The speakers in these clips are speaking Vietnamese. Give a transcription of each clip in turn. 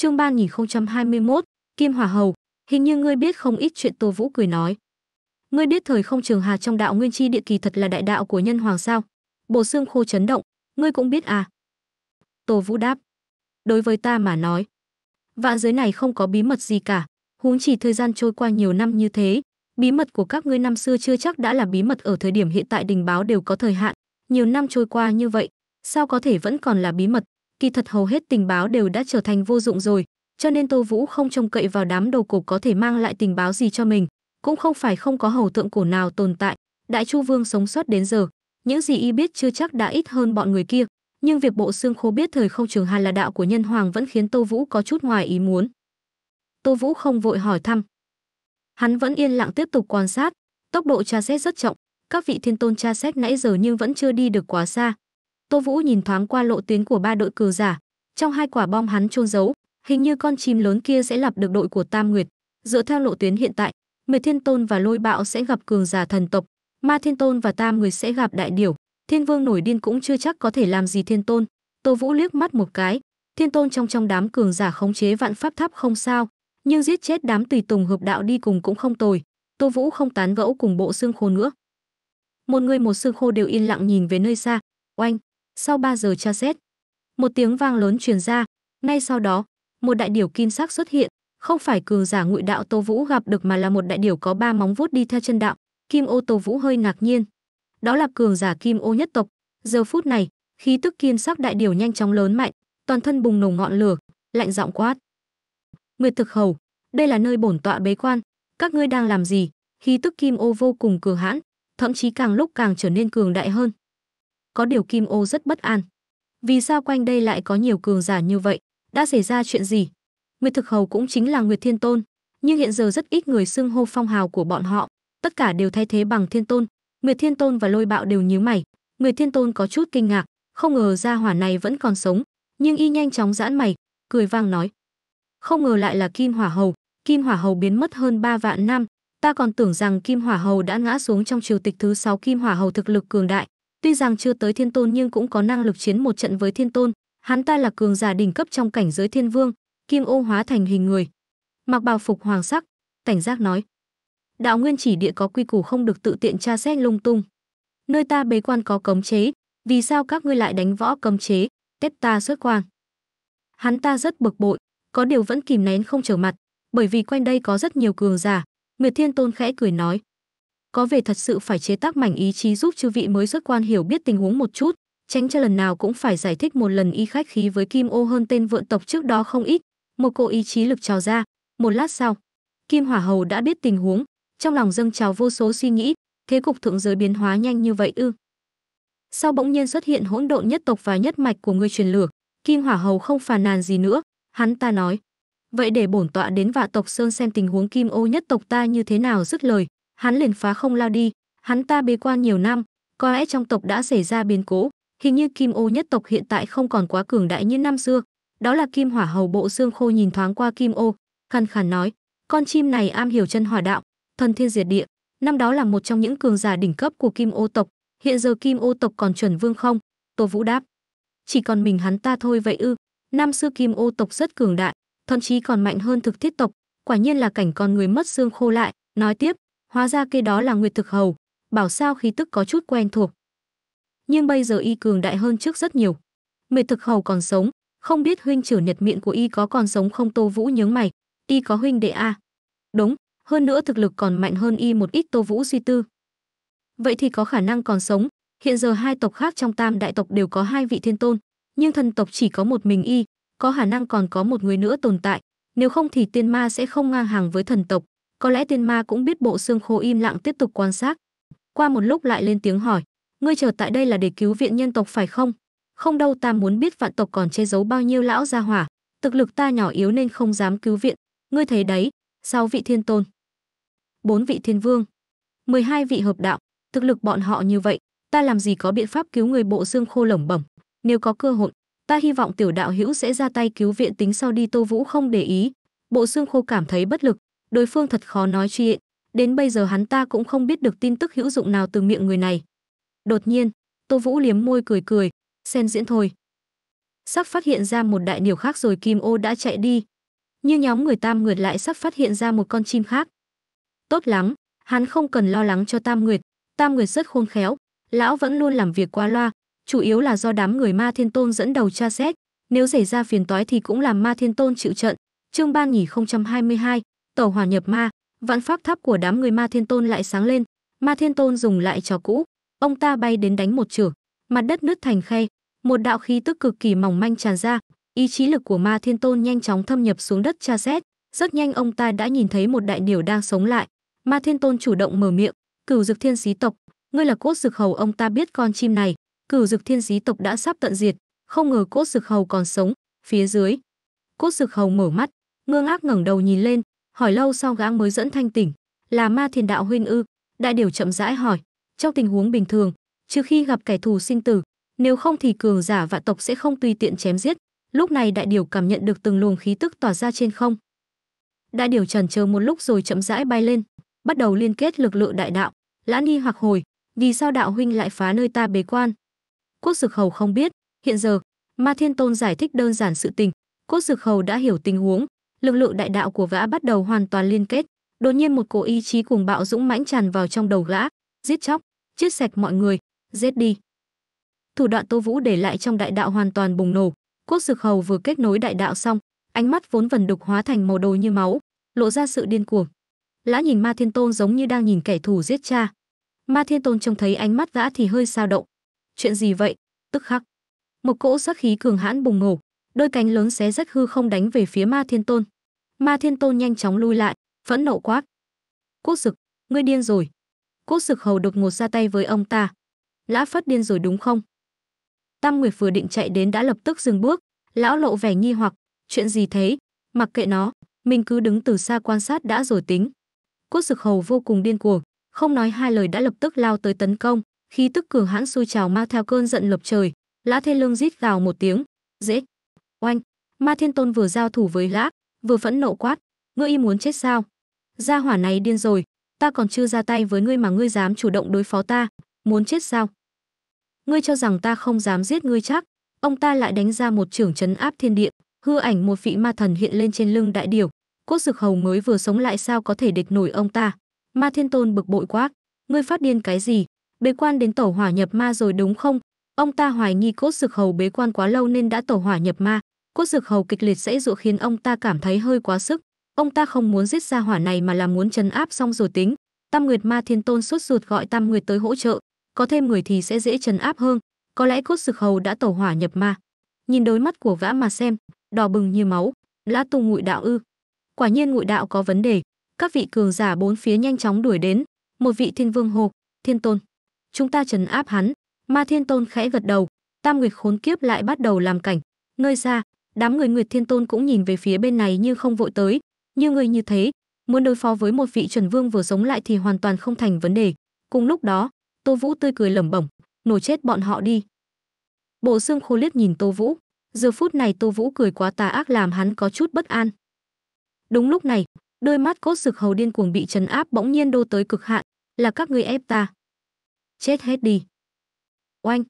Chương 3021, Kim Hòa Hầu, hình như ngươi biết không ít chuyện Tô Vũ cười nói. Ngươi biết thời không trường hà trong đạo nguyên chi địa kỳ thật là đại đạo của nhân hoàng sao? Bộ xương khô chấn động, ngươi cũng biết à? Tô Vũ đáp. Đối với ta mà nói, vạn giới này không có bí mật gì cả, huống chỉ thời gian trôi qua nhiều năm như thế, bí mật của các ngươi năm xưa chưa chắc đã là bí mật ở thời điểm hiện tại đình báo đều có thời hạn, nhiều năm trôi qua như vậy, sao có thể vẫn còn là bí mật? kỳ thật hầu hết tình báo đều đã trở thành vô dụng rồi, cho nên Tô Vũ không trông cậy vào đám đầu cổ có thể mang lại tình báo gì cho mình, cũng không phải không có hầu tượng cổ nào tồn tại, Đại Chu Vương sống sót đến giờ, những gì y biết chưa chắc đã ít hơn bọn người kia, nhưng việc bộ xương khô biết thời không trường hàn là đạo của nhân hoàng vẫn khiến Tô Vũ có chút ngoài ý muốn. Tô Vũ không vội hỏi thăm. Hắn vẫn yên lặng tiếp tục quan sát, tốc độ tra xét rất trọng, các vị thiên tôn tra xét nãy giờ nhưng vẫn chưa đi được quá xa, Tô Vũ nhìn thoáng qua lộ tuyến của ba đội cừu giả, trong hai quả bom hắn chôn giấu, hình như con chim lớn kia sẽ lập được đội của Tam Nguyệt. Dựa theo lộ tuyến hiện tại, Mười Thiên Tôn và Lôi Bạo sẽ gặp cường giả thần tộc, Ma Thiên Tôn và Tam Nguyệt sẽ gặp đại điểu, Thiên Vương nổi điên cũng chưa chắc có thể làm gì Thiên Tôn. Tô Vũ liếc mắt một cái, Thiên Tôn trong trong đám cường giả khống chế vạn pháp tháp không sao, nhưng giết chết đám tùy tùng hợp đạo đi cùng cũng không tồi. Tô Vũ không tán gẫu cùng bộ xương khô nữa. Một người một xương khô đều yên lặng nhìn về nơi xa. Oanh, sau 3 giờ tra xét, một tiếng vang lớn truyền ra, ngay sau đó, một đại điểu kim sắc xuất hiện, không phải cường giả ngụy đạo Tô Vũ gặp được mà là một đại điểu có ba móng vuốt đi theo chân đạo, Kim Ô Tô Vũ hơi ngạc nhiên. Đó là cường giả Kim Ô nhất tộc, giờ phút này, khí tức kim sắc đại điểu nhanh chóng lớn mạnh, toàn thân bùng nổ ngọn lửa, lạnh giọng quát. Nguyệt Thực Hầu, đây là nơi bổn tọa bế quan, các ngươi đang làm gì? Khí tức Kim Ô vô cùng cường hãn, thậm chí càng lúc càng trở nên cường đại hơn có điều Kim Ô rất bất an. Vì sao quanh đây lại có nhiều cường giả như vậy? Đã xảy ra chuyện gì? Nguyệt Thực Hầu cũng chính là Nguyệt Thiên Tôn, nhưng hiện giờ rất ít người xưng hô phong hào của bọn họ, tất cả đều thay thế bằng Thiên Tôn. Nguyệt Thiên Tôn và Lôi Bạo đều nhíu mày, Nguyệt Thiên Tôn có chút kinh ngạc, không ngờ gia hỏa này vẫn còn sống, nhưng y nhanh chóng giãn mày, cười vang nói: "Không ngờ lại là Kim Hỏa Hầu, Kim Hỏa Hầu biến mất hơn 3 vạn năm, ta còn tưởng rằng Kim Hỏa Hầu đã ngã xuống trong triều tịch thứ 6 Kim Hỏa Hầu thực lực cường đại, Tuy rằng chưa tới thiên tôn nhưng cũng có năng lực chiến một trận với thiên tôn, hắn ta là cường giả đỉnh cấp trong cảnh giới thiên vương, kim ô hóa thành hình người. Mặc bào phục hoàng sắc, cảnh giác nói. Đạo nguyên chỉ địa có quy củ không được tự tiện tra xét lung tung. Nơi ta bế quan có cấm chế, vì sao các ngươi lại đánh võ cấm chế, tép ta xuất quang. Hắn ta rất bực bội, có điều vẫn kìm nén không trở mặt, bởi vì quanh đây có rất nhiều cường giả. Nguyệt Thiên Tôn khẽ cười nói có vẻ thật sự phải chế tác mảnh ý chí giúp chư vị mới xuất quan hiểu biết tình huống một chút tránh cho lần nào cũng phải giải thích một lần y khách khí với kim ô hơn tên vượn tộc trước đó không ít một cô ý chí lực trào ra một lát sau kim hỏa hầu đã biết tình huống trong lòng dâng trào vô số suy nghĩ thế cục thượng giới biến hóa nhanh như vậy ư sau bỗng nhiên xuất hiện hỗn độn nhất tộc và nhất mạch của người truyền lửa kim hỏa hầu không phàn nàn gì nữa hắn ta nói vậy để bổn tọa đến vạ tộc sơn xem tình huống kim ô nhất tộc ta như thế nào dứt lời hắn liền phá không lao đi hắn ta bế quan nhiều năm có lẽ trong tộc đã xảy ra biến cố hình như kim ô nhất tộc hiện tại không còn quá cường đại như năm xưa đó là kim hỏa hầu bộ xương khô nhìn thoáng qua kim ô khăn khàn nói con chim này am hiểu chân hỏa đạo thần thiên diệt địa năm đó là một trong những cường giả đỉnh cấp của kim ô tộc hiện giờ kim ô tộc còn chuẩn vương không tô vũ đáp chỉ còn mình hắn ta thôi vậy ư năm xưa kim ô tộc rất cường đại thậm chí còn mạnh hơn thực thiết tộc quả nhiên là cảnh con người mất xương khô lại nói tiếp Hóa ra kia đó là Nguyệt Thực Hầu, bảo sao khí tức có chút quen thuộc. Nhưng bây giờ y cường đại hơn trước rất nhiều. Nguyệt Thực Hầu còn sống, không biết huynh trưởng Nhật miệng của y có còn sống không Tô Vũ nhướng mày, y có huynh đệ a. À? Đúng, hơn nữa thực lực còn mạnh hơn y một ít Tô Vũ suy tư. Vậy thì có khả năng còn sống, hiện giờ hai tộc khác trong Tam đại tộc đều có hai vị thiên tôn, nhưng thần tộc chỉ có một mình y, có khả năng còn có một người nữa tồn tại, nếu không thì tiên ma sẽ không ngang hàng với thần tộc. Có lẽ tên ma cũng biết bộ xương khô im lặng tiếp tục quan sát. Qua một lúc lại lên tiếng hỏi, ngươi chờ tại đây là để cứu viện nhân tộc phải không? Không đâu ta muốn biết vạn tộc còn che giấu bao nhiêu lão gia hỏa, thực lực ta nhỏ yếu nên không dám cứu viện, ngươi thấy đấy, sáu vị thiên tôn, bốn vị thiên vương, 12 vị hợp đạo, thực lực bọn họ như vậy, ta làm gì có biện pháp cứu người bộ xương khô lẩm bẩm, nếu có cơ hội, ta hy vọng tiểu đạo hữu sẽ ra tay cứu viện tính sau đi Tô Vũ không để ý. Bộ xương khô cảm thấy bất lực, đối phương thật khó nói chuyện, đến bây giờ hắn ta cũng không biết được tin tức hữu dụng nào từ miệng người này. Đột nhiên, Tô Vũ liếm môi cười cười, xen diễn thôi. Sắp phát hiện ra một đại điều khác rồi Kim Ô đã chạy đi. Như nhóm người Tam Nguyệt lại sắp phát hiện ra một con chim khác. Tốt lắm, hắn không cần lo lắng cho Tam Nguyệt, Tam Nguyệt rất khôn khéo, lão vẫn luôn làm việc qua loa, chủ yếu là do đám người Ma Thiên Tôn dẫn đầu tra xét, nếu xảy ra phiền toái thì cũng làm Ma Thiên Tôn chịu trận. Chương ban nhỉ hai tẩu hòa nhập ma vạn pháp tháp của đám người ma thiên tôn lại sáng lên ma thiên tôn dùng lại trò cũ ông ta bay đến đánh một chưởng mặt đất nứt thành khe một đạo khí tức cực kỳ mỏng manh tràn ra ý chí lực của ma thiên tôn nhanh chóng thâm nhập xuống đất tra xét rất nhanh ông ta đã nhìn thấy một đại điểu đang sống lại ma thiên tôn chủ động mở miệng cửu dực thiên sĩ tộc ngươi là cốt dực hầu ông ta biết con chim này cửu dực thiên sĩ tộc đã sắp tận diệt không ngờ cốt dực hầu còn sống phía dưới cốt dực hầu mở mắt ngương ác ngẩng đầu nhìn lên hỏi lâu sau gã mới dẫn thanh tỉnh là ma thiền đạo huynh ư đại điều chậm rãi hỏi trong tình huống bình thường trừ khi gặp kẻ thù sinh tử nếu không thì cường giả vạn tộc sẽ không tùy tiện chém giết lúc này đại điều cảm nhận được từng luồng khí tức tỏa ra trên không đại điều trần chờ một lúc rồi chậm rãi bay lên bắt đầu liên kết lực lượng đại đạo lãn nghi hoặc hồi vì sao đạo huynh lại phá nơi ta bế quan quốc dực hầu không biết hiện giờ ma thiên tôn giải thích đơn giản sự tình quốc dực hầu đã hiểu tình huống lực lượng đại đạo của gã bắt đầu hoàn toàn liên kết đột nhiên một cổ ý chí cùng bạo dũng mãnh tràn vào trong đầu gã giết chóc chết sạch mọi người giết đi thủ đoạn tô vũ để lại trong đại đạo hoàn toàn bùng nổ quốc dực hầu vừa kết nối đại đạo xong ánh mắt vốn vần đục hóa thành màu đồ như máu lộ ra sự điên cuồng lã nhìn ma thiên tôn giống như đang nhìn kẻ thù giết cha ma thiên tôn trông thấy ánh mắt gã thì hơi sao động chuyện gì vậy tức khắc một cỗ sát khí cường hãn bùng nổ đôi cánh lớn xé rách hư không đánh về phía ma thiên tôn ma thiên tôn nhanh chóng lui lại phẫn nộ quát quốc dực ngươi điên rồi quốc dực hầu đột ngột ra tay với ông ta lã phất điên rồi đúng không tam nguyệt vừa định chạy đến đã lập tức dừng bước lão lộ vẻ nghi hoặc chuyện gì thế mặc kệ nó mình cứ đứng từ xa quan sát đã rồi tính quốc dực hầu vô cùng điên cuồng không nói hai lời đã lập tức lao tới tấn công khí tức cường hãn xui trào mang theo cơn giận lập trời lã thê lương rít gào một tiếng dễ Oanh, Ma Thiên Tôn vừa giao thủ với lã, vừa phẫn nộ quát, ngươi y muốn chết sao? Gia hỏa này điên rồi, ta còn chưa ra tay với ngươi mà ngươi dám chủ động đối phó ta, muốn chết sao? Ngươi cho rằng ta không dám giết ngươi chắc? Ông ta lại đánh ra một trưởng trấn áp thiên địa, hư ảnh một vị ma thần hiện lên trên lưng đại điểu, cốt dực hầu mới vừa sống lại sao có thể địch nổi ông ta? Ma Thiên Tôn bực bội quát, ngươi phát điên cái gì? Bế quan đến tổ hỏa nhập ma rồi đúng không? Ông ta hoài nghi cốt dực hầu bế quan quá lâu nên đã tổ hỏa nhập ma, cốt dược hầu kịch liệt dãy dụa khiến ông ta cảm thấy hơi quá sức ông ta không muốn giết ra hỏa này mà là muốn chấn áp xong rồi tính tam nguyệt ma thiên tôn sốt ruột gọi tam nguyệt tới hỗ trợ có thêm người thì sẽ dễ chấn áp hơn có lẽ cốt dược hầu đã tẩu hỏa nhập ma nhìn đôi mắt của vã mà xem đỏ bừng như máu lã tu ngụy đạo ư quả nhiên ngụy đạo có vấn đề các vị cường giả bốn phía nhanh chóng đuổi đến một vị thiên vương hồ thiên tôn chúng ta trấn áp hắn ma thiên tôn khẽ gật đầu tam nguyệt khốn kiếp lại bắt đầu làm cảnh nơi xa đám người Nguyệt Thiên Tôn cũng nhìn về phía bên này như không vội tới, như người như thế, muốn đối phó với một vị chuẩn vương vừa sống lại thì hoàn toàn không thành vấn đề. Cùng lúc đó, Tô Vũ tươi cười lẩm bẩm, nổ chết bọn họ đi. Bộ xương khô liếc nhìn Tô Vũ, giờ phút này Tô Vũ cười quá tà ác làm hắn có chút bất an. Đúng lúc này, đôi mắt cốt sực hầu điên cuồng bị trấn áp bỗng nhiên đô tới cực hạn, là các ngươi ép ta. Chết hết đi. Oanh!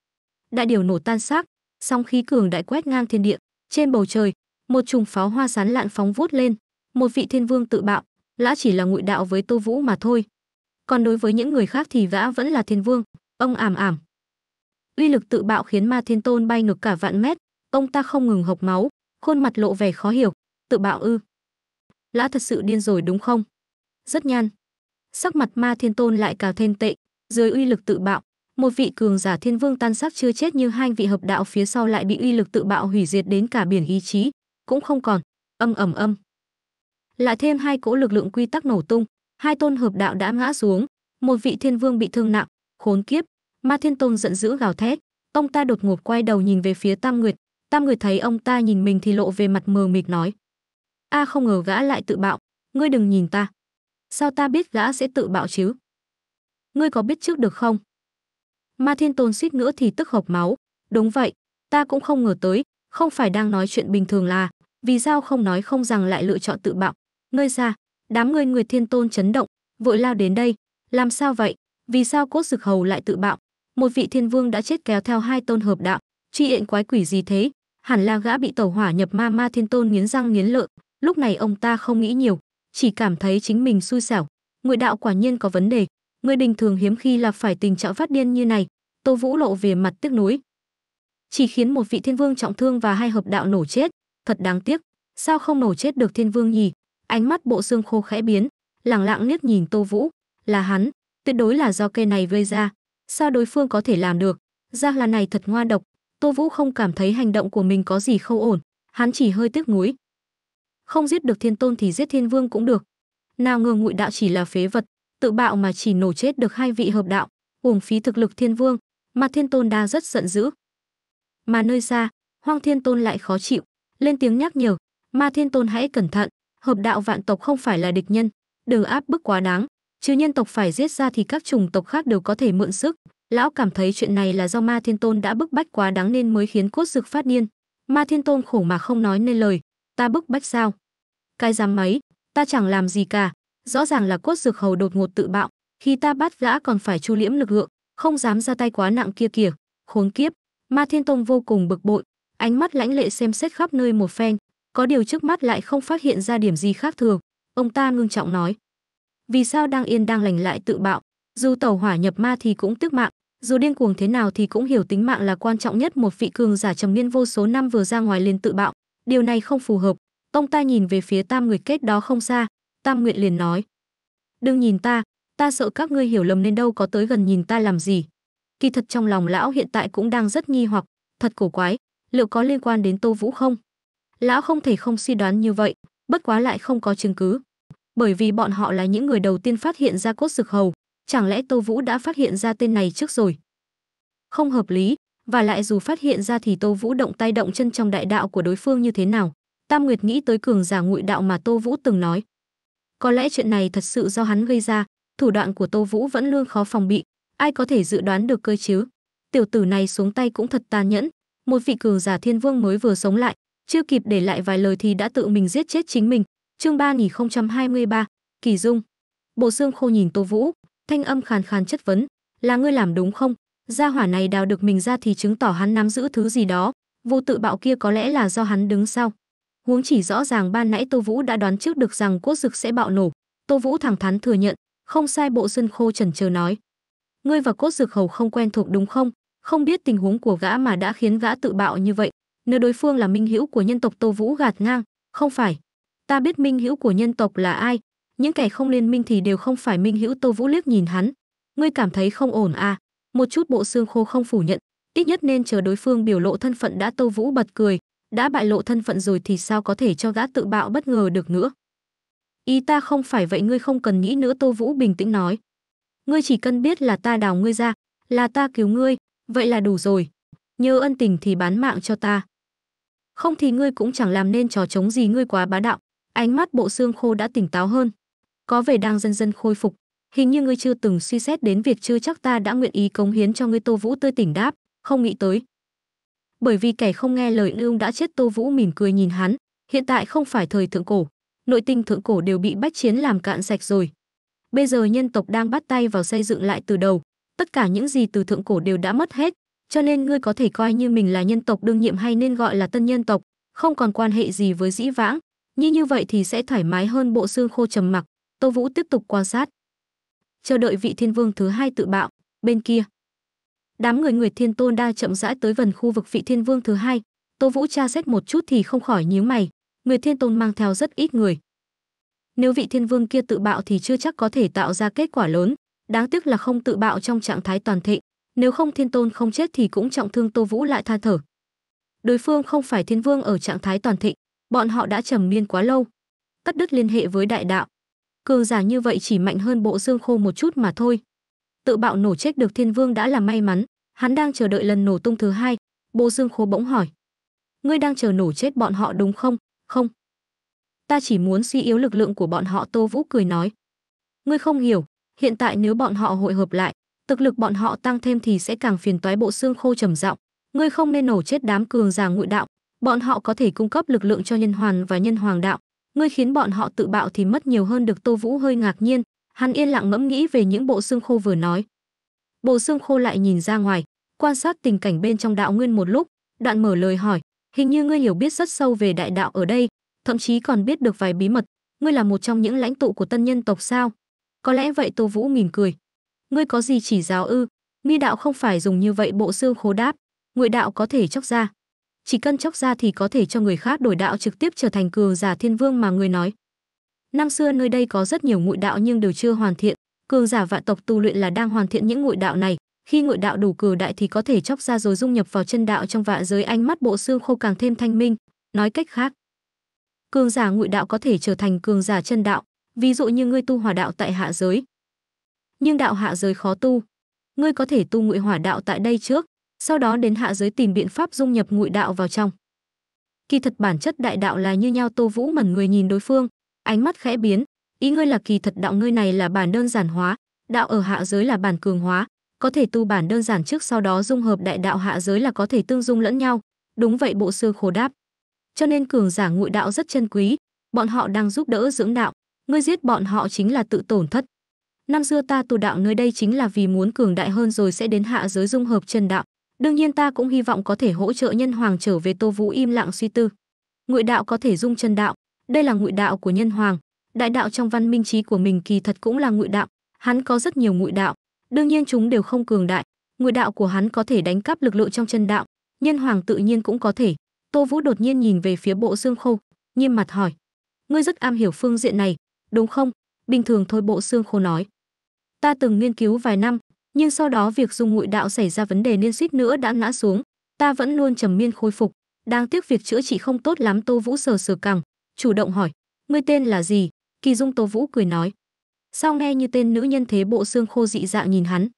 Đại điều nổ tan xác, song khí cường đại quét ngang thiên địa, trên bầu trời, một chùm pháo hoa sán lạn phóng vút lên, một vị thiên vương tự bạo, lã chỉ là ngụy đạo với Tô Vũ mà thôi. Còn đối với những người khác thì gã vẫn là thiên vương, ông ảm ảm. Uy lực tự bạo khiến Ma Thiên Tôn bay ngược cả vạn mét, ông ta không ngừng hộc máu, khuôn mặt lộ vẻ khó hiểu, tự bạo ư? Lã thật sự điên rồi đúng không? Rất nhan. Sắc mặt Ma Thiên Tôn lại cào thêm tệ, dưới uy lực tự bạo, một vị cường giả thiên vương tan xác chưa chết như hai vị hợp đạo phía sau lại bị uy lực tự bạo hủy diệt đến cả biển ý chí cũng không còn âm ầm âm lại thêm hai cỗ lực lượng quy tắc nổ tung hai tôn hợp đạo đã ngã xuống một vị thiên vương bị thương nặng khốn kiếp ma thiên tôn giận dữ gào thét ông ta đột ngột quay đầu nhìn về phía tam nguyệt tam nguyệt thấy ông ta nhìn mình thì lộ về mặt mờ mịt nói a không ngờ gã lại tự bạo ngươi đừng nhìn ta sao ta biết gã sẽ tự bạo chứ ngươi có biết trước được không Ma Thiên Tôn suýt nữa thì tức hộc máu. Đúng vậy, ta cũng không ngờ tới, không phải đang nói chuyện bình thường là, vì sao không nói không rằng lại lựa chọn tự bạo. Ngươi ra, đám người người Thiên Tôn chấn động, vội lao đến đây. Làm sao vậy? Vì sao cốt dực hầu lại tự bạo? Một vị thiên vương đã chết kéo theo hai tôn hợp đạo, truy hiện quái quỷ gì thế? Hẳn là gã bị tẩu hỏa nhập ma ma thiên tôn nghiến răng nghiến lợi. Lúc này ông ta không nghĩ nhiều, chỉ cảm thấy chính mình xui xẻo. Nguyệt đạo quả nhiên có vấn đề, người bình thường hiếm khi là phải tình trạng phát điên như này, Tô Vũ lộ về mặt tiếc nuối. Chỉ khiến một vị thiên vương trọng thương và hai hợp đạo nổ chết, thật đáng tiếc, sao không nổ chết được thiên vương nhỉ? Ánh mắt bộ xương khô khẽ biến, lẳng lặng liếc nhìn Tô Vũ, là hắn, tuyệt đối là do cây này gây ra, sao đối phương có thể làm được? Giang là này thật ngoan độc, Tô Vũ không cảm thấy hành động của mình có gì không ổn, hắn chỉ hơi tiếc nuối. Không giết được thiên tôn thì giết thiên vương cũng được. Nào ngờ ngụy đạo chỉ là phế vật, tự bạo mà chỉ nổ chết được hai vị hợp đạo, uổng phí thực lực thiên vương, mà thiên tôn đa rất giận dữ. Mà nơi xa, hoang thiên tôn lại khó chịu, lên tiếng nhắc nhở, ma thiên tôn hãy cẩn thận, hợp đạo vạn tộc không phải là địch nhân, đừng áp bức quá đáng, chứ nhân tộc phải giết ra thì các chủng tộc khác đều có thể mượn sức. Lão cảm thấy chuyện này là do ma thiên tôn đã bức bách quá đáng nên mới khiến cốt dực phát điên. Ma thiên tôn khổ mà không nói nên lời, ta bức bách sao? Cái dám mấy, ta chẳng làm gì cả, rõ ràng là cốt dược hầu đột ngột tự bạo khi ta bắt gã còn phải chu liễm lực lượng không dám ra tay quá nặng kia kìa khốn kiếp ma thiên tông vô cùng bực bội ánh mắt lãnh lệ xem xét khắp nơi một phen có điều trước mắt lại không phát hiện ra điểm gì khác thường ông ta ngưng trọng nói vì sao đang yên đang lành lại tự bạo dù tàu hỏa nhập ma thì cũng tức mạng dù điên cuồng thế nào thì cũng hiểu tính mạng là quan trọng nhất một vị cường giả trầm niên vô số năm vừa ra ngoài liền tự bạo điều này không phù hợp Tông ta nhìn về phía tam người kết đó không xa Tam Nguyệt liền nói. Đừng nhìn ta, ta sợ các ngươi hiểu lầm nên đâu có tới gần nhìn ta làm gì. Kỳ thật trong lòng lão hiện tại cũng đang rất nghi hoặc, thật cổ quái, liệu có liên quan đến Tô Vũ không? Lão không thể không suy đoán như vậy, bất quá lại không có chứng cứ. Bởi vì bọn họ là những người đầu tiên phát hiện ra cốt sực hầu, chẳng lẽ Tô Vũ đã phát hiện ra tên này trước rồi? Không hợp lý, và lại dù phát hiện ra thì Tô Vũ động tay động chân trong đại đạo của đối phương như thế nào? Tam Nguyệt nghĩ tới cường giả ngụy đạo mà Tô Vũ từng nói, có lẽ chuyện này thật sự do hắn gây ra, thủ đoạn của Tô Vũ vẫn luôn khó phòng bị, ai có thể dự đoán được cơ chứ? Tiểu tử này xuống tay cũng thật tàn nhẫn, một vị cường giả thiên vương mới vừa sống lại, chưa kịp để lại vài lời thì đã tự mình giết chết chính mình. Chương ba Kỳ Dung. Bộ xương khô nhìn Tô Vũ, thanh âm khàn khàn chất vấn, "Là ngươi làm đúng không? Gia hỏa này đào được mình ra thì chứng tỏ hắn nắm giữ thứ gì đó, vụ tự bạo kia có lẽ là do hắn đứng sau." huống chỉ rõ ràng ban nãy Tô Vũ đã đoán trước được rằng quốc dực sẽ bạo nổ. Tô Vũ thẳng thắn thừa nhận, không sai bộ dân khô trần chờ nói. Ngươi và cốt dược hầu không quen thuộc đúng không? Không biết tình huống của gã mà đã khiến gã tự bạo như vậy. Nếu đối phương là minh hữu của nhân tộc Tô Vũ gạt ngang, không phải. Ta biết minh hữu của nhân tộc là ai. Những kẻ không liên minh thì đều không phải minh hữu Tô Vũ liếc nhìn hắn. Ngươi cảm thấy không ổn à? Một chút bộ xương khô không phủ nhận. Ít nhất nên chờ đối phương biểu lộ thân phận đã Tô Vũ bật cười, đã bại lộ thân phận rồi thì sao có thể cho gã tự bạo bất ngờ được nữa. Ý ta không phải vậy ngươi không cần nghĩ nữa Tô Vũ bình tĩnh nói. Ngươi chỉ cần biết là ta đào ngươi ra, là ta cứu ngươi, vậy là đủ rồi. Nhờ ân tình thì bán mạng cho ta. Không thì ngươi cũng chẳng làm nên trò chống gì ngươi quá bá đạo. Ánh mắt bộ xương khô đã tỉnh táo hơn. Có vẻ đang dần dần khôi phục. Hình như ngươi chưa từng suy xét đến việc chưa chắc ta đã nguyện ý cống hiến cho ngươi Tô Vũ tươi tỉnh đáp. Không nghĩ tới bởi vì kẻ không nghe lời ương đã chết tô vũ mỉm cười nhìn hắn hiện tại không phải thời thượng cổ nội tinh thượng cổ đều bị bách chiến làm cạn sạch rồi bây giờ nhân tộc đang bắt tay vào xây dựng lại từ đầu tất cả những gì từ thượng cổ đều đã mất hết cho nên ngươi có thể coi như mình là nhân tộc đương nhiệm hay nên gọi là tân nhân tộc không còn quan hệ gì với dĩ vãng như như vậy thì sẽ thoải mái hơn bộ xương khô trầm mặc tô vũ tiếp tục quan sát chờ đợi vị thiên vương thứ hai tự bạo bên kia đám người Nguyệt Thiên Tôn đang chậm rãi tới gần khu vực vị Thiên Vương thứ hai, Tô Vũ tra xét một chút thì không khỏi nhíu mày, Nguyệt Thiên Tôn mang theo rất ít người. Nếu vị Thiên Vương kia tự bạo thì chưa chắc có thể tạo ra kết quả lớn, đáng tiếc là không tự bạo trong trạng thái toàn thịnh, nếu không Thiên Tôn không chết thì cũng trọng thương Tô Vũ lại tha thở. Đối phương không phải Thiên Vương ở trạng thái toàn thịnh, bọn họ đã trầm niên quá lâu, cắt đứt liên hệ với đại đạo. Cường giả như vậy chỉ mạnh hơn bộ Dương Khô một chút mà thôi tự bạo nổ chết được thiên vương đã là may mắn hắn đang chờ đợi lần nổ tung thứ hai Bộ dương khố bỗng hỏi ngươi đang chờ nổ chết bọn họ đúng không không ta chỉ muốn suy yếu lực lượng của bọn họ tô vũ cười nói ngươi không hiểu hiện tại nếu bọn họ hội hợp lại thực lực bọn họ tăng thêm thì sẽ càng phiền toái bộ xương khô trầm giọng ngươi không nên nổ chết đám cường giả ngụy đạo bọn họ có thể cung cấp lực lượng cho nhân hoàn và nhân hoàng đạo ngươi khiến bọn họ tự bạo thì mất nhiều hơn được tô vũ hơi ngạc nhiên Hắn yên lặng ngẫm nghĩ về những bộ xương khô vừa nói. Bộ xương khô lại nhìn ra ngoài, quan sát tình cảnh bên trong đạo nguyên một lúc, đoạn mở lời hỏi, hình như ngươi hiểu biết rất sâu về đại đạo ở đây, thậm chí còn biết được vài bí mật, ngươi là một trong những lãnh tụ của tân nhân tộc sao? Có lẽ vậy Tô Vũ mỉm cười. Ngươi có gì chỉ giáo ư? Mi đạo không phải dùng như vậy bộ xương khô đáp, ngụy đạo có thể chóc ra. Chỉ cần chóc ra thì có thể cho người khác đổi đạo trực tiếp trở thành cường giả thiên vương mà ngươi nói. Năm xưa nơi đây có rất nhiều ngụy đạo nhưng đều chưa hoàn thiện, cường giả vạn tộc tu luyện là đang hoàn thiện những ngụy đạo này, khi ngụy đạo đủ cường đại thì có thể chóc ra rồi dung nhập vào chân đạo trong vạn giới ánh mắt bộ xương khô càng thêm thanh minh, nói cách khác, cường giả ngụy đạo có thể trở thành cường giả chân đạo, ví dụ như ngươi tu hỏa đạo tại hạ giới. Nhưng đạo hạ giới khó tu, ngươi có thể tu ngụy hỏa đạo tại đây trước, sau đó đến hạ giới tìm biện pháp dung nhập ngụy đạo vào trong. Kỳ thật bản chất đại đạo là như nhau Tô Vũ mẩn người nhìn đối phương, ánh mắt khẽ biến ý ngươi là kỳ thật đạo ngươi này là bản đơn giản hóa đạo ở hạ giới là bản cường hóa có thể tu bản đơn giản trước sau đó dung hợp đại đạo hạ giới là có thể tương dung lẫn nhau đúng vậy bộ sư khổ đáp cho nên cường giả ngụy đạo rất chân quý bọn họ đang giúp đỡ dưỡng đạo ngươi giết bọn họ chính là tự tổn thất năm xưa ta tu đạo nơi đây chính là vì muốn cường đại hơn rồi sẽ đến hạ giới dung hợp chân đạo đương nhiên ta cũng hy vọng có thể hỗ trợ nhân hoàng trở về tô vũ im lặng suy tư ngụy đạo có thể dung chân đạo đây là ngụy đạo của nhân hoàng. Đại đạo trong văn minh trí của mình kỳ thật cũng là ngụy đạo, hắn có rất nhiều ngụy đạo, đương nhiên chúng đều không cường đại, ngụy đạo của hắn có thể đánh cắp lực lượng trong chân đạo, nhân hoàng tự nhiên cũng có thể. Tô Vũ đột nhiên nhìn về phía Bộ xương Khô, nghiêm mặt hỏi: "Ngươi rất am hiểu phương diện này, đúng không?" Bình thường thôi Bộ xương Khô nói: "Ta từng nghiên cứu vài năm, nhưng sau đó việc dùng ngụy đạo xảy ra vấn đề nên suýt nữa đã ngã xuống, ta vẫn luôn trầm miên khôi phục, đang tiếc việc chữa trị không tốt lắm Tô Vũ sờ sờ cằm, chủ động hỏi, ngươi tên là gì? Kỳ Dung tô Vũ cười nói, sao nghe như tên nữ nhân thế bộ xương khô dị dạng nhìn hắn.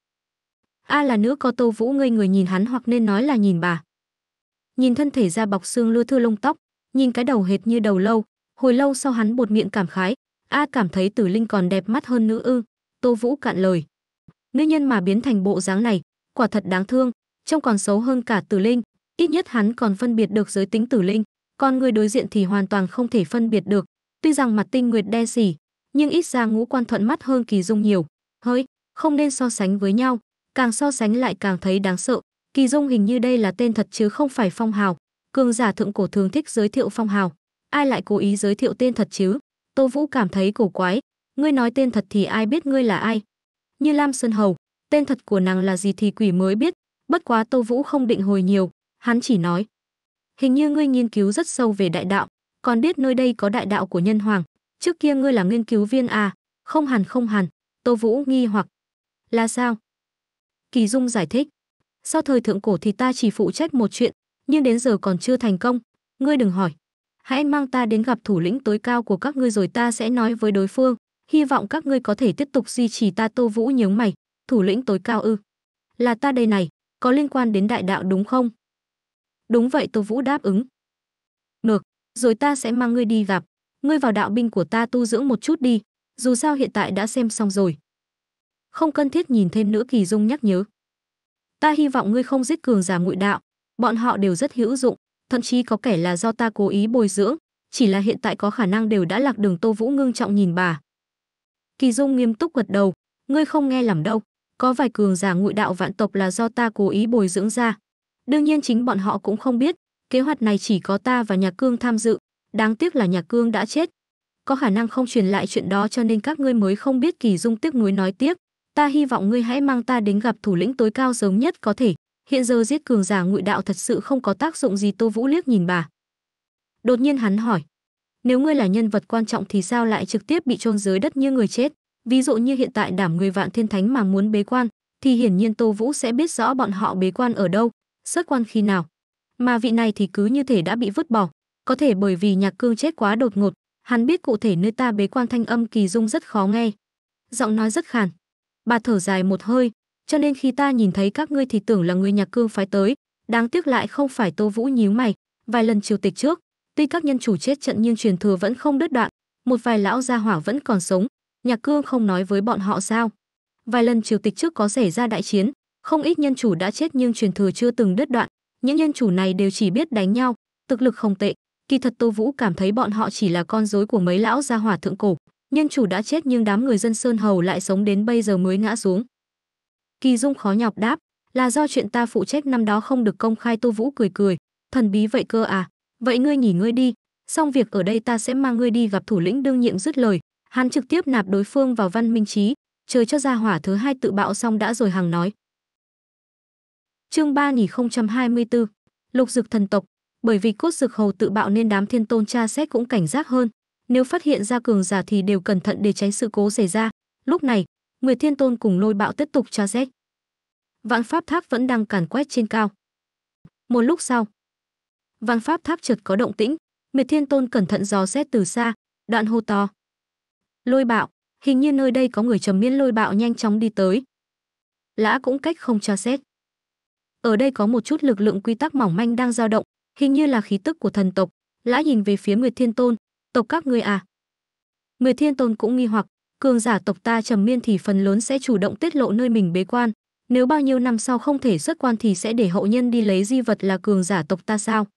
A là nữ có Tô Vũ ngây người nhìn hắn hoặc nên nói là nhìn bà. Nhìn thân thể da bọc xương lưa thưa lông tóc, nhìn cái đầu hệt như đầu lâu, hồi lâu sau hắn bột miệng cảm khái, A cảm thấy Tử Linh còn đẹp mắt hơn nữ ư? Tô Vũ cạn lời. Nữ nhân mà biến thành bộ dáng này, quả thật đáng thương, trông còn xấu hơn cả Tử Linh, ít nhất hắn còn phân biệt được giới tính Tử Linh còn người đối diện thì hoàn toàn không thể phân biệt được. Tuy rằng mặt tinh nguyệt đen xỉ, nhưng ít ra ngũ quan thuận mắt hơn kỳ dung nhiều. Hỡi, không nên so sánh với nhau, càng so sánh lại càng thấy đáng sợ. Kỳ dung hình như đây là tên thật chứ không phải phong hào. Cường giả thượng cổ thường thích giới thiệu phong hào. Ai lại cố ý giới thiệu tên thật chứ? Tô Vũ cảm thấy cổ quái. Ngươi nói tên thật thì ai biết ngươi là ai? Như Lam Sơn Hầu, tên thật của nàng là gì thì quỷ mới biết. Bất quá Tô Vũ không định hồi nhiều. Hắn chỉ nói, Hình như ngươi nghiên cứu rất sâu về đại đạo, còn biết nơi đây có đại đạo của nhân hoàng. Trước kia ngươi là nghiên cứu viên à? Không hẳn không hẳn, Tô Vũ nghi hoặc. Là sao? Kỳ Dung giải thích. Sau thời thượng cổ thì ta chỉ phụ trách một chuyện, nhưng đến giờ còn chưa thành công. Ngươi đừng hỏi. Hãy mang ta đến gặp thủ lĩnh tối cao của các ngươi rồi ta sẽ nói với đối phương. Hy vọng các ngươi có thể tiếp tục duy trì ta Tô Vũ nhướng mày. Thủ lĩnh tối cao ư. Là ta đây này, có liên quan đến đại đạo đúng không? Đúng vậy Tô Vũ đáp ứng. Được, rồi ta sẽ mang ngươi đi gặp. Ngươi vào đạo binh của ta tu dưỡng một chút đi, dù sao hiện tại đã xem xong rồi. Không cần thiết nhìn thêm nữa Kỳ Dung nhắc nhớ. Ta hy vọng ngươi không giết cường giả ngụy đạo, bọn họ đều rất hữu dụng, thậm chí có kẻ là do ta cố ý bồi dưỡng, chỉ là hiện tại có khả năng đều đã lạc đường Tô Vũ ngưng trọng nhìn bà. Kỳ Dung nghiêm túc gật đầu, ngươi không nghe lầm đâu, có vài cường giả ngụy đạo vạn tộc là do ta cố ý bồi dưỡng ra, Đương nhiên chính bọn họ cũng không biết, kế hoạch này chỉ có ta và nhà cương tham dự, đáng tiếc là nhà cương đã chết. Có khả năng không truyền lại chuyện đó cho nên các ngươi mới không biết kỳ dung tiếc nuối nói tiếp. Ta hy vọng ngươi hãy mang ta đến gặp thủ lĩnh tối cao sớm nhất có thể. Hiện giờ giết cường giả ngụy đạo thật sự không có tác dụng gì Tô Vũ liếc nhìn bà. Đột nhiên hắn hỏi. Nếu ngươi là nhân vật quan trọng thì sao lại trực tiếp bị chôn dưới đất như người chết? Ví dụ như hiện tại đảm người vạn thiên thánh mà muốn bế quan, thì hiển nhiên Tô Vũ sẽ biết rõ bọn họ bế quan ở đâu, xuất quan khi nào mà vị này thì cứ như thể đã bị vứt bỏ có thể bởi vì nhạc cương chết quá đột ngột hắn biết cụ thể nơi ta bế quan thanh âm kỳ dung rất khó nghe giọng nói rất khàn bà thở dài một hơi cho nên khi ta nhìn thấy các ngươi thì tưởng là người nhạc cương phái tới đáng tiếc lại không phải tô vũ nhíu mày vài lần triều tịch trước tuy các nhân chủ chết trận nhưng truyền thừa vẫn không đứt đoạn một vài lão gia hỏa vẫn còn sống nhạc cương không nói với bọn họ sao vài lần triều tịch trước có xảy ra đại chiến không ít nhân chủ đã chết nhưng truyền thừa chưa từng đứt đoạn, những nhân chủ này đều chỉ biết đánh nhau, thực lực không tệ. Kỳ thật Tô Vũ cảm thấy bọn họ chỉ là con rối của mấy lão gia hỏa thượng cổ, nhân chủ đã chết nhưng đám người dân Sơn Hầu lại sống đến bây giờ mới ngã xuống. Kỳ Dung khó nhọc đáp, là do chuyện ta phụ trách năm đó không được công khai Tô Vũ cười cười, thần bí vậy cơ à, vậy ngươi nghỉ ngươi đi, xong việc ở đây ta sẽ mang ngươi đi gặp thủ lĩnh đương nhiệm dứt lời, hắn trực tiếp nạp đối phương vào văn minh trí, chờ cho gia hỏa thứ hai tự bạo xong đã rồi hàng nói. Chương 3024, Lục dực thần tộc, bởi vì cốt dực hầu tự bạo nên đám thiên tôn tra xét cũng cảnh giác hơn, nếu phát hiện ra cường giả thì đều cẩn thận để tránh sự cố xảy ra. Lúc này, người Thiên Tôn cùng Lôi Bạo tiếp tục tra xét. Vạn Pháp Tháp vẫn đang càn quét trên cao. Một lúc sau, Vạn Pháp Tháp trượt có động tĩnh, Nguyệt Thiên Tôn cẩn thận dò xét từ xa, đoạn hô to. Lôi Bạo, hình như nơi đây có người trầm miên Lôi Bạo nhanh chóng đi tới. Lã cũng cách không tra xét ở đây có một chút lực lượng quy tắc mỏng manh đang dao động hình như là khí tức của thần tộc lã nhìn về phía người thiên tôn tộc các ngươi à người thiên tôn cũng nghi hoặc cường giả tộc ta trầm miên thì phần lớn sẽ chủ động tiết lộ nơi mình bế quan nếu bao nhiêu năm sau không thể xuất quan thì sẽ để hậu nhân đi lấy di vật là cường giả tộc ta sao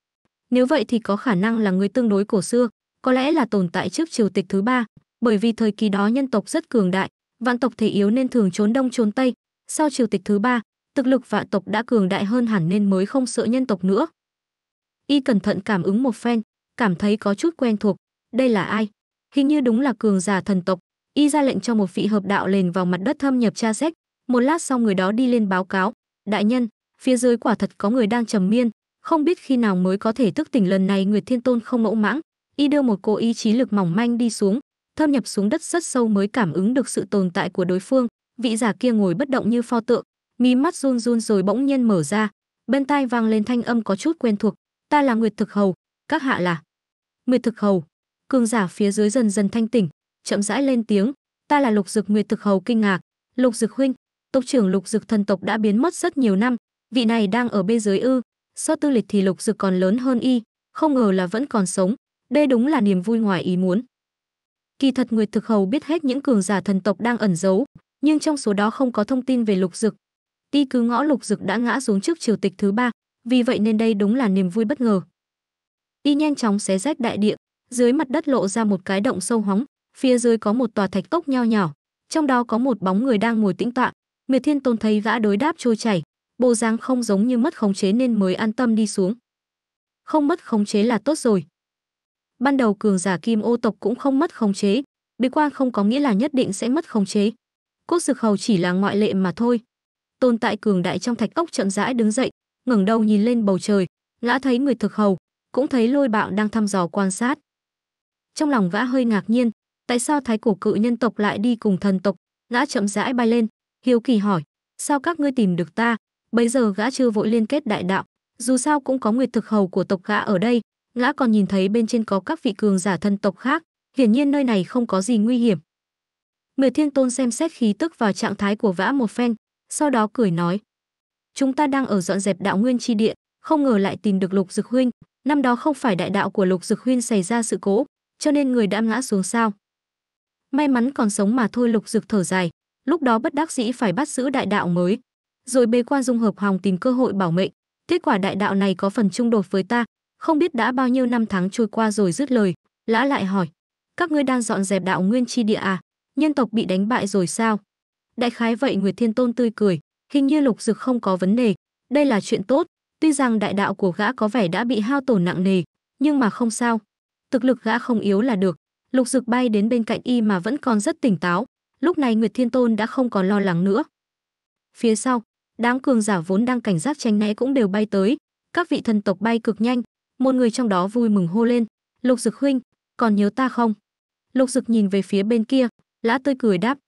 nếu vậy thì có khả năng là người tương đối cổ xưa có lẽ là tồn tại trước triều tịch thứ ba bởi vì thời kỳ đó nhân tộc rất cường đại vạn tộc thể yếu nên thường trốn đông trốn tây sau triều tịch thứ ba thực lực vạn tộc đã cường đại hơn hẳn nên mới không sợ nhân tộc nữa. Y cẩn thận cảm ứng một phen, cảm thấy có chút quen thuộc, đây là ai? Hình như đúng là cường giả thần tộc, y ra lệnh cho một vị hợp đạo lền vào mặt đất thâm nhập tra xét, một lát sau người đó đi lên báo cáo, đại nhân, phía dưới quả thật có người đang trầm miên, không biết khi nào mới có thể thức tỉnh lần này Nguyệt Thiên Tôn không mẫu mãng, y đưa một cô ý chí lực mỏng manh đi xuống, thâm nhập xuống đất rất sâu mới cảm ứng được sự tồn tại của đối phương, vị giả kia ngồi bất động như pho tượng, mí mắt run run rồi bỗng nhiên mở ra, bên tai vang lên thanh âm có chút quen thuộc, "Ta là Nguyệt Thực Hầu, các hạ là?" "Nguyệt Thực Hầu." Cường giả phía dưới dần dần thanh tỉnh, chậm rãi lên tiếng, "Ta là Lục Dực Nguyệt Thực Hầu kinh ngạc, Lục Dực huynh, tộc trưởng Lục Dực thần tộc đã biến mất rất nhiều năm, vị này đang ở bên dưới ư?" So tư lịch thì Lục Dực còn lớn hơn y, không ngờ là vẫn còn sống, đây đúng là niềm vui ngoài ý muốn. Kỳ thật Nguyệt Thực Hầu biết hết những cường giả thần tộc đang ẩn giấu, nhưng trong số đó không có thông tin về Lục Dực, Ti cứ ngõ lục dực đã ngã xuống trước triều tịch thứ ba vì vậy nên đây đúng là niềm vui bất ngờ y nhanh chóng xé rách đại địa dưới mặt đất lộ ra một cái động sâu hóng phía dưới có một tòa thạch cốc nho nhỏ trong đó có một bóng người đang ngồi tĩnh tọa miệt thiên tôn thấy gã đối đáp trôi chảy bộ dáng không giống như mất khống chế nên mới an tâm đi xuống không mất khống chế là tốt rồi ban đầu cường giả kim ô tộc cũng không mất khống chế bế quan không có nghĩa là nhất định sẽ mất khống chế cốt dược hầu chỉ là ngoại lệ mà thôi tồn tại cường đại trong thạch ốc chậm rãi đứng dậy ngẩng đầu nhìn lên bầu trời gã thấy Nguyệt thực hầu cũng thấy lôi bạo đang thăm dò quan sát trong lòng vã hơi ngạc nhiên tại sao thái cổ cự nhân tộc lại đi cùng thần tộc gã chậm rãi bay lên hiếu kỳ hỏi sao các ngươi tìm được ta Bây giờ gã chưa vội liên kết đại đạo dù sao cũng có Nguyệt thực hầu của tộc gã ở đây gã còn nhìn thấy bên trên có các vị cường giả thân tộc khác hiển nhiên nơi này không có gì nguy hiểm Miệt Thiên Tôn xem xét khí tức và trạng thái của vã một phen, sau đó cười nói. Chúng ta đang ở dọn dẹp đạo nguyên chi địa, không ngờ lại tìm được lục dực huynh. Năm đó không phải đại đạo của lục dực huynh xảy ra sự cố, cho nên người đã ngã xuống sao. May mắn còn sống mà thôi lục dực thở dài, lúc đó bất đắc dĩ phải bắt giữ đại đạo mới. Rồi bế quan dung hợp hòng tìm cơ hội bảo mệnh. Kết quả đại đạo này có phần chung đột với ta, không biết đã bao nhiêu năm tháng trôi qua rồi dứt lời, lã lại hỏi. Các ngươi đang dọn dẹp đạo nguyên chi địa à? Nhân tộc bị đánh bại rồi sao? Đại khái vậy Nguyệt Thiên Tôn tươi cười, hình như lục dực không có vấn đề, đây là chuyện tốt, tuy rằng đại đạo của gã có vẻ đã bị hao tổn nặng nề, nhưng mà không sao, thực lực gã không yếu là được. Lục Dực bay đến bên cạnh y mà vẫn còn rất tỉnh táo, lúc này Nguyệt Thiên Tôn đã không còn lo lắng nữa. Phía sau, đám cường giả vốn đang cảnh giác tranh né cũng đều bay tới, các vị thần tộc bay cực nhanh, một người trong đó vui mừng hô lên, "Lục Dực huynh, còn nhớ ta không?" Lục Dực nhìn về phía bên kia, lã tươi cười đáp,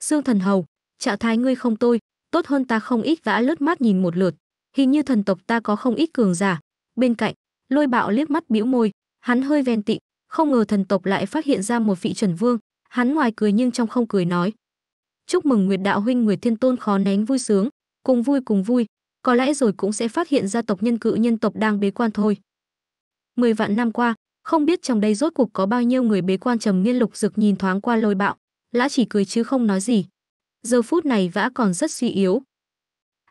"Xương Thần Hầu, Trạng thái ngươi không tôi, tốt hơn ta không ít vã lướt mắt nhìn một lượt. Hình như thần tộc ta có không ít cường giả. Bên cạnh, lôi bạo liếc mắt bĩu môi, hắn hơi ven tị, không ngờ thần tộc lại phát hiện ra một vị chuẩn vương. Hắn ngoài cười nhưng trong không cười nói. Chúc mừng Nguyệt Đạo huynh Nguyệt Thiên Tôn khó nén vui sướng, cùng vui cùng vui, có lẽ rồi cũng sẽ phát hiện ra tộc nhân cự nhân tộc đang bế quan thôi. Mười vạn năm qua, không biết trong đây rốt cuộc có bao nhiêu người bế quan trầm nghiên lục dực nhìn thoáng qua lôi bạo, lã chỉ cười chứ không nói gì giờ phút này vã còn rất suy yếu.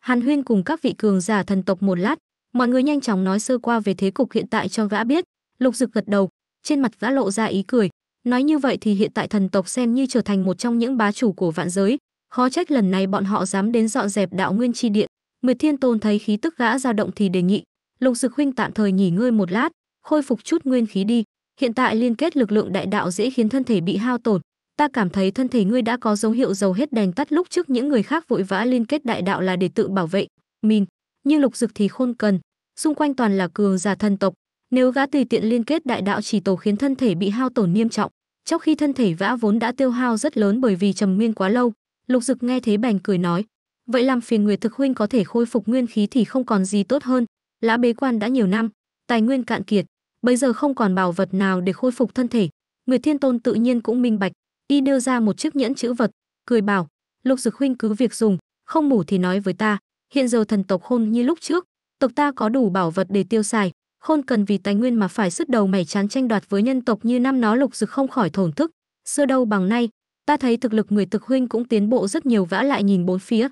Hàn Huyên cùng các vị cường giả thần tộc một lát, mọi người nhanh chóng nói sơ qua về thế cục hiện tại cho vã biết, Lục Dực gật đầu, trên mặt vã lộ ra ý cười, nói như vậy thì hiện tại thần tộc xem như trở thành một trong những bá chủ của vạn giới, khó trách lần này bọn họ dám đến dọn dẹp đạo nguyên chi điện. Nguyệt Thiên Tôn thấy khí tức gã dao động thì đề nghị, Lục Dực huynh tạm thời nghỉ ngơi một lát, khôi phục chút nguyên khí đi, hiện tại liên kết lực lượng đại đạo dễ khiến thân thể bị hao tổn, ta cảm thấy thân thể ngươi đã có dấu hiệu dầu hết đèn tắt lúc trước những người khác vội vã liên kết đại đạo là để tự bảo vệ mình nhưng lục dực thì khôn cần xung quanh toàn là cường giả thần tộc nếu gã tùy tiện liên kết đại đạo chỉ tổ khiến thân thể bị hao tổn nghiêm trọng trong khi thân thể vã vốn đã tiêu hao rất lớn bởi vì trầm nguyên quá lâu lục dực nghe thế bèn cười nói vậy làm phiền người thực huynh có thể khôi phục nguyên khí thì không còn gì tốt hơn lã bế quan đã nhiều năm tài nguyên cạn kiệt bây giờ không còn bảo vật nào để khôi phục thân thể Người thiên tôn tự nhiên cũng minh bạch y đưa ra một chiếc nhẫn chữ vật cười bảo lục dực huynh cứ việc dùng không mủ thì nói với ta hiện giờ thần tộc khôn như lúc trước tộc ta có đủ bảo vật để tiêu xài khôn cần vì tài nguyên mà phải sứt đầu mày chán tranh đoạt với nhân tộc như năm nó lục dực không khỏi thổn thức xưa đâu bằng nay ta thấy thực lực người thực huynh cũng tiến bộ rất nhiều vã lại nhìn bốn phía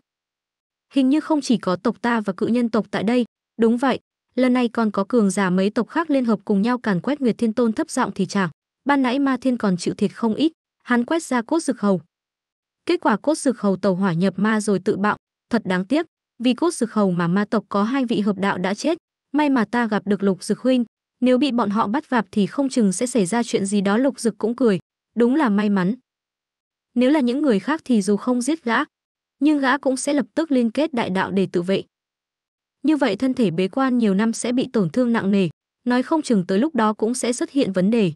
hình như không chỉ có tộc ta và cự nhân tộc tại đây đúng vậy lần này còn có cường giả mấy tộc khác liên hợp cùng nhau càn quét nguyệt thiên tôn thấp giọng thì chẳng. ban nãy ma thiên còn chịu thiệt không ít hắn quét ra cốt dược hầu. Kết quả cốt dược hầu tàu hỏa nhập ma rồi tự bạo, thật đáng tiếc, vì cốt dược hầu mà ma tộc có hai vị hợp đạo đã chết, may mà ta gặp được lục dực huynh, nếu bị bọn họ bắt vạp thì không chừng sẽ xảy ra chuyện gì đó lục dực cũng cười, đúng là may mắn. Nếu là những người khác thì dù không giết gã, nhưng gã cũng sẽ lập tức liên kết đại đạo để tự vệ. Như vậy thân thể bế quan nhiều năm sẽ bị tổn thương nặng nề, nói không chừng tới lúc đó cũng sẽ xuất hiện vấn đề.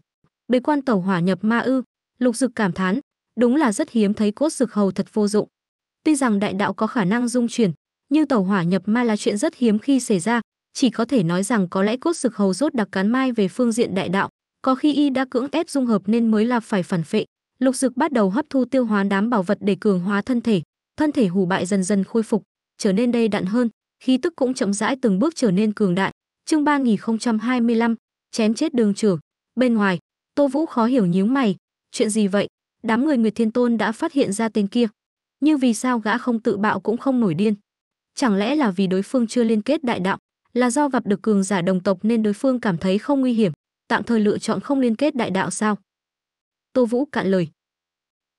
Bế quan tàu hỏa nhập ma ư, Lục Dực cảm thán, đúng là rất hiếm thấy cốt dực hầu thật vô dụng. Tuy rằng đại đạo có khả năng dung chuyển, nhưng tàu hỏa nhập ma là chuyện rất hiếm khi xảy ra, chỉ có thể nói rằng có lẽ cốt dực hầu rốt đặc cán mai về phương diện đại đạo, có khi y đã cưỡng ép dung hợp nên mới là phải phản phệ. Lục Dực bắt đầu hấp thu tiêu hóa đám bảo vật để cường hóa thân thể, thân thể hủ bại dần dần khôi phục, trở nên đầy đặn hơn, khí tức cũng chậm rãi từng bước trở nên cường đại. Chương 3025, chém chết đường trưởng. Bên ngoài, Tô Vũ khó hiểu nhíu mày, chuyện gì vậy đám người nguyệt thiên tôn đã phát hiện ra tên kia nhưng vì sao gã không tự bạo cũng không nổi điên chẳng lẽ là vì đối phương chưa liên kết đại đạo là do gặp được cường giả đồng tộc nên đối phương cảm thấy không nguy hiểm tạm thời lựa chọn không liên kết đại đạo sao tô vũ cạn lời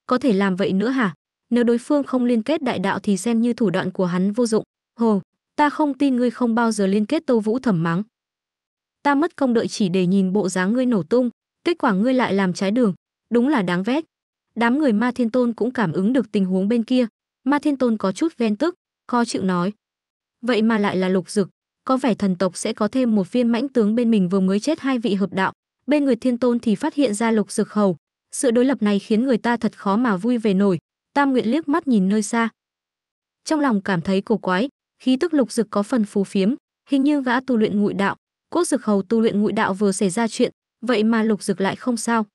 có thể làm vậy nữa hả nếu đối phương không liên kết đại đạo thì xem như thủ đoạn của hắn vô dụng hồ ta không tin ngươi không bao giờ liên kết tô vũ thẩm mắng ta mất công đợi chỉ để nhìn bộ dáng ngươi nổ tung kết quả ngươi lại làm trái đường Đúng là đáng vét. Đám người Ma Thiên Tôn cũng cảm ứng được tình huống bên kia, Ma Thiên Tôn có chút ven tức, khó chịu nói. Vậy mà lại là lục dực, có vẻ thần tộc sẽ có thêm một viên mãnh tướng bên mình vừa mới chết hai vị hợp đạo, bên người Thiên Tôn thì phát hiện ra lục dực hầu. Sự đối lập này khiến người ta thật khó mà vui về nổi, Tam nguyện liếc mắt nhìn nơi xa. Trong lòng cảm thấy cổ quái, khí tức lục dực có phần phù phiếm, hình như gã tu luyện ngụy đạo, cốt dực hầu tu luyện ngụy đạo vừa xảy ra chuyện, vậy mà lục dực lại không sao.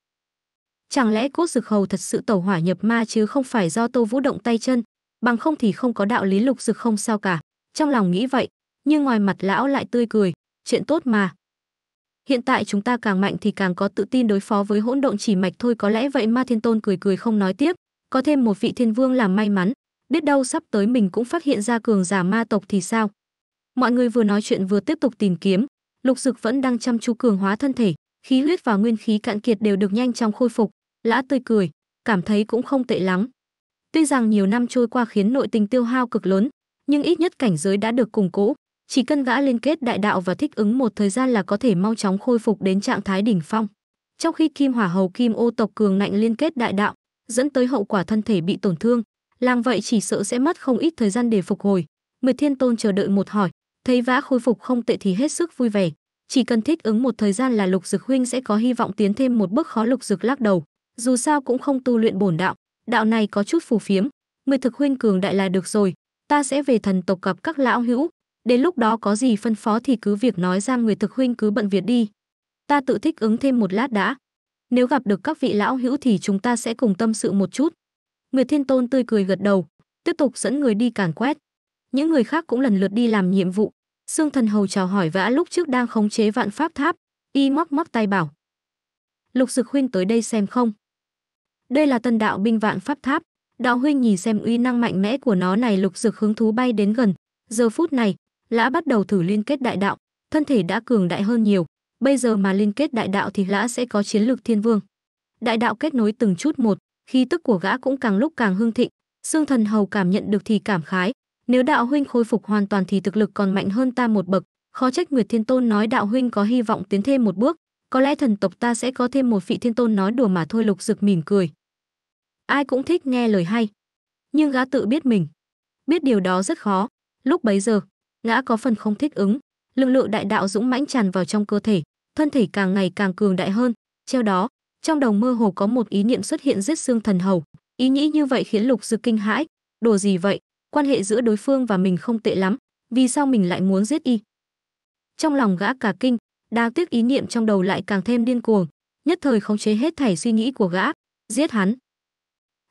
Chẳng lẽ cốt dực hầu thật sự tẩu hỏa nhập ma chứ không phải do Tô Vũ động tay chân, bằng không thì không có đạo lý lục dực không sao cả. Trong lòng nghĩ vậy, nhưng ngoài mặt lão lại tươi cười, chuyện tốt mà. Hiện tại chúng ta càng mạnh thì càng có tự tin đối phó với hỗn động chỉ mạch thôi có lẽ vậy ma thiên tôn cười cười không nói tiếp, có thêm một vị thiên vương là may mắn, biết đâu sắp tới mình cũng phát hiện ra cường giả ma tộc thì sao. Mọi người vừa nói chuyện vừa tiếp tục tìm kiếm, lục dực vẫn đang chăm chú cường hóa thân thể, khí huyết và nguyên khí cạn kiệt đều được nhanh chóng khôi phục, Lã tươi cười, cảm thấy cũng không tệ lắm. Tuy rằng nhiều năm trôi qua khiến nội tình tiêu hao cực lớn, nhưng ít nhất cảnh giới đã được củng cố, chỉ cần gã liên kết đại đạo và thích ứng một thời gian là có thể mau chóng khôi phục đến trạng thái đỉnh phong. Trong khi Kim Hỏa Hầu Kim Ô tộc cường ngạnh liên kết đại đạo, dẫn tới hậu quả thân thể bị tổn thương, làng vậy chỉ sợ sẽ mất không ít thời gian để phục hồi. Mười Thiên Tôn chờ đợi một hỏi, thấy vã khôi phục không tệ thì hết sức vui vẻ, chỉ cần thích ứng một thời gian là Lục Dực huynh sẽ có hy vọng tiến thêm một bước khó Lục Dực lắc đầu, dù sao cũng không tu luyện bổn đạo, đạo này có chút phù phiếm, người thực huynh cường đại là được rồi, ta sẽ về thần tộc gặp các lão hữu, đến lúc đó có gì phân phó thì cứ việc nói ra người thực huynh cứ bận việc đi. Ta tự thích ứng thêm một lát đã. Nếu gặp được các vị lão hữu thì chúng ta sẽ cùng tâm sự một chút. người Thiên Tôn tươi cười gật đầu, tiếp tục dẫn người đi càn quét. Những người khác cũng lần lượt đi làm nhiệm vụ. xương Thần Hầu chào hỏi vã lúc trước đang khống chế vạn pháp tháp, y móc móc tay bảo. Lục Dực Huynh tới đây xem không? Đây là tân đạo binh vạn pháp tháp. Đạo huynh nhìn xem uy năng mạnh mẽ của nó này lục dực hứng thú bay đến gần. Giờ phút này, lã bắt đầu thử liên kết đại đạo, thân thể đã cường đại hơn nhiều. Bây giờ mà liên kết đại đạo thì lã sẽ có chiến lược thiên vương. Đại đạo kết nối từng chút một, khí tức của gã cũng càng lúc càng hưng thịnh. Xương thần hầu cảm nhận được thì cảm khái. Nếu đạo huynh khôi phục hoàn toàn thì thực lực còn mạnh hơn ta một bậc. Khó trách Nguyệt Thiên Tôn nói đạo huynh có hy vọng tiến thêm một bước. Có lẽ thần tộc ta sẽ có thêm một vị thiên tôn nói đùa mà thôi lục dực mỉm cười ai cũng thích nghe lời hay. Nhưng gã tự biết mình, biết điều đó rất khó. Lúc bấy giờ, gã có phần không thích ứng, lực lượng đại đạo dũng mãnh tràn vào trong cơ thể, thân thể càng ngày càng cường đại hơn. Theo đó, trong đầu mơ hồ có một ý niệm xuất hiện giết xương thần hầu. Ý nghĩ như vậy khiến Lục Dư kinh hãi, đồ gì vậy? Quan hệ giữa đối phương và mình không tệ lắm, vì sao mình lại muốn giết y? Trong lòng gã cả kinh, đa tiếc ý niệm trong đầu lại càng thêm điên cuồng, nhất thời không chế hết thảy suy nghĩ của gã, giết hắn,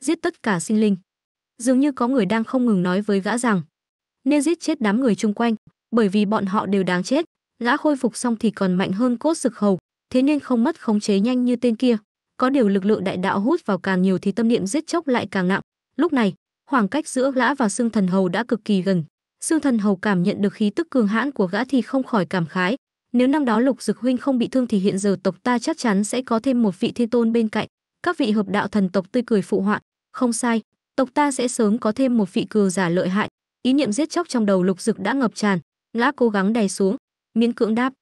giết tất cả sinh linh. Dường như có người đang không ngừng nói với gã rằng nên giết chết đám người chung quanh, bởi vì bọn họ đều đáng chết. Gã khôi phục xong thì còn mạnh hơn cốt sực hầu, thế nên không mất khống chế nhanh như tên kia. Có điều lực lượng đại đạo hút vào càng nhiều thì tâm niệm giết chóc lại càng nặng. Lúc này, khoảng cách giữa gã và xương thần hầu đã cực kỳ gần. Xương thần hầu cảm nhận được khí tức cường hãn của gã thì không khỏi cảm khái. Nếu năm đó lục dực huynh không bị thương thì hiện giờ tộc ta chắc chắn sẽ có thêm một vị thiên tôn bên cạnh. Các vị hợp đạo thần tộc tươi cười phụ họa, không sai, tộc ta sẽ sớm có thêm một vị cừu giả lợi hại. Ý niệm giết chóc trong đầu Lục Dực đã ngập tràn, gã cố gắng đè xuống, miễn cưỡng đáp.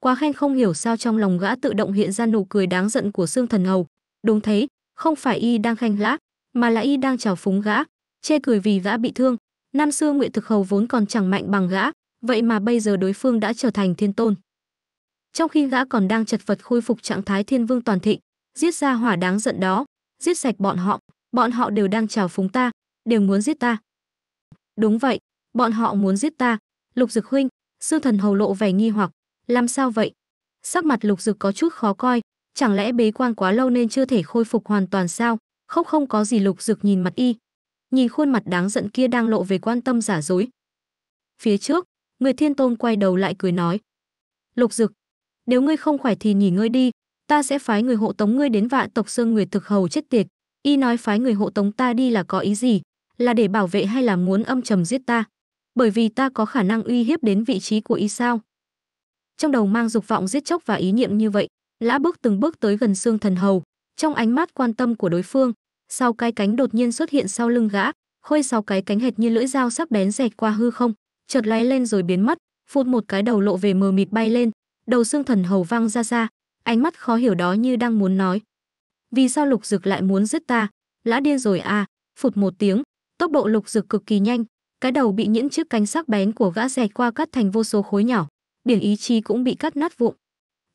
Quá khen không hiểu sao trong lòng gã tự động hiện ra nụ cười đáng giận của xương Thần Hầu. Đúng thế, không phải y đang khen gã, mà là y đang trào phúng gã, chê cười vì gã bị thương. Năm xưa Nguyện Thực Hầu vốn còn chẳng mạnh bằng gã, vậy mà bây giờ đối phương đã trở thành thiên tôn. Trong khi gã còn đang chật vật khôi phục trạng thái thiên vương toàn thịnh, giết ra hỏa đáng giận đó, giết sạch bọn họ, bọn họ đều đang chào phúng ta, đều muốn giết ta. Đúng vậy, bọn họ muốn giết ta, Lục Dực huynh, Sư Thần Hầu lộ vẻ nghi hoặc, làm sao vậy? Sắc mặt Lục Dực có chút khó coi, chẳng lẽ bế quan quá lâu nên chưa thể khôi phục hoàn toàn sao? không không có gì Lục Dực nhìn mặt y, nhìn khuôn mặt đáng giận kia đang lộ về quan tâm giả dối. Phía trước, người Thiên Tôn quay đầu lại cười nói: "Lục Dực, nếu ngươi không khỏe thì nghỉ ngơi đi, ta sẽ phái người hộ tống ngươi đến vạn tộc Sơn Nguyệt thực hầu chết tiệt. Y nói phái người hộ tống ta đi là có ý gì? Là để bảo vệ hay là muốn âm trầm giết ta? Bởi vì ta có khả năng uy hiếp đến vị trí của y sao? Trong đầu mang dục vọng giết chóc và ý niệm như vậy, lã bước từng bước tới gần xương thần hầu, trong ánh mắt quan tâm của đối phương, sau cái cánh đột nhiên xuất hiện sau lưng gã, khôi sau cái cánh hệt như lưỡi dao sắc bén rẹt qua hư không, chợt lóe lên rồi biến mất, phụt một cái đầu lộ về mờ mịt bay lên, đầu xương thần hầu văng ra ra, ánh mắt khó hiểu đó như đang muốn nói. Vì sao lục dực lại muốn giết ta? Lã điên rồi à, phụt một tiếng, tốc độ lục dực cực kỳ nhanh, cái đầu bị những chiếc cánh sắc bén của gã dẹt qua cắt thành vô số khối nhỏ, biển ý chí cũng bị cắt nát vụn.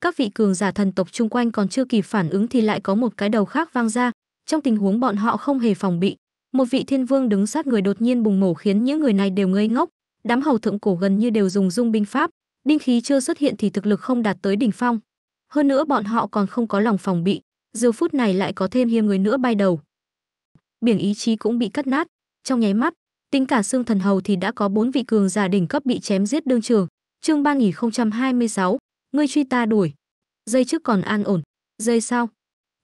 Các vị cường giả thần tộc chung quanh còn chưa kịp phản ứng thì lại có một cái đầu khác vang ra, trong tình huống bọn họ không hề phòng bị, một vị thiên vương đứng sát người đột nhiên bùng nổ khiến những người này đều ngây ngốc, đám hầu thượng cổ gần như đều dùng dung binh pháp, đinh khí chưa xuất hiện thì thực lực không đạt tới đỉnh phong, hơn nữa bọn họ còn không có lòng phòng bị, giờ phút này lại có thêm hiêm người nữa bay đầu. Biển ý chí cũng bị cắt nát, trong nháy mắt, tính cả xương thần hầu thì đã có bốn vị cường giả đỉnh cấp bị chém giết đương trường. Chương sáu, ngươi truy ta đuổi. Dây trước còn an ổn, dây sau.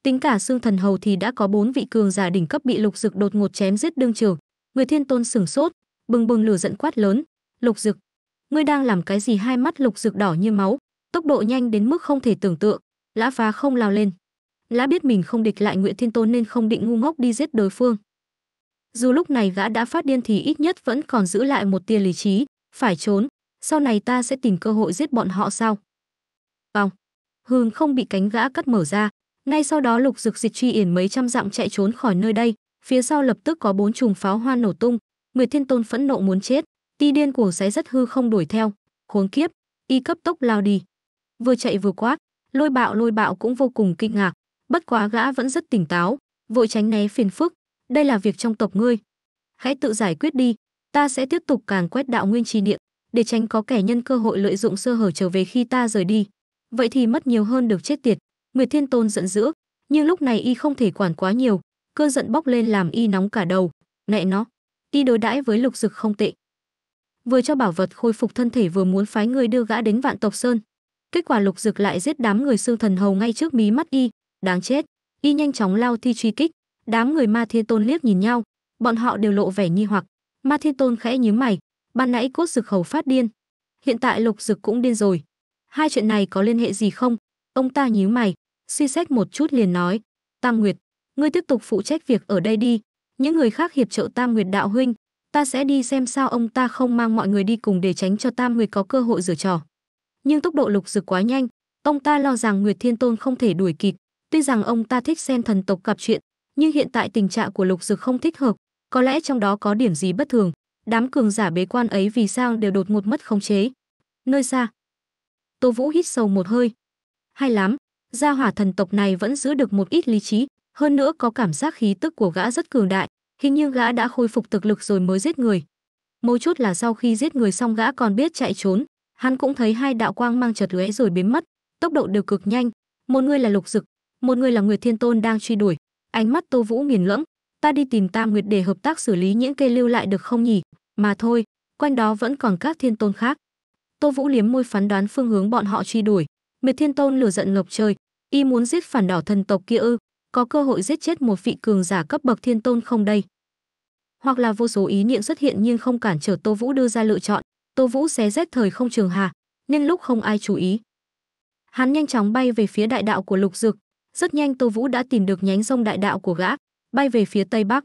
Tính cả xương thần hầu thì đã có bốn vị cường giả đỉnh cấp bị lục dực đột ngột chém giết đương trường. Người thiên tôn sửng sốt, bừng bừng lửa giận quát lớn, "Lục dực, ngươi đang làm cái gì?" Hai mắt lục dực đỏ như máu, tốc độ nhanh đến mức không thể tưởng tượng lã phá không lao lên lã biết mình không địch lại nguyễn thiên tôn nên không định ngu ngốc đi giết đối phương dù lúc này gã đã phát điên thì ít nhất vẫn còn giữ lại một tia lý trí phải trốn sau này ta sẽ tìm cơ hội giết bọn họ sao vòng hương không bị cánh gã cắt mở ra ngay sau đó lục rực dịch truy yển mấy trăm dặm chạy trốn khỏi nơi đây phía sau lập tức có bốn chùm pháo hoa nổ tung nguyệt thiên tôn phẫn nộ muốn chết ti điên của xé rất hư không đuổi theo khốn kiếp y cấp tốc lao đi vừa chạy vừa quát, lôi bạo lôi bạo cũng vô cùng kinh ngạc, bất quá gã vẫn rất tỉnh táo, vội tránh né phiền phức, đây là việc trong tộc ngươi. Hãy tự giải quyết đi, ta sẽ tiếp tục càng quét đạo nguyên trì địa, để tránh có kẻ nhân cơ hội lợi dụng sơ hở trở về khi ta rời đi. Vậy thì mất nhiều hơn được chết tiệt, Nguyệt Thiên Tôn giận dữ, nhưng lúc này y không thể quản quá nhiều, cơn giận bốc lên làm y nóng cả đầu, mẹ nó, đi đối đãi với lục dực không tệ. Vừa cho bảo vật khôi phục thân thể vừa muốn phái người đưa gã đến vạn tộc sơn, Kết quả lục dực lại giết đám người sư thần hầu ngay trước mí mắt y, đáng chết. Y nhanh chóng lao thi truy kích, đám người Ma Thiên Tôn liếc nhìn nhau, bọn họ đều lộ vẻ nghi hoặc. Ma Thiên Tôn khẽ nhíu mày, ban nãy cốt dực hầu phát điên, hiện tại lục dực cũng điên rồi. Hai chuyện này có liên hệ gì không? Ông ta nhíu mày, suy xét một chút liền nói, Tam Nguyệt, ngươi tiếp tục phụ trách việc ở đây đi, những người khác hiệp trợ Tam Nguyệt đạo huynh, ta sẽ đi xem sao ông ta không mang mọi người đi cùng để tránh cho Tam Nguyệt có cơ hội rửa trò nhưng tốc độ lục dực quá nhanh, ông ta lo rằng Nguyệt Thiên Tôn không thể đuổi kịp. Tuy rằng ông ta thích xem thần tộc gặp chuyện, nhưng hiện tại tình trạng của lục dực không thích hợp, có lẽ trong đó có điểm gì bất thường. Đám cường giả bế quan ấy vì sao đều đột ngột mất khống chế. Nơi xa, Tô Vũ hít sâu một hơi. Hay lắm, gia hỏa thần tộc này vẫn giữ được một ít lý trí, hơn nữa có cảm giác khí tức của gã rất cường đại, hình như gã đã khôi phục thực lực rồi mới giết người. Mấu chốt là sau khi giết người xong gã còn biết chạy trốn, hắn cũng thấy hai đạo quang mang chợt lóe rồi biến mất, tốc độ đều cực nhanh, một người là Lục Dực, một người là Nguyệt Thiên Tôn đang truy đuổi. Ánh mắt Tô Vũ nghiền lẫm, ta đi tìm Tam Nguyệt để hợp tác xử lý những cây lưu lại được không nhỉ? Mà thôi, quanh đó vẫn còn các thiên tôn khác. Tô Vũ liếm môi phán đoán phương hướng bọn họ truy đuổi. Miệt Thiên Tôn lửa giận ngập trời, y muốn giết phản đỏ thần tộc kia ư? Có cơ hội giết chết một vị cường giả cấp bậc thiên tôn không đây? Hoặc là vô số ý niệm xuất hiện nhưng không cản trở Tô Vũ đưa ra lựa chọn, Tô Vũ xé rách thời không trường hạ, nhưng lúc không ai chú ý. Hắn nhanh chóng bay về phía đại đạo của Lục Dực, rất nhanh Tô Vũ đã tìm được nhánh sông đại đạo của gã, bay về phía tây bắc.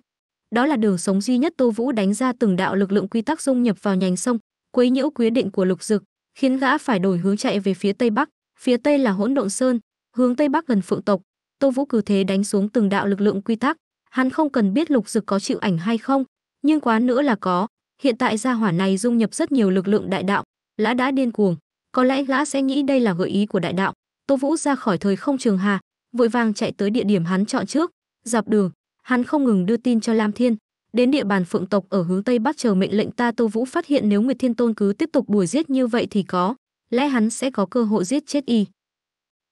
Đó là đường sống duy nhất Tô Vũ đánh ra từng đạo lực lượng quy tắc dung nhập vào nhánh sông, quấy nhiễu quyết định của Lục Dực, khiến gã phải đổi hướng chạy về phía tây bắc, phía tây là Hỗn Độn Sơn, hướng tây bắc gần Phượng tộc. Tô Vũ cứ thế đánh xuống từng đạo lực lượng quy tắc, hắn không cần biết Lục Dực có chịu ảnh hay không, nhưng quá nữa là có, hiện tại gia hỏa này dung nhập rất nhiều lực lượng đại đạo lã đã điên cuồng có lẽ lã sẽ nghĩ đây là gợi ý của đại đạo tô vũ ra khỏi thời không trường hà vội vàng chạy tới địa điểm hắn chọn trước dọc đường hắn không ngừng đưa tin cho lam thiên đến địa bàn phượng tộc ở hướng tây bắt chờ mệnh lệnh ta tô vũ phát hiện nếu nguyệt thiên tôn cứ tiếp tục đuổi giết như vậy thì có lẽ hắn sẽ có cơ hội giết chết y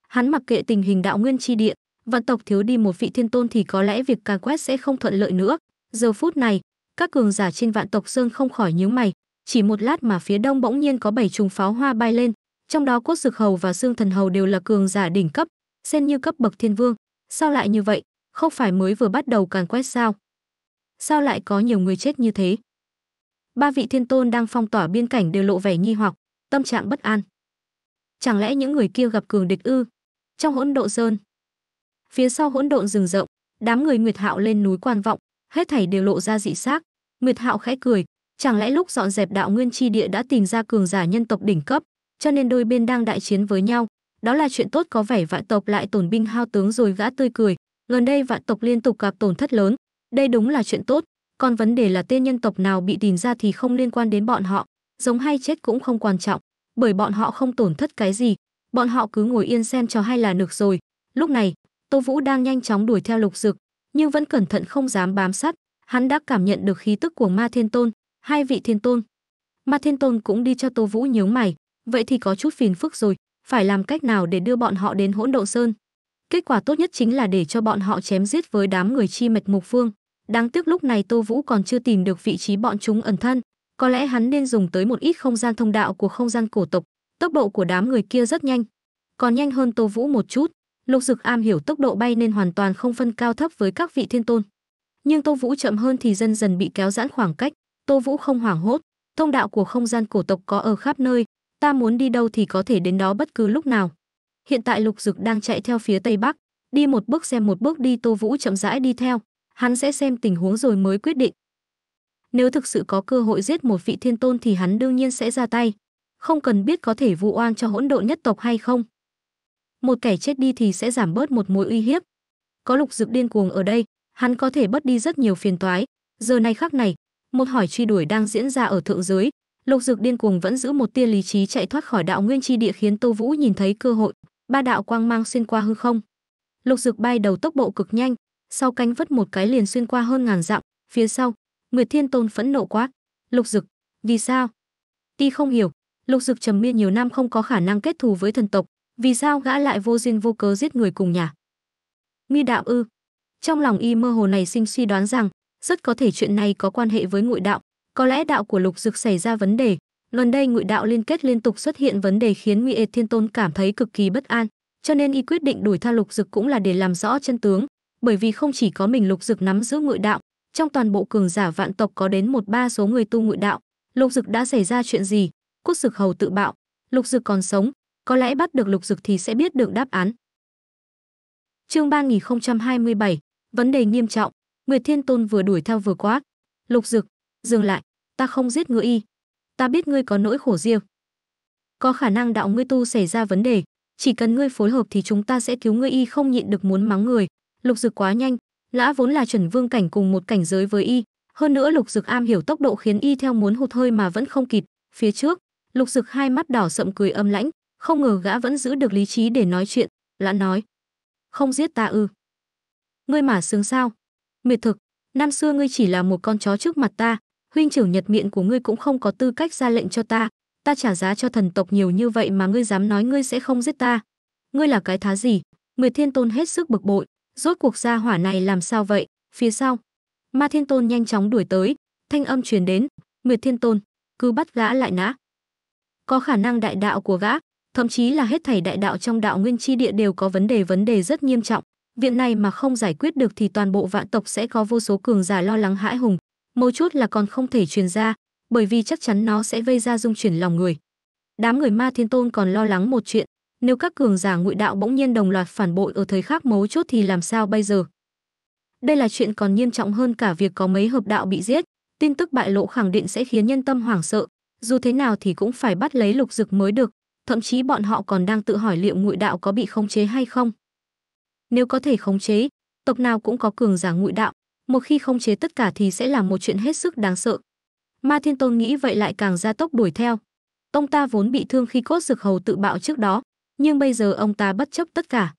hắn mặc kệ tình hình đạo nguyên tri địa vạn tộc thiếu đi một vị thiên tôn thì có lẽ việc càng quét sẽ không thuận lợi nữa giờ phút này các cường giả trên vạn tộc sơn không khỏi nhíu mày chỉ một lát mà phía đông bỗng nhiên có bảy trùng pháo hoa bay lên trong đó cốt dực hầu và xương thần hầu đều là cường giả đỉnh cấp xen như cấp bậc thiên vương sao lại như vậy không phải mới vừa bắt đầu càn quét sao sao lại có nhiều người chết như thế ba vị thiên tôn đang phong tỏa biên cảnh đều lộ vẻ nghi hoặc tâm trạng bất an chẳng lẽ những người kia gặp cường địch ư trong hỗn độ sơn phía sau hỗn độn rừng rộng đám người nguyệt hạo lên núi quan vọng hết thảy đều lộ ra dị xác. Nguyệt Hạo khẽ cười, chẳng lẽ lúc dọn dẹp đạo nguyên chi địa đã tìm ra cường giả nhân tộc đỉnh cấp, cho nên đôi bên đang đại chiến với nhau, đó là chuyện tốt có vẻ vạn tộc lại tổn binh hao tướng rồi gã tươi cười, gần đây vạn tộc liên tục gặp tổn thất lớn, đây đúng là chuyện tốt, còn vấn đề là tên nhân tộc nào bị tìm ra thì không liên quan đến bọn họ, giống hay chết cũng không quan trọng, bởi bọn họ không tổn thất cái gì, bọn họ cứ ngồi yên xem cho hay là được rồi. Lúc này, Tô Vũ đang nhanh chóng đuổi theo Lục Dực, nhưng vẫn cẩn thận không dám bám sát, hắn đã cảm nhận được khí tức của Ma Thiên Tôn, hai vị Thiên Tôn. Ma Thiên Tôn cũng đi cho Tô Vũ nhíu mày, vậy thì có chút phiền phức rồi, phải làm cách nào để đưa bọn họ đến Hỗn Độn Sơn? Kết quả tốt nhất chính là để cho bọn họ chém giết với đám người chi mạch mục phương. Đáng tiếc lúc này Tô Vũ còn chưa tìm được vị trí bọn chúng ẩn thân, có lẽ hắn nên dùng tới một ít không gian thông đạo của không gian cổ tộc, tốc độ của đám người kia rất nhanh, còn nhanh hơn Tô Vũ một chút, Lục Dực am hiểu tốc độ bay nên hoàn toàn không phân cao thấp với các vị thiên tôn. Nhưng Tô Vũ chậm hơn thì dần dần bị kéo giãn khoảng cách, Tô Vũ không hoảng hốt, thông đạo của không gian cổ tộc có ở khắp nơi, ta muốn đi đâu thì có thể đến đó bất cứ lúc nào. Hiện tại Lục Dực đang chạy theo phía tây bắc, đi một bước xem một bước đi Tô Vũ chậm rãi đi theo, hắn sẽ xem tình huống rồi mới quyết định. Nếu thực sự có cơ hội giết một vị thiên tôn thì hắn đương nhiên sẽ ra tay, không cần biết có thể vu oan cho hỗn độn nhất tộc hay không, một kẻ chết đi thì sẽ giảm bớt một mối uy hiếp. Có lục dực điên cuồng ở đây, hắn có thể bớt đi rất nhiều phiền toái. Giờ này khắc này, một hỏi truy đuổi đang diễn ra ở thượng giới, lục dực điên cuồng vẫn giữ một tia lý trí chạy thoát khỏi đạo nguyên chi địa khiến Tô Vũ nhìn thấy cơ hội, ba đạo quang mang xuyên qua hư không. Lục dực bay đầu tốc bộ cực nhanh, sau cánh vất một cái liền xuyên qua hơn ngàn dặm, phía sau, Nguyệt Thiên Tôn phẫn nộ quát, "Lục dực, vì sao?" Ti không hiểu, Lục Dực trầm miên nhiều năm không có khả năng kết thù với thần tộc, vì sao gã lại vô duyên vô cớ giết người cùng nhà? Nghi đạo ư? Trong lòng y mơ hồ này sinh suy đoán rằng, rất có thể chuyện này có quan hệ với ngụy đạo, có lẽ đạo của Lục Dực xảy ra vấn đề, gần đây ngụy đạo liên kết liên tục xuất hiện vấn đề khiến Ngụy Ê Thiên Tôn cảm thấy cực kỳ bất an, cho nên y quyết định đuổi tha Lục Dực cũng là để làm rõ chân tướng, bởi vì không chỉ có mình Lục Dực nắm giữ ngụy đạo, trong toàn bộ cường giả vạn tộc có đến một ba số người tu ngụy đạo, Lục Dực đã xảy ra chuyện gì? Quốc Dực hầu tự bạo, Lục Dực còn sống, có lẽ bắt được lục dực thì sẽ biết được đáp án. Chương 3027, vấn đề nghiêm trọng, Nguyệt Thiên Tôn vừa đuổi theo vừa quát, "Lục Dực, dừng lại, ta không giết ngươi y, ta biết ngươi có nỗi khổ riêng. Có khả năng đạo ngươi tu xảy ra vấn đề, chỉ cần ngươi phối hợp thì chúng ta sẽ cứu ngươi y không nhịn được muốn mắng người." Lục Dực quá nhanh, lã vốn là chuẩn vương cảnh cùng một cảnh giới với y, hơn nữa Lục Dực am hiểu tốc độ khiến y theo muốn hụt hơi mà vẫn không kịp, phía trước, Lục Dực hai mắt đỏ sậm cười âm lãnh, không ngờ gã vẫn giữ được lý trí để nói chuyện, lãn nói. Không giết ta ư. Ngươi mà sướng sao. Miệt thực, năm xưa ngươi chỉ là một con chó trước mặt ta, huynh trưởng nhật miệng của ngươi cũng không có tư cách ra lệnh cho ta. Ta trả giá cho thần tộc nhiều như vậy mà ngươi dám nói ngươi sẽ không giết ta. Ngươi là cái thá gì? Nguyệt Thiên Tôn hết sức bực bội. Rốt cuộc gia hỏa này làm sao vậy? Phía sau. Ma Thiên Tôn nhanh chóng đuổi tới. Thanh âm truyền đến. Nguyệt Thiên Tôn. Cứ bắt gã lại nã. Có khả năng đại đạo của gã, thậm chí là hết thảy đại đạo trong đạo nguyên chi địa đều có vấn đề vấn đề rất nghiêm trọng viện này mà không giải quyết được thì toàn bộ vạn tộc sẽ có vô số cường giả lo lắng hãi hùng mấu chốt là còn không thể truyền ra bởi vì chắc chắn nó sẽ gây ra dung chuyển lòng người đám người ma thiên tôn còn lo lắng một chuyện nếu các cường giả ngụy đạo bỗng nhiên đồng loạt phản bội ở thời khắc mấu chốt thì làm sao bây giờ đây là chuyện còn nghiêm trọng hơn cả việc có mấy hợp đạo bị giết tin tức bại lộ khẳng định sẽ khiến nhân tâm hoảng sợ dù thế nào thì cũng phải bắt lấy lục dực mới được thậm chí bọn họ còn đang tự hỏi liệu ngụy đạo có bị khống chế hay không. Nếu có thể khống chế, tộc nào cũng có cường giả ngụy đạo, một khi khống chế tất cả thì sẽ là một chuyện hết sức đáng sợ. Ma Thiên Tôn nghĩ vậy lại càng ra tốc đuổi theo. Ông ta vốn bị thương khi cốt dược hầu tự bạo trước đó, nhưng bây giờ ông ta bất chấp tất cả.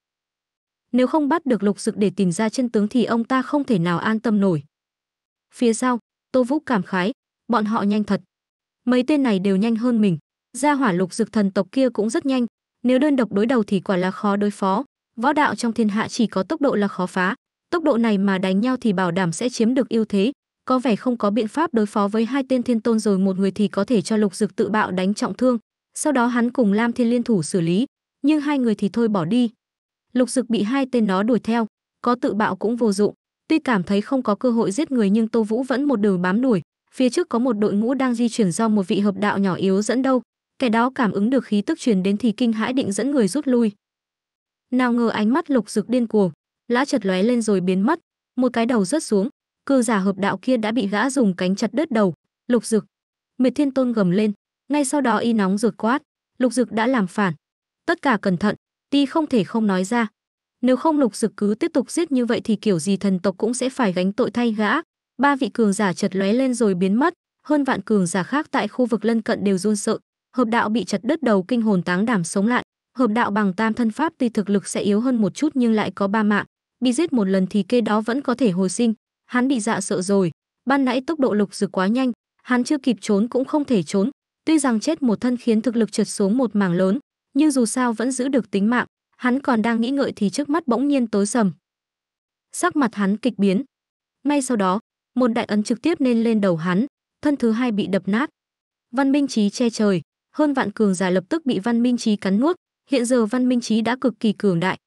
Nếu không bắt được lục dực để tìm ra chân tướng thì ông ta không thể nào an tâm nổi. Phía sau, Tô Vũ cảm khái, bọn họ nhanh thật. Mấy tên này đều nhanh hơn mình. Gia hỏa lục dược thần tộc kia cũng rất nhanh, nếu đơn độc đối đầu thì quả là khó đối phó. Võ đạo trong thiên hạ chỉ có tốc độ là khó phá, tốc độ này mà đánh nhau thì bảo đảm sẽ chiếm được ưu thế, có vẻ không có biện pháp đối phó với hai tên thiên tôn rồi một người thì có thể cho lục dực tự bạo đánh trọng thương sau đó hắn cùng lam thiên liên thủ xử lý nhưng hai người thì thôi bỏ đi lục dực bị hai tên đó đuổi theo có tự bạo cũng vô dụng tuy cảm thấy không có cơ hội giết người nhưng tô vũ vẫn một đường bám đuổi phía trước có một đội ngũ đang di chuyển do một vị hợp đạo nhỏ yếu dẫn đâu kẻ đó cảm ứng được khí tức truyền đến thì kinh hãi định dẫn người rút lui. Nào ngờ ánh mắt lục rực điên cuồng, lã chật lóe lên rồi biến mất, một cái đầu rớt xuống, cư giả hợp đạo kia đã bị gã dùng cánh chặt đứt đầu, lục rực. Miệt Thiên Tôn gầm lên, ngay sau đó y nóng rực quát, lục rực đã làm phản. Tất cả cẩn thận, ti không thể không nói ra. Nếu không lục rực cứ tiếp tục giết như vậy thì kiểu gì thần tộc cũng sẽ phải gánh tội thay gã. Ba vị cường giả chật lóe lên rồi biến mất, hơn vạn cường giả khác tại khu vực lân cận đều run sợ, hợp đạo bị chặt đứt đầu kinh hồn táng đảm sống lại hợp đạo bằng tam thân pháp tuy thực lực sẽ yếu hơn một chút nhưng lại có ba mạng bị giết một lần thì kê đó vẫn có thể hồi sinh hắn bị dạ sợ rồi ban nãy tốc độ lục dực quá nhanh hắn chưa kịp trốn cũng không thể trốn tuy rằng chết một thân khiến thực lực trượt xuống một mảng lớn nhưng dù sao vẫn giữ được tính mạng hắn còn đang nghĩ ngợi thì trước mắt bỗng nhiên tối sầm sắc mặt hắn kịch biến ngay sau đó một đại ấn trực tiếp nên lên đầu hắn thân thứ hai bị đập nát văn minh trí che trời hơn vạn cường giả lập tức bị Văn Minh trí cắn nuốt, hiện giờ Văn Minh trí đã cực kỳ cường đại.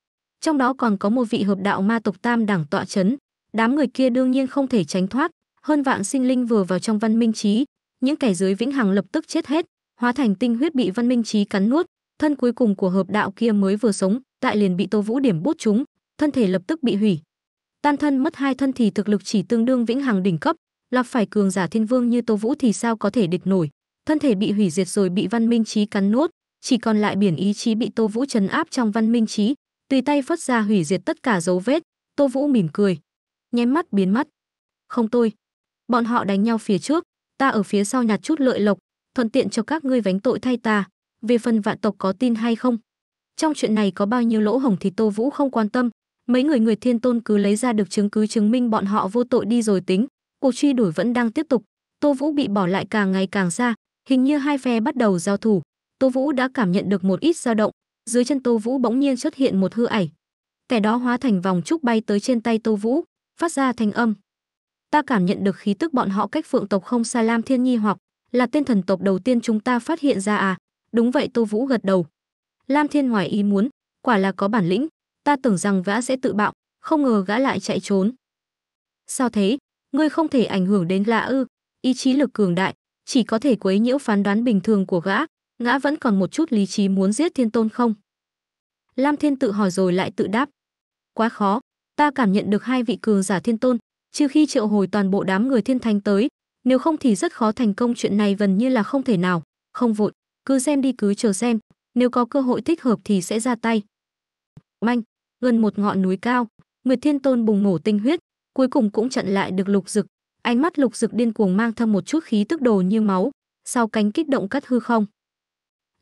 Trong đó còn có một vị hợp đạo ma tộc Tam đẳng tọa chấn, đám người kia đương nhiên không thể tránh thoát, hơn vạn sinh linh vừa vào trong Văn Minh trí, những kẻ dưới vĩnh hằng lập tức chết hết, hóa thành tinh huyết bị Văn Minh trí cắn nuốt, thân cuối cùng của hợp đạo kia mới vừa sống, tại liền bị Tô Vũ điểm bút chúng, thân thể lập tức bị hủy. Tan thân mất hai thân thì thực lực chỉ tương đương vĩnh hằng đỉnh cấp, là phải cường giả thiên vương như Tô Vũ thì sao có thể địch nổi thân thể bị hủy diệt rồi bị văn minh trí cắn nuốt chỉ còn lại biển ý chí bị tô vũ chấn áp trong văn minh trí tùy tay phất ra hủy diệt tất cả dấu vết tô vũ mỉm cười nhém mắt biến mất không tôi bọn họ đánh nhau phía trước ta ở phía sau nhặt chút lợi lộc thuận tiện cho các ngươi vánh tội thay ta về phần vạn tộc có tin hay không trong chuyện này có bao nhiêu lỗ hổng thì tô vũ không quan tâm mấy người người thiên tôn cứ lấy ra được chứng cứ chứng minh bọn họ vô tội đi rồi tính cuộc truy đuổi vẫn đang tiếp tục tô vũ bị bỏ lại càng ngày càng xa Hình như hai phe bắt đầu giao thủ, Tô Vũ đã cảm nhận được một ít dao động, dưới chân Tô Vũ bỗng nhiên xuất hiện một hư ảnh. Kẻ đó hóa thành vòng trúc bay tới trên tay Tô Vũ, phát ra thanh âm. Ta cảm nhận được khí tức bọn họ cách phượng tộc không xa Lam Thiên Nhi hoặc là tên thần tộc đầu tiên chúng ta phát hiện ra à? Đúng vậy Tô Vũ gật đầu. Lam Thiên ngoài ý muốn, quả là có bản lĩnh, ta tưởng rằng gã sẽ tự bạo, không ngờ gã lại chạy trốn. Sao thế, ngươi không thể ảnh hưởng đến lạ ư? Ý chí lực cường đại, chỉ có thể quấy nhiễu phán đoán bình thường của gã, ngã vẫn còn một chút lý trí muốn giết thiên tôn không? Lam Thiên tự hỏi rồi lại tự đáp. Quá khó, ta cảm nhận được hai vị cường giả thiên tôn, trừ khi triệu hồi toàn bộ đám người thiên thành tới, nếu không thì rất khó thành công chuyện này gần như là không thể nào, không vội, cứ xem đi cứ chờ xem, nếu có cơ hội thích hợp thì sẽ ra tay. Manh, gần một ngọn núi cao, Nguyệt Thiên Tôn bùng nổ tinh huyết, cuối cùng cũng chặn lại được lục dực, Ánh mắt lục dực điên cuồng mang theo một chút khí tức đồ như máu, sau cánh kích động cắt hư không.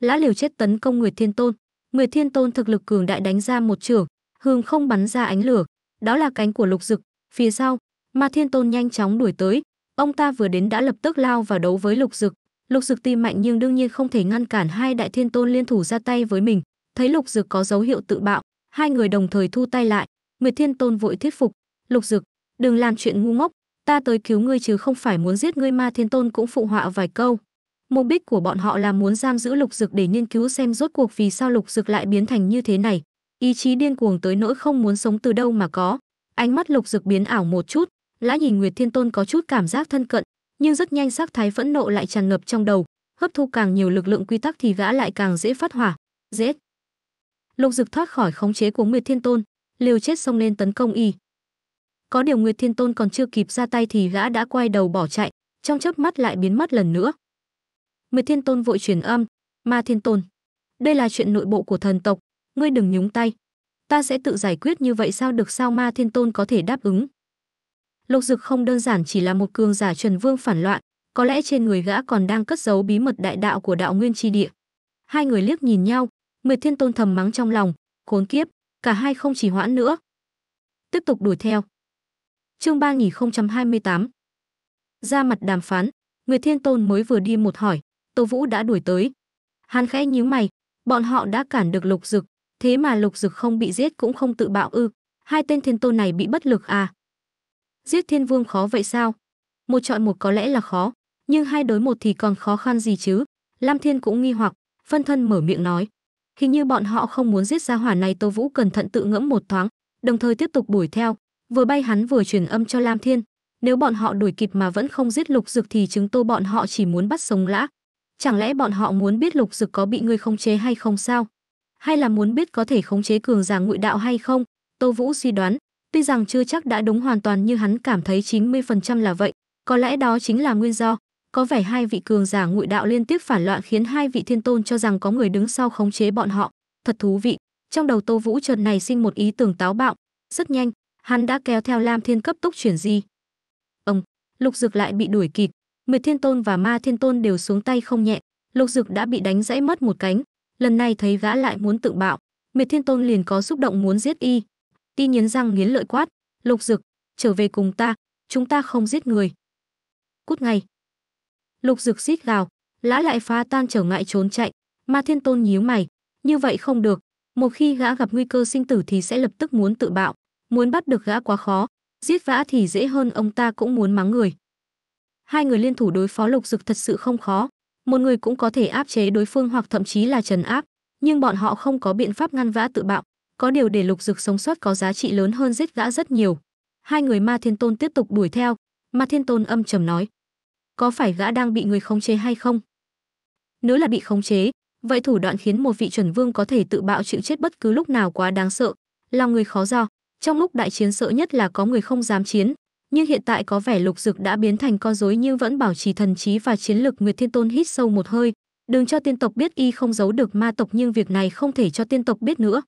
Lã liều chết tấn công Nguyệt Thiên Tôn. Nguyệt Thiên Tôn thực lực cường đại đánh ra một chưởng, hương không bắn ra ánh lửa. Đó là cánh của lục dực. Phía sau, mà Thiên Tôn nhanh chóng đuổi tới. Ông ta vừa đến đã lập tức lao vào đấu với lục dực. Lục dực tuy mạnh nhưng đương nhiên không thể ngăn cản hai đại thiên tôn liên thủ ra tay với mình. Thấy lục dực có dấu hiệu tự bạo, hai người đồng thời thu tay lại. Nguyệt Thiên Tôn vội thuyết phục. Lục dực, đừng làm chuyện ngu ngốc, ta tới cứu ngươi chứ không phải muốn giết ngươi ma thiên tôn cũng phụ họa vài câu mục đích của bọn họ là muốn giam giữ lục dực để nghiên cứu xem rốt cuộc vì sao lục dực lại biến thành như thế này ý chí điên cuồng tới nỗi không muốn sống từ đâu mà có ánh mắt lục dực biến ảo một chút lã nhìn nguyệt thiên tôn có chút cảm giác thân cận nhưng rất nhanh sắc thái phẫn nộ lại tràn ngập trong đầu hấp thu càng nhiều lực lượng quy tắc thì gã lại càng dễ phát hỏa dễ lục dực thoát khỏi khống chế của nguyệt thiên tôn liều chết xông lên tấn công y có điều Nguyệt Thiên Tôn còn chưa kịp ra tay thì gã đã quay đầu bỏ chạy, trong chớp mắt lại biến mất lần nữa. Nguyệt Thiên Tôn vội truyền âm, "Ma Thiên Tôn, đây là chuyện nội bộ của thần tộc, ngươi đừng nhúng tay. Ta sẽ tự giải quyết như vậy sao được sao Ma Thiên Tôn có thể đáp ứng?" Lục Dực không đơn giản chỉ là một cường giả Trần Vương phản loạn, có lẽ trên người gã còn đang cất giấu bí mật đại đạo của đạo nguyên Chi địa. Hai người liếc nhìn nhau, Nguyệt Thiên Tôn thầm mắng trong lòng, khốn kiếp, cả hai không chỉ hoãn nữa, tiếp tục đuổi theo. Chương 3028. Ra mặt đàm phán, người Thiên Tôn mới vừa đi một hỏi, Tô Vũ đã đuổi tới. Hắn khẽ nhíu mày, bọn họ đã cản được Lục Dực, thế mà Lục Dực không bị giết cũng không tự bạo ư? Hai tên Thiên Tôn này bị bất lực à? Giết Thiên Vương khó vậy sao? Một chọi một có lẽ là khó, nhưng hai đối một thì còn khó khăn gì chứ? Lam Thiên cũng nghi hoặc, phân thân mở miệng nói. Hình như bọn họ không muốn giết ra hỏa này Tô Vũ cẩn thận tự ngẫm một thoáng, đồng thời tiếp tục đuổi theo, vừa bay hắn vừa truyền âm cho lam thiên nếu bọn họ đuổi kịp mà vẫn không giết lục dực thì chứng tô bọn họ chỉ muốn bắt sống lã chẳng lẽ bọn họ muốn biết lục dực có bị ngươi khống chế hay không sao hay là muốn biết có thể khống chế cường giả ngụy đạo hay không tô vũ suy đoán tuy rằng chưa chắc đã đúng hoàn toàn như hắn cảm thấy 90% là vậy có lẽ đó chính là nguyên do có vẻ hai vị cường giả ngụy đạo liên tiếp phản loạn khiến hai vị thiên tôn cho rằng có người đứng sau khống chế bọn họ thật thú vị trong đầu tô vũ chợt này sinh một ý tưởng táo bạo rất nhanh hắn đã kéo theo Lam Thiên cấp tốc chuyển di. Ông, Lục dược lại bị đuổi kịp, Nguyệt Thiên Tôn và Ma Thiên Tôn đều xuống tay không nhẹ, Lục dược đã bị đánh rãy mất một cánh, lần này thấy gã lại muốn tự bạo, Nguyệt Thiên Tôn liền có xúc động muốn giết y. Y nghiến răng nghiến lợi quát, "Lục Dực, trở về cùng ta, chúng ta không giết người." Cút ngay. Lục Dực rít gào, lã lại phá tan trở ngại trốn chạy, Ma Thiên Tôn nhíu mày, như vậy không được, một khi gã gặp nguy cơ sinh tử thì sẽ lập tức muốn tự bạo. Muốn bắt được gã quá khó, giết vã thì dễ hơn ông ta cũng muốn mắng người. Hai người liên thủ đối phó lục dực thật sự không khó, một người cũng có thể áp chế đối phương hoặc thậm chí là trấn áp, nhưng bọn họ không có biện pháp ngăn vã tự bạo, có điều để lục dực sống sót có giá trị lớn hơn giết gã rất nhiều. Hai người Ma Thiên Tôn tiếp tục đuổi theo, Ma Thiên Tôn âm trầm nói: "Có phải gã đang bị người khống chế hay không? Nếu là bị khống chế, vậy thủ đoạn khiến một vị chuẩn vương có thể tự bạo chịu chết bất cứ lúc nào quá đáng sợ, lòng người khó do trong lúc đại chiến sợ nhất là có người không dám chiến, nhưng hiện tại có vẻ Lục Dực đã biến thành con rối nhưng vẫn bảo trì thần trí và chiến lực Nguyệt Thiên Tôn hít sâu một hơi, đừng cho tiên tộc biết y không giấu được ma tộc nhưng việc này không thể cho tiên tộc biết nữa.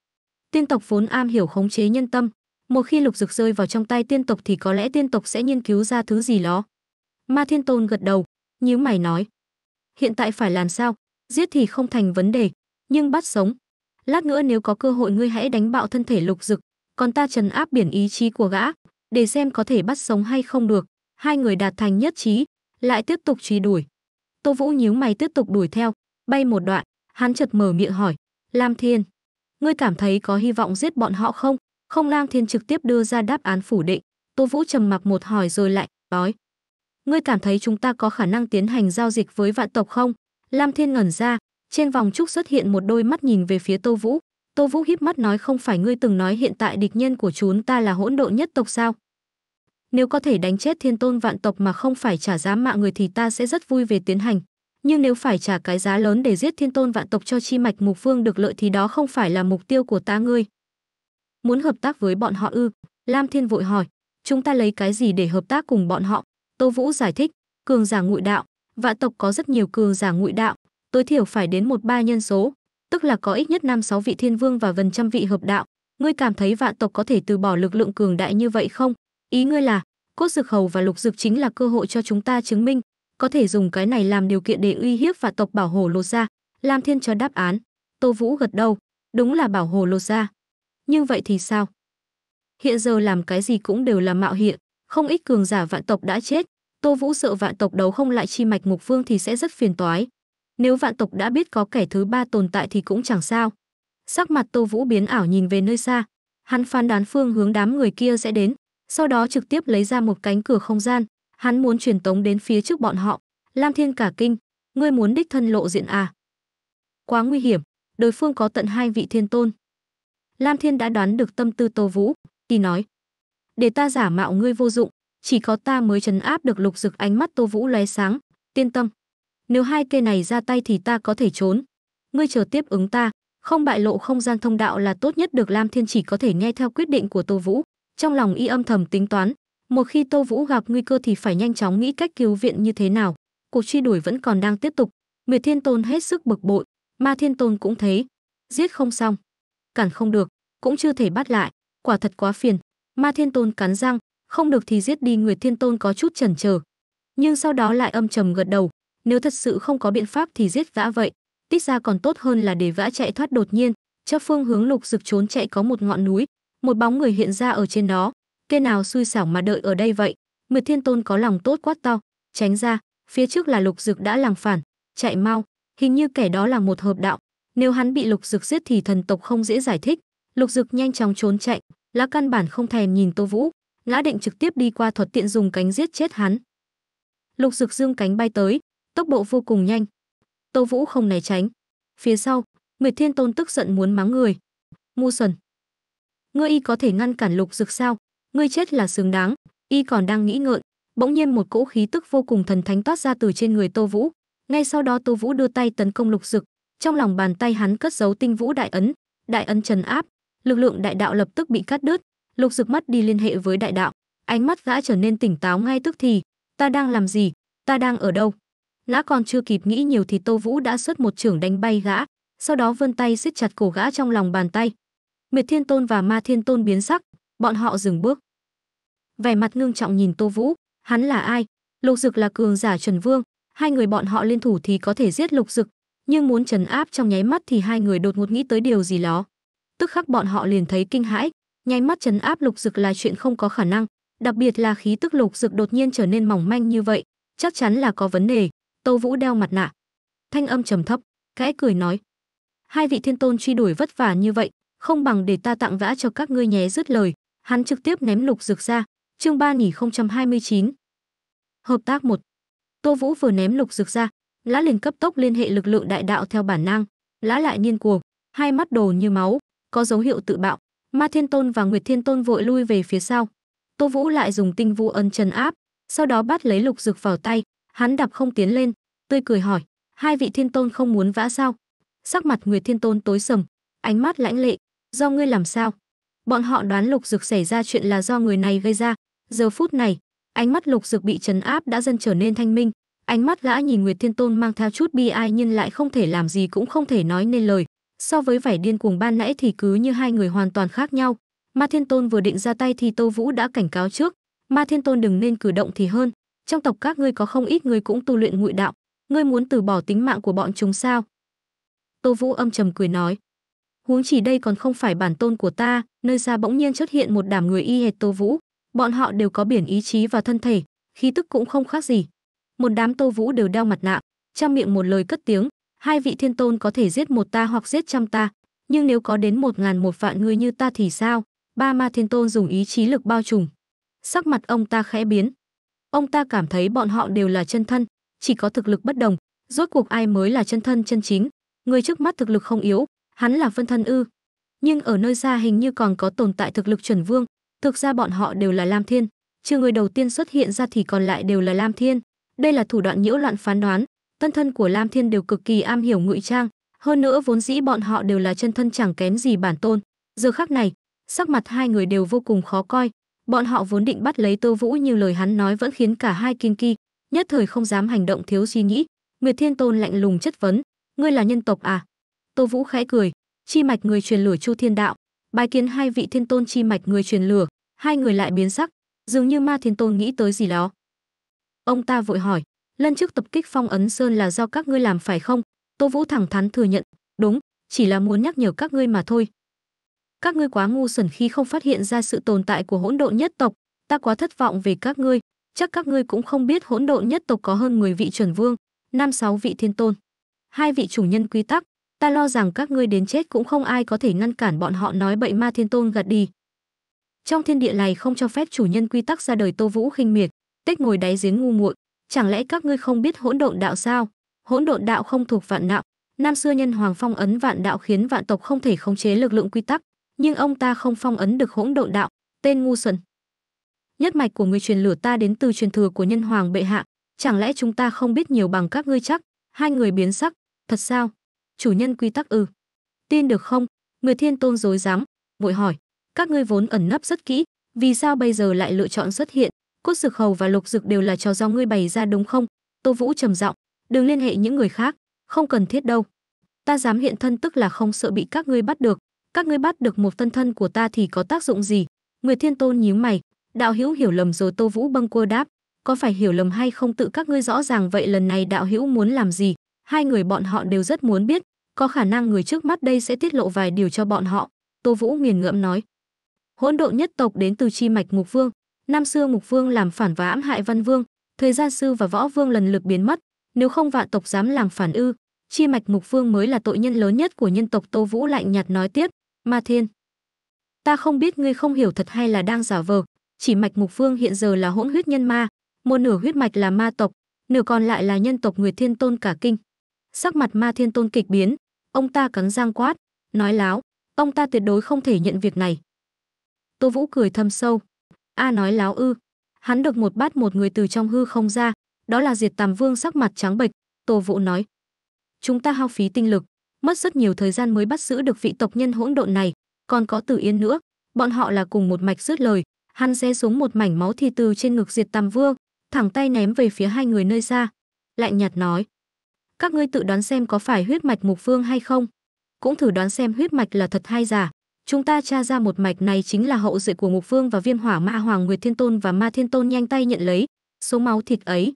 Tiên tộc vốn am hiểu khống chế nhân tâm, một khi Lục Dực rơi vào trong tay tiên tộc thì có lẽ tiên tộc sẽ nghiên cứu ra thứ gì đó. Ma Thiên Tôn gật đầu, nhíu mày nói: "Hiện tại phải làm sao? Giết thì không thành vấn đề, nhưng bắt sống. Lát nữa nếu có cơ hội ngươi hãy đánh bạo thân thể Lục Dực, còn ta trần áp biển ý chí của gã, để xem có thể bắt sống hay không được. Hai người đạt thành nhất trí, lại tiếp tục truy đuổi. Tô Vũ nhíu mày tiếp tục đuổi theo, bay một đoạn, hắn chợt mở miệng hỏi, "Lam Thiên, ngươi cảm thấy có hy vọng giết bọn họ không?" Không Lam Thiên trực tiếp đưa ra đáp án phủ định. Tô Vũ trầm mặc một hỏi rồi lại nói, "Ngươi cảm thấy chúng ta có khả năng tiến hành giao dịch với vạn tộc không?" Lam Thiên ngẩn ra, trên vòng trúc xuất hiện một đôi mắt nhìn về phía Tô Vũ, Tô Vũ híp mắt nói không phải ngươi từng nói hiện tại địch nhân của chúng ta là hỗn độn nhất tộc sao? Nếu có thể đánh chết thiên tôn vạn tộc mà không phải trả giá mạng người thì ta sẽ rất vui về tiến hành. Nhưng nếu phải trả cái giá lớn để giết thiên tôn vạn tộc cho chi mạch mục phương được lợi thì đó không phải là mục tiêu của ta ngươi. Muốn hợp tác với bọn họ ư? Lam Thiên vội hỏi. Chúng ta lấy cái gì để hợp tác cùng bọn họ? Tô Vũ giải thích. Cường giả ngụy đạo. Vạn tộc có rất nhiều cường giả ngụy đạo. Tối thiểu phải đến một ba nhân số tức là có ít nhất năm sáu vị thiên vương và gần trăm vị hợp đạo ngươi cảm thấy vạn tộc có thể từ bỏ lực lượng cường đại như vậy không ý ngươi là cốt dược hầu và lục dược chính là cơ hội cho chúng ta chứng minh có thể dùng cái này làm điều kiện để uy hiếp vạn tộc bảo hồ lột ra lam thiên cho đáp án tô vũ gật đầu đúng là bảo hồ lột ra nhưng vậy thì sao hiện giờ làm cái gì cũng đều là mạo hiểm không ít cường giả vạn tộc đã chết tô vũ sợ vạn tộc đấu không lại chi mạch ngục vương thì sẽ rất phiền toái nếu vạn tộc đã biết có kẻ thứ ba tồn tại thì cũng chẳng sao. Sắc mặt Tô Vũ biến ảo nhìn về nơi xa, hắn phán đoán phương hướng đám người kia sẽ đến, sau đó trực tiếp lấy ra một cánh cửa không gian, hắn muốn truyền tống đến phía trước bọn họ. Lam Thiên cả kinh, ngươi muốn đích thân lộ diện à? Quá nguy hiểm, đối phương có tận hai vị thiên tôn. Lam Thiên đã đoán được tâm tư Tô Vũ, thì nói: "Để ta giả mạo ngươi vô dụng, chỉ có ta mới chấn áp được lục dực ánh mắt Tô Vũ lóe sáng, tiên tâm, nếu hai cây này ra tay thì ta có thể trốn. Ngươi chờ tiếp ứng ta, không bại lộ không gian thông đạo là tốt nhất được Lam Thiên chỉ có thể nghe theo quyết định của Tô Vũ. Trong lòng y âm thầm tính toán, một khi Tô Vũ gặp nguy cơ thì phải nhanh chóng nghĩ cách cứu viện như thế nào. Cuộc truy đuổi vẫn còn đang tiếp tục, Miệt Thiên Tôn hết sức bực bội, Ma Thiên Tôn cũng thế, giết không xong, cản không được, cũng chưa thể bắt lại, quả thật quá phiền. Ma Thiên Tôn cắn răng, không được thì giết đi Nguyệt Thiên Tôn có chút chần chờ. Nhưng sau đó lại âm trầm gật đầu, nếu thật sự không có biện pháp thì giết vã vậy tích ra còn tốt hơn là để vã chạy thoát đột nhiên cho phương hướng lục rực trốn chạy có một ngọn núi một bóng người hiện ra ở trên đó kê nào xui xảo mà đợi ở đây vậy Nguyệt Thiên Tôn có lòng tốt quát to, tránh ra, phía trước là Lục Dực đã làm phản, chạy mau, hình như kẻ đó là một hợp đạo, nếu hắn bị Lục Dực giết thì thần tộc không dễ giải thích. Lục Dực nhanh chóng trốn chạy, lá căn bản không thèm nhìn Tô Vũ, ngã định trực tiếp đi qua thuật tiện dùng cánh giết chết hắn. Lục Dực dương cánh bay tới, tốc độ vô cùng nhanh. Tô Vũ không né tránh. Phía sau, Nguyệt Thiên Tôn tức giận muốn mắng người. mu xuẩn. Ngươi y có thể ngăn cản Lục Dực sao? Ngươi chết là xứng đáng. Y còn đang nghĩ ngợi, bỗng nhiên một cỗ khí tức vô cùng thần thánh toát ra từ trên người Tô Vũ. Ngay sau đó Tô Vũ đưa tay tấn công Lục Dực, trong lòng bàn tay hắn cất giấu Tinh Vũ đại ấn, đại ấn trấn áp, lực lượng đại đạo lập tức bị cắt đứt, Lục Dực mắt đi liên hệ với đại đạo, ánh mắt gã trở nên tỉnh táo ngay tức thì, ta đang làm gì, ta đang ở đâu? lã còn chưa kịp nghĩ nhiều thì Tô Vũ đã xuất một trưởng đánh bay gã, sau đó vươn tay siết chặt cổ gã trong lòng bàn tay. Miệt Thiên Tôn và Ma Thiên Tôn biến sắc, bọn họ dừng bước. Vẻ mặt ngưng trọng nhìn Tô Vũ, hắn là ai? Lục Dực là cường giả Trần Vương, hai người bọn họ liên thủ thì có thể giết Lục Dực, nhưng muốn trấn áp trong nháy mắt thì hai người đột ngột nghĩ tới điều gì đó. Tức khắc bọn họ liền thấy kinh hãi, nháy mắt trấn áp Lục Dực là chuyện không có khả năng, đặc biệt là khí tức Lục Dực đột nhiên trở nên mỏng manh như vậy, chắc chắn là có vấn đề. Tô Vũ đeo mặt nạ, thanh âm trầm thấp, khẽ cười nói: "Hai vị thiên tôn truy đuổi vất vả như vậy, không bằng để ta tặng vã cho các ngươi nhé." Dứt lời, hắn trực tiếp ném lục dược ra. Chương 3029. Hợp tác 1. Tô Vũ vừa ném lục dược ra, lã liền cấp tốc liên hệ lực lượng đại đạo theo bản năng, lã lại niên cuồng, hai mắt đồ như máu, có dấu hiệu tự bạo. Ma Thiên Tôn và Nguyệt Thiên Tôn vội lui về phía sau. Tô Vũ lại dùng tinh vũ ân trần áp, sau đó bắt lấy lục dược vào tay, Hắn đạp không tiến lên, tươi cười hỏi, hai vị thiên tôn không muốn vã sao? Sắc mặt Nguyệt Thiên Tôn tối sầm, ánh mắt lãnh lệ, do ngươi làm sao? Bọn họ đoán Lục Dực xảy ra chuyện là do người này gây ra, giờ phút này, ánh mắt Lục Dực bị trấn áp đã dần trở nên thanh minh, ánh mắt gã nhìn Nguyệt Thiên Tôn mang theo chút bi ai nhưng lại không thể làm gì cũng không thể nói nên lời. So với vẻ điên cuồng ban nãy thì cứ như hai người hoàn toàn khác nhau. Ma Thiên Tôn vừa định ra tay thì Tô Vũ đã cảnh cáo trước, Ma Thiên Tôn đừng nên cử động thì hơn, trong tộc các ngươi có không ít người cũng tu luyện ngụy đạo ngươi muốn từ bỏ tính mạng của bọn chúng sao tô vũ âm trầm cười nói huống chỉ đây còn không phải bản tôn của ta nơi xa bỗng nhiên xuất hiện một đám người y hệt tô vũ bọn họ đều có biển ý chí và thân thể khí tức cũng không khác gì một đám tô vũ đều đeo mặt nạ trong miệng một lời cất tiếng hai vị thiên tôn có thể giết một ta hoặc giết trăm ta nhưng nếu có đến một ngàn một vạn người như ta thì sao ba ma thiên tôn dùng ý chí lực bao trùm sắc mặt ông ta khẽ biến Ông ta cảm thấy bọn họ đều là chân thân, chỉ có thực lực bất đồng, rốt cuộc ai mới là chân thân chân chính. Người trước mắt thực lực không yếu, hắn là phân thân ư. Nhưng ở nơi xa hình như còn có tồn tại thực lực chuẩn vương, thực ra bọn họ đều là Lam Thiên, trừ người đầu tiên xuất hiện ra thì còn lại đều là Lam Thiên. Đây là thủ đoạn nhiễu loạn phán đoán, tân thân của Lam Thiên đều cực kỳ am hiểu ngụy trang, hơn nữa vốn dĩ bọn họ đều là chân thân chẳng kém gì bản tôn. Giờ khắc này, sắc mặt hai người đều vô cùng khó coi, Bọn họ vốn định bắt lấy Tô Vũ như lời hắn nói vẫn khiến cả hai kiên kỳ, nhất thời không dám hành động thiếu suy nghĩ. Nguyệt Thiên Tôn lạnh lùng chất vấn, ngươi là nhân tộc à? Tô Vũ khẽ cười, chi mạch người truyền lửa Chu Thiên Đạo, bài kiến hai vị Thiên Tôn chi mạch người truyền lửa, hai người lại biến sắc, dường như Ma Thiên Tôn nghĩ tới gì đó. Ông ta vội hỏi, lần trước tập kích Phong Ấn Sơn là do các ngươi làm phải không? Tô Vũ thẳng thắn thừa nhận, đúng, chỉ là muốn nhắc nhở các ngươi mà thôi, các ngươi quá ngu xuẩn khi không phát hiện ra sự tồn tại của hỗn độn nhất tộc, ta quá thất vọng về các ngươi, chắc các ngươi cũng không biết hỗn độn nhất tộc có hơn 10 vị chuẩn vương, năm sáu vị thiên tôn, hai vị chủ nhân quy tắc, ta lo rằng các ngươi đến chết cũng không ai có thể ngăn cản bọn họ nói bậy ma thiên tôn gạt đi. Trong thiên địa này không cho phép chủ nhân quy tắc ra đời Tô Vũ khinh miệt, tích ngồi đáy giếng ngu muội, chẳng lẽ các ngươi không biết hỗn độn đạo sao? Hỗn độn đạo không thuộc vạn đạo, năm xưa nhân hoàng phong ấn vạn đạo khiến vạn tộc không thể khống chế lực lượng quy tắc, nhưng ông ta không phong ấn được hỗn độn đạo, tên ngu xuẩn. Nhất mạch của người truyền lửa ta đến từ truyền thừa của nhân hoàng bệ hạ, chẳng lẽ chúng ta không biết nhiều bằng các ngươi chắc? Hai người biến sắc, thật sao? Chủ nhân quy tắc ư? Ừ. Tin được không? Người thiên tôn dối dám vội hỏi, các ngươi vốn ẩn nấp rất kỹ, vì sao bây giờ lại lựa chọn xuất hiện? Cốt dược hầu và lục dược đều là trò do ngươi bày ra đúng không? Tô Vũ trầm giọng, đừng liên hệ những người khác, không cần thiết đâu. Ta dám hiện thân tức là không sợ bị các ngươi bắt được, các ngươi bắt được một thân thân của ta thì có tác dụng gì? Nguyệt Thiên Tôn nhíu mày, đạo hữu hiểu lầm rồi Tô Vũ bâng cua đáp, có phải hiểu lầm hay không tự các ngươi rõ ràng vậy lần này đạo hữu muốn làm gì? Hai người bọn họ đều rất muốn biết, có khả năng người trước mắt đây sẽ tiết lộ vài điều cho bọn họ. Tô Vũ nghiền ngẫm nói, hỗn độn nhất tộc đến từ chi mạch mục Vương, năm xưa mục Vương làm phản và ám hại Văn Vương, thời gian sư và võ vương lần lượt biến mất, nếu không vạn tộc dám làm phản ư, chi mạch mục Vương mới là tội nhân lớn nhất của nhân tộc Tô Vũ lạnh nhạt nói tiếp, Ma Thiên. Ta không biết ngươi không hiểu thật hay là đang giả vờ, chỉ mạch mục vương hiện giờ là hỗn huyết nhân ma, một nửa huyết mạch là ma tộc, nửa còn lại là nhân tộc người Thiên Tôn cả kinh. Sắc mặt Ma Thiên Tôn kịch biến, ông ta cắn răng quát, nói láo, ông ta tuyệt đối không thể nhận việc này. Tô Vũ cười thâm sâu, a nói láo ư? Hắn được một bát một người từ trong hư không ra, đó là Diệt Tàm Vương sắc mặt trắng bệch, Tô Vũ nói, chúng ta hao phí tinh lực, mất rất nhiều thời gian mới bắt giữ được vị tộc nhân hỗn độn này, còn có Tử Yên nữa, bọn họ là cùng một mạch rứt lời, hắn xé xuống một mảnh máu thì từ trên ngực Diệt Tam Vương, thẳng tay ném về phía hai người nơi xa, lạnh nhạt nói: "Các ngươi tự đoán xem có phải huyết mạch Mục Vương hay không, cũng thử đoán xem huyết mạch là thật hay giả." Chúng ta tra ra một mạch này chính là hậu duệ của Mục Vương và Viêm Hỏa ma Hoàng Nguyệt Thiên Tôn và Ma Thiên Tôn nhanh tay nhận lấy, số máu thịt ấy.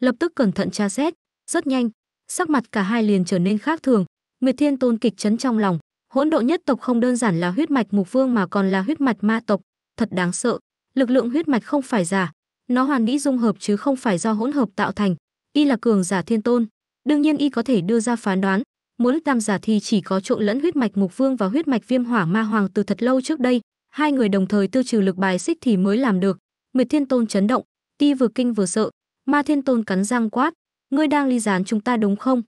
Lập tức cẩn thận tra xét, rất nhanh, sắc mặt cả hai liền trở nên khác thường, Nguyệt Thiên Tôn kịch chấn trong lòng, hỗn độ nhất tộc không đơn giản là huyết mạch mục vương mà còn là huyết mạch ma tộc, thật đáng sợ. Lực lượng huyết mạch không phải giả, nó hoàn mỹ dung hợp chứ không phải do hỗn hợp tạo thành, y là cường giả thiên tôn, đương nhiên y có thể đưa ra phán đoán, muốn tam giả thì chỉ có trộn lẫn huyết mạch mục vương và huyết mạch viêm hỏa ma hoàng từ thật lâu trước đây, hai người đồng thời tiêu trừ lực bài xích thì mới làm được. Nguyệt Thiên Tôn chấn động, y vừa kinh vừa sợ, Ma Thiên Tôn cắn răng quát, ngươi đang ly gián chúng ta đúng không?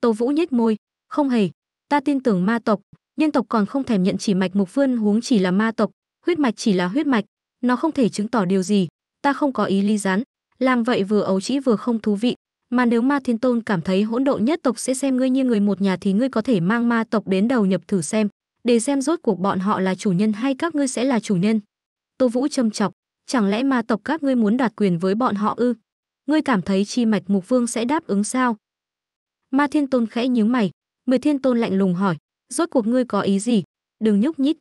Tô Vũ nhếch môi, không hề, ta tin tưởng ma tộc, nhân tộc còn không thèm nhận chỉ mạch mục phương huống chỉ là ma tộc, huyết mạch chỉ là huyết mạch, nó không thể chứng tỏ điều gì, ta không có ý ly gián, làm vậy vừa ấu trĩ vừa không thú vị, mà nếu ma thiên tôn cảm thấy hỗn độn nhất tộc sẽ xem ngươi như người một nhà thì ngươi có thể mang ma tộc đến đầu nhập thử xem, để xem rốt cuộc bọn họ là chủ nhân hay các ngươi sẽ là chủ nhân. Tô Vũ châm chọc, chẳng lẽ ma tộc các ngươi muốn đoạt quyền với bọn họ ư? Ngươi cảm thấy chi mạch mục vương sẽ đáp ứng sao? Ma Thiên Tôn khẽ nhướng mày, Mười Thiên Tôn lạnh lùng hỏi, rốt cuộc ngươi có ý gì? Đừng nhúc nhích.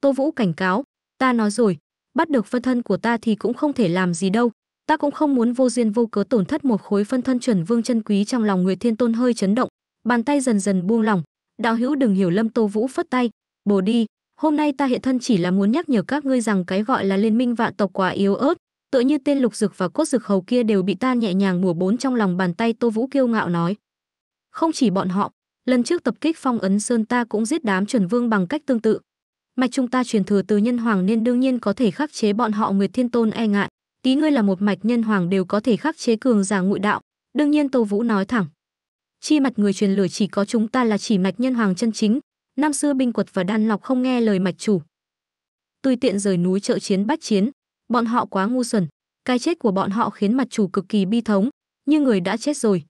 Tô Vũ cảnh cáo, ta nói rồi, bắt được phân thân của ta thì cũng không thể làm gì đâu, ta cũng không muốn vô duyên vô cớ tổn thất một khối phân thân chuẩn vương chân quý trong lòng Nguyệt Thiên Tôn hơi chấn động, bàn tay dần dần buông lỏng, đạo hữu đừng hiểu lâm Tô Vũ phất tay, bồ đi, hôm nay ta hiện thân chỉ là muốn nhắc nhở các ngươi rằng cái gọi là liên minh vạn tộc quá yếu ớt, tựa như tên lục dực và cốt dực hầu kia đều bị ta nhẹ nhàng mùa bốn trong lòng bàn tay Tô Vũ kiêu ngạo nói. Không chỉ bọn họ, lần trước tập kích phong ấn sơn ta cũng giết đám chuẩn vương bằng cách tương tự. Mạch chúng ta truyền thừa từ nhân hoàng nên đương nhiên có thể khắc chế bọn họ Nguyệt Thiên Tôn e ngại. Tí ngươi là một mạch nhân hoàng đều có thể khắc chế cường giả ngụy đạo. Đương nhiên Tô Vũ nói thẳng. Chi mạch người truyền lửa chỉ có chúng ta là chỉ mạch nhân hoàng chân chính. Năm xưa binh quật và đan lọc không nghe lời mạch chủ. Tùy tiện rời núi trợ chiến bách chiến. Bọn họ quá ngu xuẩn. Cái chết của bọn họ khiến mạch chủ cực kỳ bi thống. Nhưng người đã chết rồi.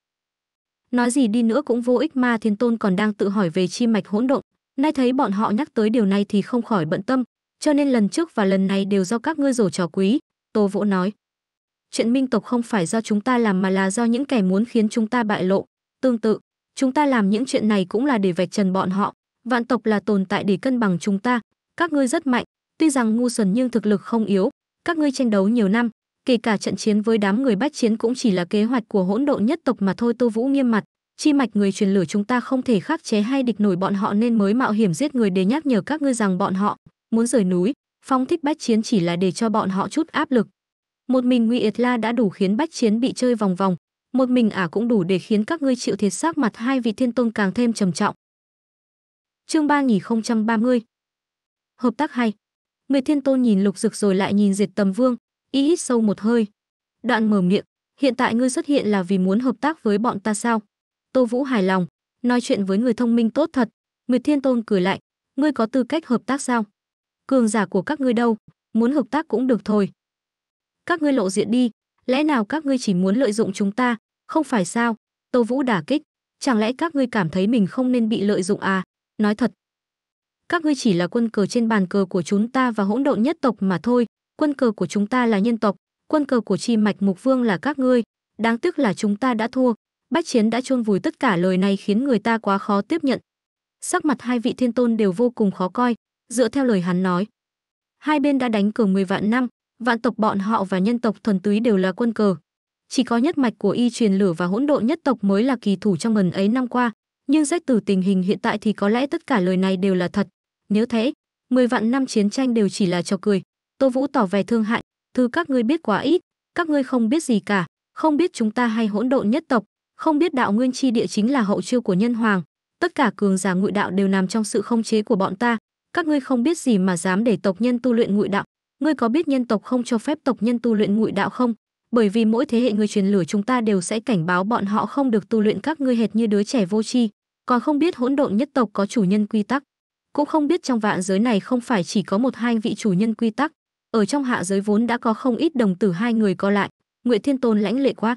Nói gì đi nữa cũng vô ích ma thiên tôn còn đang tự hỏi về chi mạch hỗn độn. Nay thấy bọn họ nhắc tới điều này thì không khỏi bận tâm, cho nên lần trước và lần này đều do các ngươi rổ trò quý, Tô Vỗ nói. Chuyện minh tộc không phải do chúng ta làm mà là do những kẻ muốn khiến chúng ta bại lộ. Tương tự, chúng ta làm những chuyện này cũng là để vạch trần bọn họ. Vạn tộc là tồn tại để cân bằng chúng ta. Các ngươi rất mạnh, tuy rằng ngu xuẩn nhưng thực lực không yếu. Các ngươi tranh đấu nhiều năm, kể cả trận chiến với đám người bách chiến cũng chỉ là kế hoạch của hỗn độn nhất tộc mà thôi tô vũ nghiêm mặt chi mạch người truyền lửa chúng ta không thể khắc chế hay địch nổi bọn họ nên mới mạo hiểm giết người để nhắc nhở các ngươi rằng bọn họ muốn rời núi phong thích bách chiến chỉ là để cho bọn họ chút áp lực một mình ngụy yệt la đã đủ khiến bách chiến bị chơi vòng vòng một mình ả cũng đủ để khiến các ngươi chịu thiệt xác mặt hai vị thiên tôn càng thêm trầm trọng chương 3030 hợp tác hay người thiên tôn nhìn lục dực rồi lại nhìn diệt tầm vương y hít sâu một hơi. Đoạn mở miệng, hiện tại ngươi xuất hiện là vì muốn hợp tác với bọn ta sao? Tô Vũ hài lòng, nói chuyện với người thông minh tốt thật. Nguyệt Thiên Tôn cười lại, ngươi có tư cách hợp tác sao? Cường giả của các ngươi đâu, muốn hợp tác cũng được thôi. Các ngươi lộ diện đi, lẽ nào các ngươi chỉ muốn lợi dụng chúng ta, không phải sao? Tô Vũ đả kích, chẳng lẽ các ngươi cảm thấy mình không nên bị lợi dụng à? Nói thật, các ngươi chỉ là quân cờ trên bàn cờ của chúng ta và hỗn độn nhất tộc mà thôi, quân cờ của chúng ta là nhân tộc, quân cờ của chi mạch mục vương là các ngươi, đáng tiếc là chúng ta đã thua. Bách chiến đã chôn vùi tất cả lời này khiến người ta quá khó tiếp nhận. Sắc mặt hai vị thiên tôn đều vô cùng khó coi, dựa theo lời hắn nói. Hai bên đã đánh cờ 10 vạn năm, vạn tộc bọn họ và nhân tộc thuần túy đều là quân cờ. Chỉ có nhất mạch của y truyền lửa và hỗn độ nhất tộc mới là kỳ thủ trong ngần ấy năm qua, nhưng xét từ tình hình hiện tại thì có lẽ tất cả lời này đều là thật. Nếu thế, 10 vạn năm chiến tranh đều chỉ là trò cười, Tô Vũ tỏ vẻ thương hại, "Thư các ngươi biết quá ít, các ngươi không biết gì cả, không biết chúng ta hay hỗn độn nhất tộc, không biết đạo nguyên chi địa chính là hậu chiêu của nhân hoàng, tất cả cường giả ngụy đạo đều nằm trong sự không chế của bọn ta, các ngươi không biết gì mà dám để tộc nhân tu luyện ngụy đạo, ngươi có biết nhân tộc không cho phép tộc nhân tu luyện ngụy đạo không? Bởi vì mỗi thế hệ người truyền lửa chúng ta đều sẽ cảnh báo bọn họ không được tu luyện các ngươi hệt như đứa trẻ vô tri, còn không biết hỗn độn nhất tộc có chủ nhân quy tắc, cũng không biết trong vạn giới này không phải chỉ có một hai vị chủ nhân quy tắc, ở trong hạ giới vốn đã có không ít đồng tử hai người co lại nguyệt thiên tôn lãnh lệ quát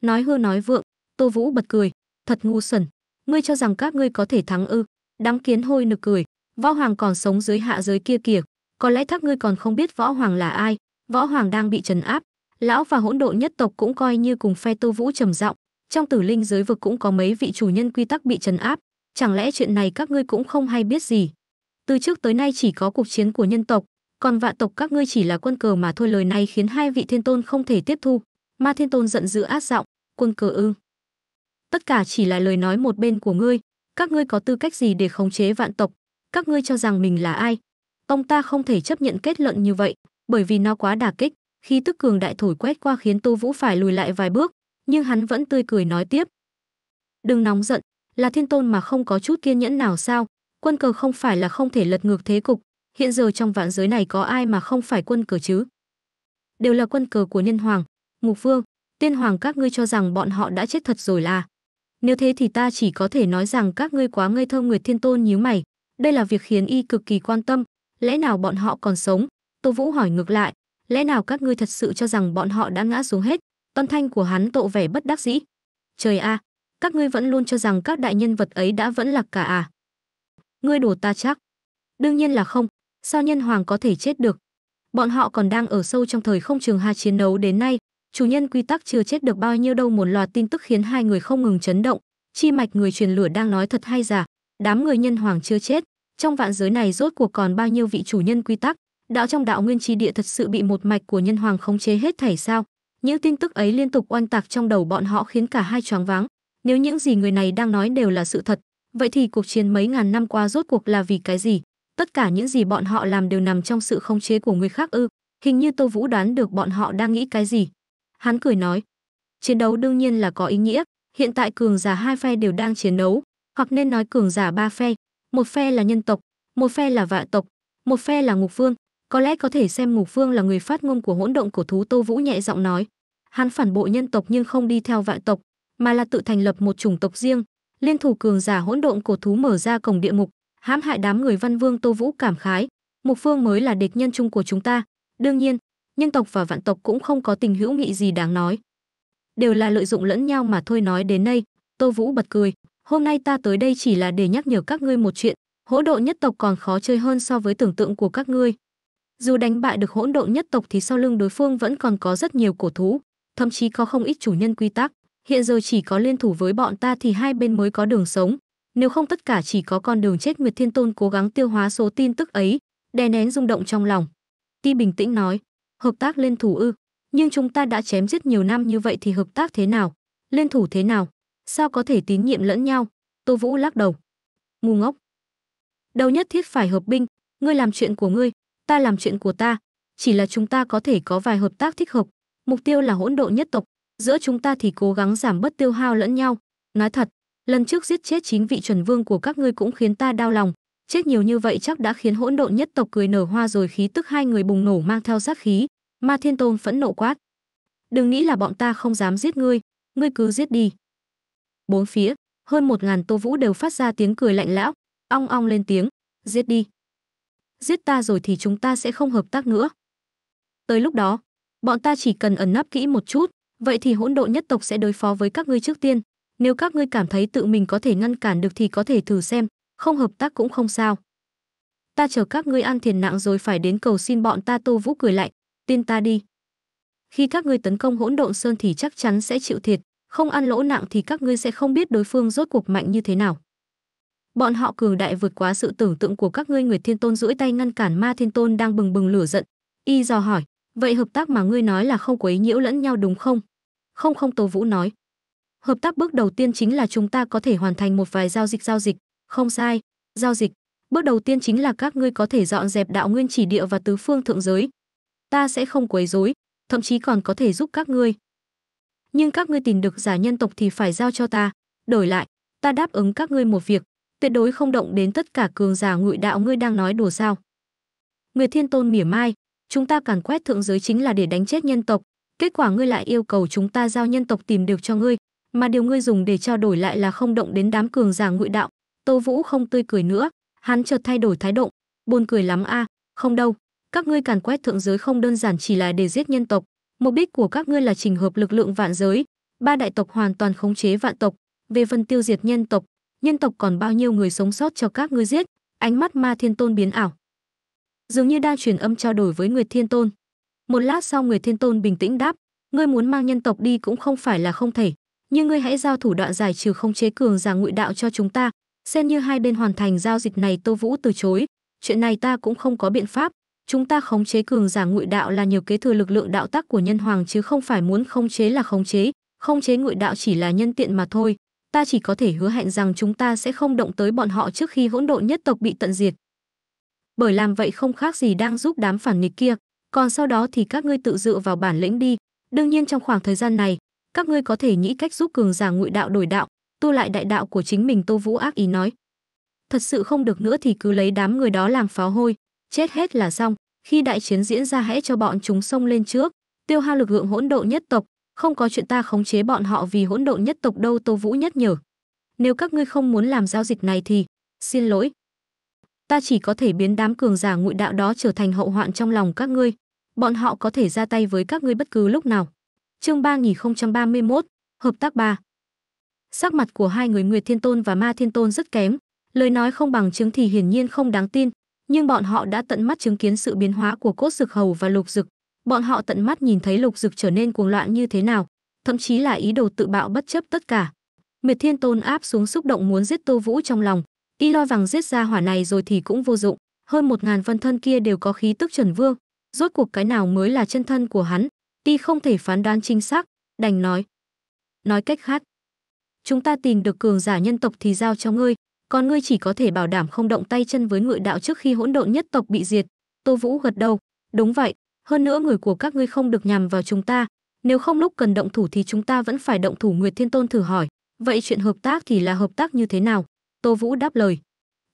nói hư nói vượng tô vũ bật cười thật ngu xuẩn ngươi cho rằng các ngươi có thể thắng ư đám kiến hôi nực cười võ hoàng còn sống dưới hạ giới kia kìa có lẽ các ngươi còn không biết võ hoàng là ai võ hoàng đang bị trấn áp lão và hỗn độ nhất tộc cũng coi như cùng phe tô vũ trầm giọng trong tử linh giới vực cũng có mấy vị chủ nhân quy tắc bị trấn áp chẳng lẽ chuyện này các ngươi cũng không hay biết gì từ trước tới nay chỉ có cuộc chiến của nhân tộc còn vạn tộc các ngươi chỉ là quân cờ mà thôi lời này khiến hai vị thiên tôn không thể tiếp thu ma thiên tôn giận dữ át giọng quân cờ ư tất cả chỉ là lời nói một bên của ngươi các ngươi có tư cách gì để khống chế vạn tộc các ngươi cho rằng mình là ai tông ta không thể chấp nhận kết luận như vậy bởi vì nó quá đả kích khi tức cường đại thổi quét qua khiến tô vũ phải lùi lại vài bước nhưng hắn vẫn tươi cười nói tiếp đừng nóng giận là thiên tôn mà không có chút kiên nhẫn nào sao quân cờ không phải là không thể lật ngược thế cục hiện giờ trong vạn giới này có ai mà không phải quân cờ chứ? Đều là quân cờ của nhân hoàng, mục vương, tiên hoàng các ngươi cho rằng bọn họ đã chết thật rồi là. Nếu thế thì ta chỉ có thể nói rằng các ngươi quá ngây thơ Nguyệt Thiên Tôn nhíu mày. Đây là việc khiến y cực kỳ quan tâm, lẽ nào bọn họ còn sống? Tô Vũ hỏi ngược lại, lẽ nào các ngươi thật sự cho rằng bọn họ đã ngã xuống hết? Tân thanh của hắn tộ vẻ bất đắc dĩ. Trời a, à, các ngươi vẫn luôn cho rằng các đại nhân vật ấy đã vẫn lạc cả à? Ngươi đùa ta chắc. Đương nhiên là không, Sao nhân hoàng có thể chết được? Bọn họ còn đang ở sâu trong thời không trường hà chiến đấu đến nay, chủ nhân quy tắc chưa chết được bao nhiêu đâu một loạt tin tức khiến hai người không ngừng chấn động, chi mạch người truyền lửa đang nói thật hay giả, đám người nhân hoàng chưa chết, trong vạn giới này rốt cuộc còn bao nhiêu vị chủ nhân quy tắc, đạo trong đạo nguyên chi địa thật sự bị một mạch của nhân hoàng khống chế hết thảy sao? Những tin tức ấy liên tục oan tạc trong đầu bọn họ khiến cả hai choáng váng, nếu những gì người này đang nói đều là sự thật, vậy thì cuộc chiến mấy ngàn năm qua rốt cuộc là vì cái gì? tất cả những gì bọn họ làm đều nằm trong sự khống chế của người khác ư? Hình như Tô Vũ đoán được bọn họ đang nghĩ cái gì. Hắn cười nói, chiến đấu đương nhiên là có ý nghĩa, hiện tại cường giả hai phe đều đang chiến đấu, hoặc nên nói cường giả ba phe, một phe là nhân tộc, một phe là vạ tộc, một phe là ngục vương, có lẽ có thể xem ngục vương là người phát ngôn của hỗn động của thú Tô Vũ nhẹ giọng nói. Hắn phản bội nhân tộc nhưng không đi theo vạn tộc, mà là tự thành lập một chủng tộc riêng, liên thủ cường giả hỗn độn cổ thú mở ra cổng địa ngục, hãm hại đám người văn vương Tô Vũ cảm khái, Mục Phương mới là địch nhân chung của chúng ta. Đương nhiên, nhân tộc và vạn tộc cũng không có tình hữu nghị gì đáng nói. Đều là lợi dụng lẫn nhau mà thôi nói đến đây, Tô Vũ bật cười, hôm nay ta tới đây chỉ là để nhắc nhở các ngươi một chuyện, hỗ độ nhất tộc còn khó chơi hơn so với tưởng tượng của các ngươi. Dù đánh bại được hỗn độn nhất tộc thì sau lưng đối phương vẫn còn có rất nhiều cổ thú, thậm chí có không ít chủ nhân quy tắc. Hiện giờ chỉ có liên thủ với bọn ta thì hai bên mới có đường sống, nếu không tất cả chỉ có con đường chết Nguyệt Thiên Tôn cố gắng tiêu hóa số tin tức ấy, đè nén rung động trong lòng. Ti bình tĩnh nói, hợp tác lên thủ ư? Nhưng chúng ta đã chém giết nhiều năm như vậy thì hợp tác thế nào? Lên thủ thế nào? Sao có thể tín nhiệm lẫn nhau? Tô Vũ lắc đầu. Ngu ngốc. đầu nhất thiết phải hợp binh, ngươi làm chuyện của ngươi, ta làm chuyện của ta, chỉ là chúng ta có thể có vài hợp tác thích hợp, mục tiêu là hỗn độ nhất tộc, giữa chúng ta thì cố gắng giảm bớt tiêu hao lẫn nhau. Nói thật, lần trước giết chết chín vị chuẩn vương của các ngươi cũng khiến ta đau lòng chết nhiều như vậy chắc đã khiến hỗn độn nhất tộc cười nở hoa rồi khí tức hai người bùng nổ mang theo sát khí ma thiên tôn phẫn nộ quát đừng nghĩ là bọn ta không dám giết ngươi ngươi cứ giết đi bốn phía hơn một ngàn tô vũ đều phát ra tiếng cười lạnh lão ong ong lên tiếng giết đi giết ta rồi thì chúng ta sẽ không hợp tác nữa tới lúc đó bọn ta chỉ cần ẩn nấp kỹ một chút vậy thì hỗn độn nhất tộc sẽ đối phó với các ngươi trước tiên nếu các ngươi cảm thấy tự mình có thể ngăn cản được thì có thể thử xem, không hợp tác cũng không sao. Ta chờ các ngươi ăn thiền nặng rồi phải đến cầu xin bọn ta Tô Vũ cười lạnh, tin ta đi. Khi các ngươi tấn công hỗn độn sơn thì chắc chắn sẽ chịu thiệt, không ăn lỗ nặng thì các ngươi sẽ không biết đối phương rốt cuộc mạnh như thế nào. Bọn họ cường đại vượt quá sự tưởng tượng của các ngươi, người Thiên Tôn duỗi tay ngăn cản Ma Thiên Tôn đang bừng bừng lửa giận, y dò hỏi, "Vậy hợp tác mà ngươi nói là không quấy nhiễu lẫn nhau đúng không?" "Không không," Tô Vũ nói, Hợp tác bước đầu tiên chính là chúng ta có thể hoàn thành một vài giao dịch giao dịch, không sai, giao dịch. Bước đầu tiên chính là các ngươi có thể dọn dẹp đạo nguyên chỉ địa và tứ phương thượng giới. Ta sẽ không quấy rối, thậm chí còn có thể giúp các ngươi. Nhưng các ngươi tìm được giả nhân tộc thì phải giao cho ta, đổi lại, ta đáp ứng các ngươi một việc, tuyệt đối không động đến tất cả cường giả ngụy đạo ngươi đang nói đùa sao? Người Thiên Tôn mỉa mai, chúng ta càn quét thượng giới chính là để đánh chết nhân tộc, kết quả ngươi lại yêu cầu chúng ta giao nhân tộc tìm được cho ngươi, mà điều ngươi dùng để trao đổi lại là không động đến đám cường giả ngụy đạo tô vũ không tươi cười nữa hắn chợt thay đổi thái độ buồn cười lắm a à, không đâu các ngươi càn quét thượng giới không đơn giản chỉ là để giết nhân tộc mục đích của các ngươi là trình hợp lực lượng vạn giới ba đại tộc hoàn toàn khống chế vạn tộc về phần tiêu diệt nhân tộc nhân tộc còn bao nhiêu người sống sót cho các ngươi giết ánh mắt ma thiên tôn biến ảo dường như đang truyền âm trao đổi với người thiên tôn một lát sau người thiên tôn bình tĩnh đáp ngươi muốn mang nhân tộc đi cũng không phải là không thể nhưng ngươi hãy giao thủ đoạn giải trừ không chế cường giả ngụy đạo cho chúng ta xem như hai bên hoàn thành giao dịch này tô vũ từ chối chuyện này ta cũng không có biện pháp chúng ta khống chế cường giả ngụy đạo là nhiều kế thừa lực lượng đạo tắc của nhân hoàng chứ không phải muốn khống chế là khống chế khống chế ngụy đạo chỉ là nhân tiện mà thôi ta chỉ có thể hứa hẹn rằng chúng ta sẽ không động tới bọn họ trước khi hỗn độn nhất tộc bị tận diệt bởi làm vậy không khác gì đang giúp đám phản nghịch kia còn sau đó thì các ngươi tự dựa vào bản lĩnh đi đương nhiên trong khoảng thời gian này các ngươi có thể nghĩ cách giúp cường giả ngụy đạo đổi đạo tu lại đại đạo của chính mình tô vũ ác ý nói thật sự không được nữa thì cứ lấy đám người đó làm pháo hôi chết hết là xong khi đại chiến diễn ra hãy cho bọn chúng xông lên trước tiêu hao lực lượng hỗn độ nhất tộc không có chuyện ta khống chế bọn họ vì hỗn độ nhất tộc đâu tô vũ nhất nhở nếu các ngươi không muốn làm giao dịch này thì xin lỗi ta chỉ có thể biến đám cường giả ngụy đạo đó trở thành hậu hoạn trong lòng các ngươi bọn họ có thể ra tay với các ngươi bất cứ lúc nào Chương 3031, Hợp tác 3 Sắc mặt của hai người Nguyệt Thiên Tôn và Ma Thiên Tôn rất kém, lời nói không bằng chứng thì hiển nhiên không đáng tin, nhưng bọn họ đã tận mắt chứng kiến sự biến hóa của cốt dực hầu và lục dực. Bọn họ tận mắt nhìn thấy lục dực trở nên cuồng loạn như thế nào, thậm chí là ý đồ tự bạo bất chấp tất cả. Nguyệt Thiên Tôn áp xuống xúc động muốn giết Tô Vũ trong lòng, y lo rằng giết ra hỏa này rồi thì cũng vô dụng, hơn một ngàn phân thân kia đều có khí tức chuẩn Vương, rốt cuộc cái nào mới là chân thân của hắn, Ti không thể phán đoán chính xác, đành nói. Nói cách khác, chúng ta tìm được cường giả nhân tộc thì giao cho ngươi, còn ngươi chỉ có thể bảo đảm không động tay chân với ngự đạo trước khi hỗn độn nhất tộc bị diệt. Tô Vũ gật đầu, đúng vậy, hơn nữa người của các ngươi không được nhằm vào chúng ta, nếu không lúc cần động thủ thì chúng ta vẫn phải động thủ Nguyệt Thiên Tôn thử hỏi, vậy chuyện hợp tác thì là hợp tác như thế nào? Tô Vũ đáp lời,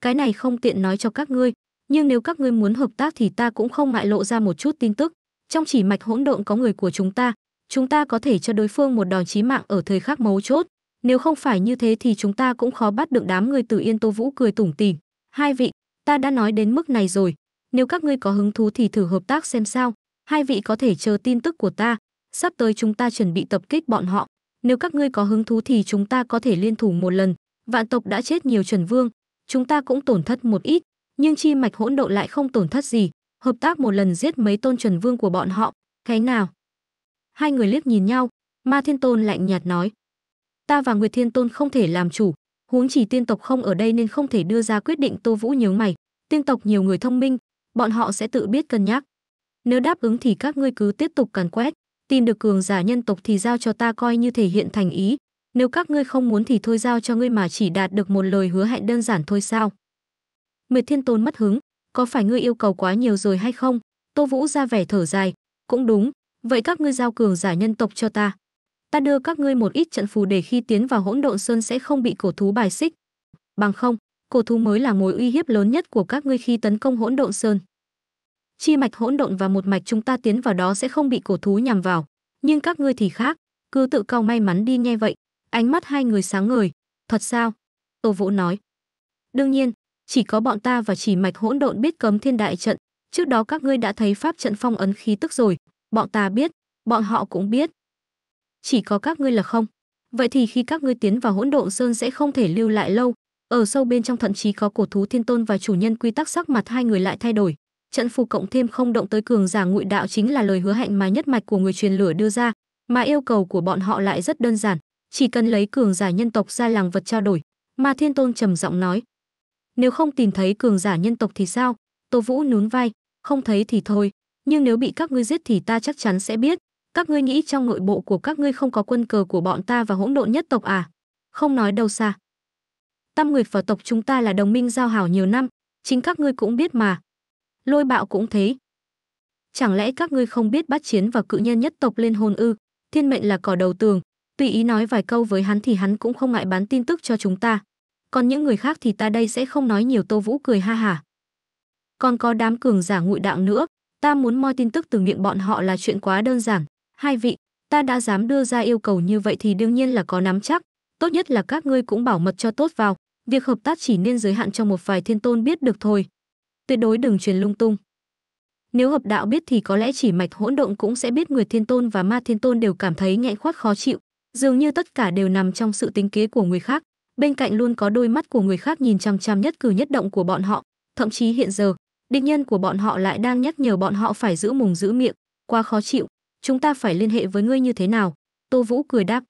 cái này không tiện nói cho các ngươi, nhưng nếu các ngươi muốn hợp tác thì ta cũng không ngại lộ ra một chút tin tức trong chỉ mạch hỗn độn có người của chúng ta chúng ta có thể cho đối phương một đòn chí mạng ở thời khắc mấu chốt nếu không phải như thế thì chúng ta cũng khó bắt được đám người từ yên tô vũ cười tủng tỉm hai vị ta đã nói đến mức này rồi nếu các ngươi có hứng thú thì thử hợp tác xem sao hai vị có thể chờ tin tức của ta sắp tới chúng ta chuẩn bị tập kích bọn họ nếu các ngươi có hứng thú thì chúng ta có thể liên thủ một lần vạn tộc đã chết nhiều chuẩn vương chúng ta cũng tổn thất một ít nhưng chi mạch hỗn độ lại không tổn thất gì hợp tác một lần giết mấy tôn chuẩn vương của bọn họ, cái nào? Hai người liếc nhìn nhau, Ma Thiên Tôn lạnh nhạt nói. Ta và Nguyệt Thiên Tôn không thể làm chủ, huống chỉ tiên tộc không ở đây nên không thể đưa ra quyết định Tô Vũ nhớ mày. Tiên tộc nhiều người thông minh, bọn họ sẽ tự biết cân nhắc. Nếu đáp ứng thì các ngươi cứ tiếp tục càn quét, tìm được cường giả nhân tộc thì giao cho ta coi như thể hiện thành ý. Nếu các ngươi không muốn thì thôi giao cho ngươi mà chỉ đạt được một lời hứa hẹn đơn giản thôi sao. Nguyệt Thiên Tôn mất hứng, có phải ngươi yêu cầu quá nhiều rồi hay không? Tô Vũ ra vẻ thở dài, cũng đúng, vậy các ngươi giao cường giả nhân tộc cho ta. Ta đưa các ngươi một ít trận phù để khi tiến vào hỗn độn sơn sẽ không bị cổ thú bài xích. Bằng không, cổ thú mới là mối uy hiếp lớn nhất của các ngươi khi tấn công hỗn độn sơn. Chi mạch hỗn độn và một mạch chúng ta tiến vào đó sẽ không bị cổ thú nhằm vào, nhưng các ngươi thì khác, cứ tự cao may mắn đi nghe vậy. Ánh mắt hai người sáng ngời, thật sao? Tô Vũ nói. Đương nhiên, chỉ có bọn ta và chỉ mạch hỗn độn biết cấm thiên đại trận, trước đó các ngươi đã thấy pháp trận phong ấn khí tức rồi, bọn ta biết, bọn họ cũng biết. Chỉ có các ngươi là không. Vậy thì khi các ngươi tiến vào hỗn độn sơn sẽ không thể lưu lại lâu, ở sâu bên trong thậm chí có cổ thú thiên tôn và chủ nhân quy tắc sắc mặt hai người lại thay đổi, trận phù cộng thêm không động tới cường giả ngụy đạo chính là lời hứa hẹn mà nhất mạch của người truyền lửa đưa ra, mà yêu cầu của bọn họ lại rất đơn giản, chỉ cần lấy cường giả nhân tộc ra làng vật trao đổi. Mà Thiên Tôn trầm giọng nói, nếu không tìm thấy cường giả nhân tộc thì sao tô vũ nún vai không thấy thì thôi nhưng nếu bị các ngươi giết thì ta chắc chắn sẽ biết các ngươi nghĩ trong nội bộ của các ngươi không có quân cờ của bọn ta và hỗn độn nhất tộc à không nói đâu xa tam nguyệt và tộc chúng ta là đồng minh giao hảo nhiều năm chính các ngươi cũng biết mà lôi bạo cũng thế chẳng lẽ các ngươi không biết bắt chiến và cự nhân nhất tộc lên hôn ư thiên mệnh là cỏ đầu tường tùy ý nói vài câu với hắn thì hắn cũng không ngại bán tin tức cho chúng ta còn những người khác thì ta đây sẽ không nói nhiều Tô Vũ cười ha hả. Còn có đám cường giả ngụy đạo nữa, ta muốn moi tin tức từ miệng bọn họ là chuyện quá đơn giản. Hai vị, ta đã dám đưa ra yêu cầu như vậy thì đương nhiên là có nắm chắc, tốt nhất là các ngươi cũng bảo mật cho tốt vào, việc hợp tác chỉ nên giới hạn cho một vài thiên tôn biết được thôi. Tuyệt đối đừng truyền lung tung. Nếu hợp đạo biết thì có lẽ chỉ mạch hỗn động cũng sẽ biết người thiên tôn và ma thiên tôn đều cảm thấy nghẹn khoát khó chịu, dường như tất cả đều nằm trong sự tính kế của người khác, bên cạnh luôn có đôi mắt của người khác nhìn chăm chăm nhất cử nhất động của bọn họ thậm chí hiện giờ địch nhân của bọn họ lại đang nhắc nhở bọn họ phải giữ mồm giữ miệng quá khó chịu chúng ta phải liên hệ với ngươi như thế nào tô vũ cười đáp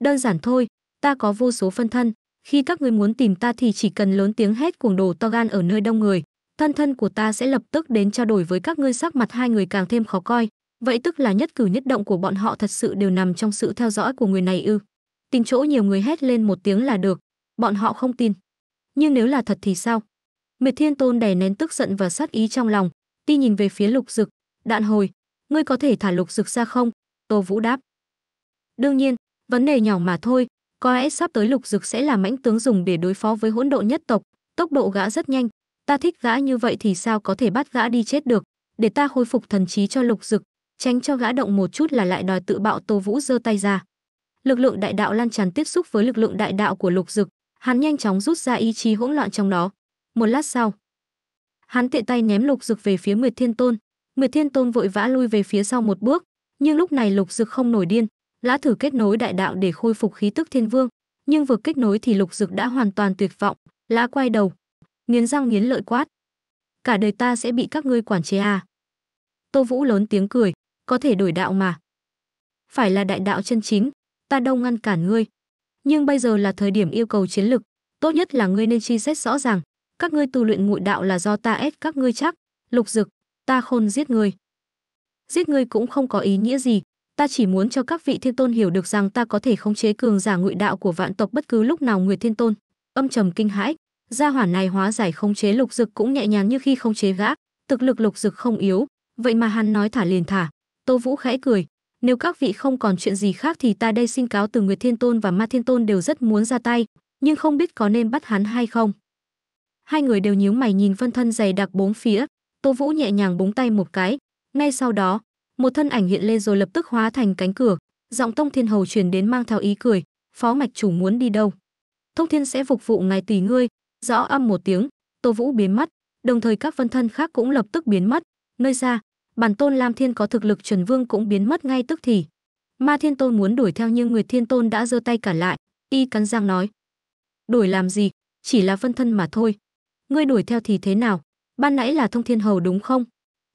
đơn giản thôi ta có vô số phân thân khi các ngươi muốn tìm ta thì chỉ cần lớn tiếng hét cuồng đồ to gan ở nơi đông người thân thân của ta sẽ lập tức đến trao đổi với các ngươi sắc mặt hai người càng thêm khó coi vậy tức là nhất cử nhất động của bọn họ thật sự đều nằm trong sự theo dõi của người này ư Tìm chỗ nhiều người hét lên một tiếng là được, bọn họ không tin. Nhưng nếu là thật thì sao? Miệt Thiên Tôn đè nén tức giận và sát ý trong lòng, đi nhìn về phía Lục Dực, "Đạn hồi, ngươi có thể thả Lục Dực ra không?" Tô Vũ đáp. "Đương nhiên, vấn đề nhỏ mà thôi, có lẽ sắp tới Lục Dực sẽ là mãnh tướng dùng để đối phó với hỗn độn nhất tộc, tốc độ gã rất nhanh, ta thích gã như vậy thì sao có thể bắt gã đi chết được, để ta khôi phục thần trí cho Lục Dực, tránh cho gã động một chút là lại đòi tự bạo Tô Vũ giơ tay ra lực lượng đại đạo lan tràn tiếp xúc với lực lượng đại đạo của lục dực hắn nhanh chóng rút ra ý chí hỗn loạn trong đó một lát sau hắn tiện tay ném lục dực về phía nguyệt thiên tôn nguyệt thiên tôn vội vã lui về phía sau một bước nhưng lúc này lục dực không nổi điên lã thử kết nối đại đạo để khôi phục khí tức thiên vương nhưng vừa kết nối thì lục dực đã hoàn toàn tuyệt vọng lã quay đầu nghiến răng nghiến lợi quát cả đời ta sẽ bị các ngươi quản chế à tô vũ lớn tiếng cười có thể đổi đạo mà phải là đại đạo chân chính ta đâu ngăn cản ngươi. Nhưng bây giờ là thời điểm yêu cầu chiến lực, tốt nhất là ngươi nên chi xét rõ ràng, các ngươi tu luyện ngụy đạo là do ta ép các ngươi chắc, Lục Dực, ta khôn giết ngươi. Giết ngươi cũng không có ý nghĩa gì, ta chỉ muốn cho các vị thiên tôn hiểu được rằng ta có thể khống chế cường giả ngụy đạo của vạn tộc bất cứ lúc nào người Thiên Tôn. Âm trầm kinh hãi, gia hỏa này hóa giải khống chế Lục Dực cũng nhẹ nhàng như khi khống chế gã, thực lực Lục Dực không yếu, vậy mà hắn nói thả liền thả. Tô Vũ khẽ cười, nếu các vị không còn chuyện gì khác thì ta đây xin cáo từ Nguyệt Thiên Tôn và Ma Thiên Tôn đều rất muốn ra tay, nhưng không biết có nên bắt hắn hay không. Hai người đều nhíu mày nhìn phân thân dày đặc bốn phía, Tô Vũ nhẹ nhàng búng tay một cái, ngay sau đó, một thân ảnh hiện lên rồi lập tức hóa thành cánh cửa, giọng Thông Thiên Hầu truyền đến mang theo ý cười, "Phó mạch chủ muốn đi đâu?" "Thông Thiên sẽ phục vụ ngài tùy ngươi." Rõ âm một tiếng, Tô Vũ biến mất, đồng thời các phân thân khác cũng lập tức biến mất, nơi xa, bản tôn Lam Thiên có thực lực Trần Vương cũng biến mất ngay tức thì. Ma Thiên Tôn muốn đuổi theo nhưng Nguyệt Thiên Tôn đã giơ tay cả lại, y cắn răng nói: "Đuổi làm gì, chỉ là phân thân mà thôi. Ngươi đuổi theo thì thế nào? Ban nãy là Thông Thiên Hầu đúng không?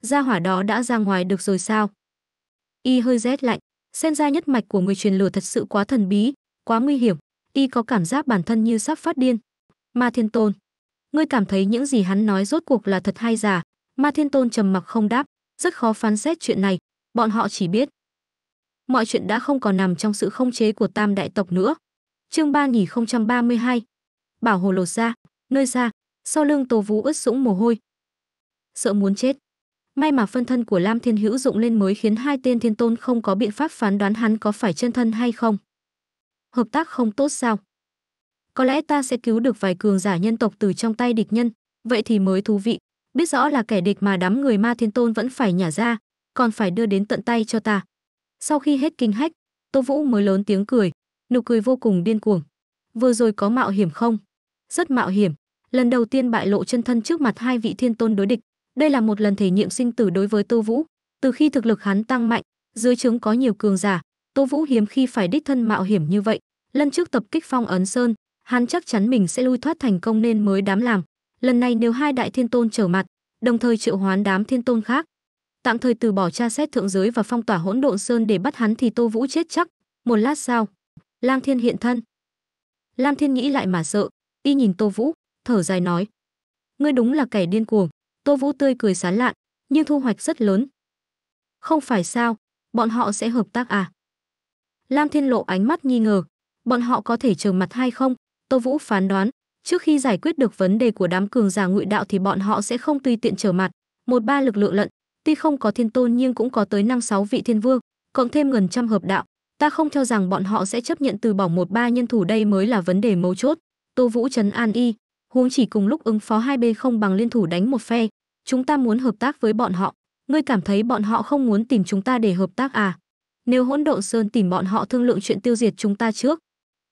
Gia hỏa đó đã ra ngoài được rồi sao?" Y hơi rét lạnh, sen ra nhất mạch của người truyền lửa thật sự quá thần bí, quá nguy hiểm, y có cảm giác bản thân như sắp phát điên. Ma Thiên Tôn, ngươi cảm thấy những gì hắn nói rốt cuộc là thật hay giả? Ma Thiên Tôn trầm mặc không đáp, rất khó phán xét chuyện này, bọn họ chỉ biết. Mọi chuyện đã không còn nằm trong sự không chế của tam đại tộc nữa. Chương 3032 Bảo hồ lột ra, nơi ra, sau lưng Tô Vũ ướt sũng mồ hôi. Sợ muốn chết. May mà phân thân của Lam Thiên Hữu dụng lên mới khiến hai tên thiên tôn không có biện pháp phán đoán hắn có phải chân thân hay không. Hợp tác không tốt sao? Có lẽ ta sẽ cứu được vài cường giả nhân tộc từ trong tay địch nhân, vậy thì mới thú vị biết rõ là kẻ địch mà đám người ma thiên tôn vẫn phải nhả ra còn phải đưa đến tận tay cho ta sau khi hết kinh hách tô vũ mới lớn tiếng cười nụ cười vô cùng điên cuồng vừa rồi có mạo hiểm không rất mạo hiểm lần đầu tiên bại lộ chân thân trước mặt hai vị thiên tôn đối địch đây là một lần thể nghiệm sinh tử đối với tô vũ từ khi thực lực hắn tăng mạnh dưới trướng có nhiều cường giả tô vũ hiếm khi phải đích thân mạo hiểm như vậy lần trước tập kích phong ấn sơn hắn chắc chắn mình sẽ lui thoát thành công nên mới đám làm lần này nếu hai đại thiên tôn trở mặt đồng thời triệu hoán đám thiên tôn khác tạm thời từ bỏ tra xét thượng giới và phong tỏa hỗn độn sơn để bắt hắn thì tô vũ chết chắc một lát sau lang thiên hiện thân lam thiên nghĩ lại mà sợ đi nhìn tô vũ thở dài nói ngươi đúng là kẻ điên cuồng tô vũ tươi cười sán lạn nhưng thu hoạch rất lớn không phải sao bọn họ sẽ hợp tác à lam thiên lộ ánh mắt nghi ngờ bọn họ có thể trở mặt hay không tô vũ phán đoán Trước khi giải quyết được vấn đề của đám cường giả ngụy đạo thì bọn họ sẽ không tùy tiện trở mặt. Một ba lực lượng lận, tuy không có thiên tôn nhưng cũng có tới năm sáu vị thiên vương, cộng thêm gần trăm hợp đạo. Ta không cho rằng bọn họ sẽ chấp nhận từ bỏ một ba nhân thủ đây mới là vấn đề mấu chốt. Tô Vũ trấn an y, huống chỉ cùng lúc ứng phó hai bên không bằng liên thủ đánh một phe. Chúng ta muốn hợp tác với bọn họ. Ngươi cảm thấy bọn họ không muốn tìm chúng ta để hợp tác à? Nếu hỗn độn sơn tìm bọn họ thương lượng chuyện tiêu diệt chúng ta trước,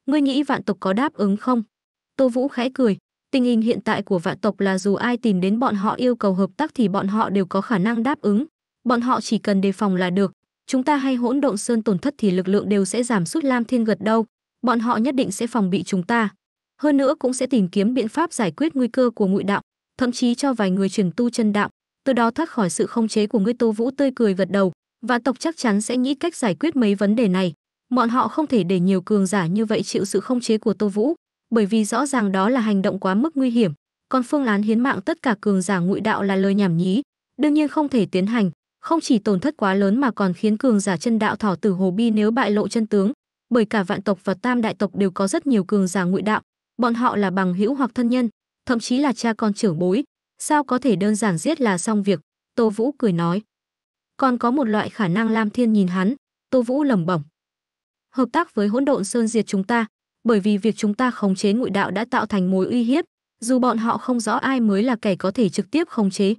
ngươi nghĩ vạn tộc có đáp ứng không? Tô Vũ khẽ cười, tình hình hiện tại của vạn tộc là dù ai tìm đến bọn họ yêu cầu hợp tác thì bọn họ đều có khả năng đáp ứng, bọn họ chỉ cần đề phòng là được. Chúng ta hay hỗn độn sơn tổn thất thì lực lượng đều sẽ giảm sút Lam Thiên gật đâu, bọn họ nhất định sẽ phòng bị chúng ta. Hơn nữa cũng sẽ tìm kiếm biện pháp giải quyết nguy cơ của ngụy đạo, thậm chí cho vài người truyền tu chân đạo, từ đó thoát khỏi sự khống chế của ngươi Tô Vũ tươi cười gật đầu, Vạn tộc chắc chắn sẽ nghĩ cách giải quyết mấy vấn đề này. Bọn họ không thể để nhiều cường giả như vậy chịu sự khống chế của Tô Vũ, bởi vì rõ ràng đó là hành động quá mức nguy hiểm còn phương án hiến mạng tất cả cường giả ngụy đạo là lời nhảm nhí đương nhiên không thể tiến hành không chỉ tổn thất quá lớn mà còn khiến cường giả chân đạo thỏ tử hồ bi nếu bại lộ chân tướng bởi cả vạn tộc và tam đại tộc đều có rất nhiều cường giả ngụy đạo bọn họ là bằng hữu hoặc thân nhân thậm chí là cha con trưởng bối sao có thể đơn giản giết là xong việc tô vũ cười nói còn có một loại khả năng lam thiên nhìn hắn tô vũ lẩm bẩm hợp tác với hỗn độn sơn diệt chúng ta bởi vì việc chúng ta khống chế ngụy đạo đã tạo thành mối uy hiếp, dù bọn họ không rõ ai mới là kẻ có thể trực tiếp khống chế.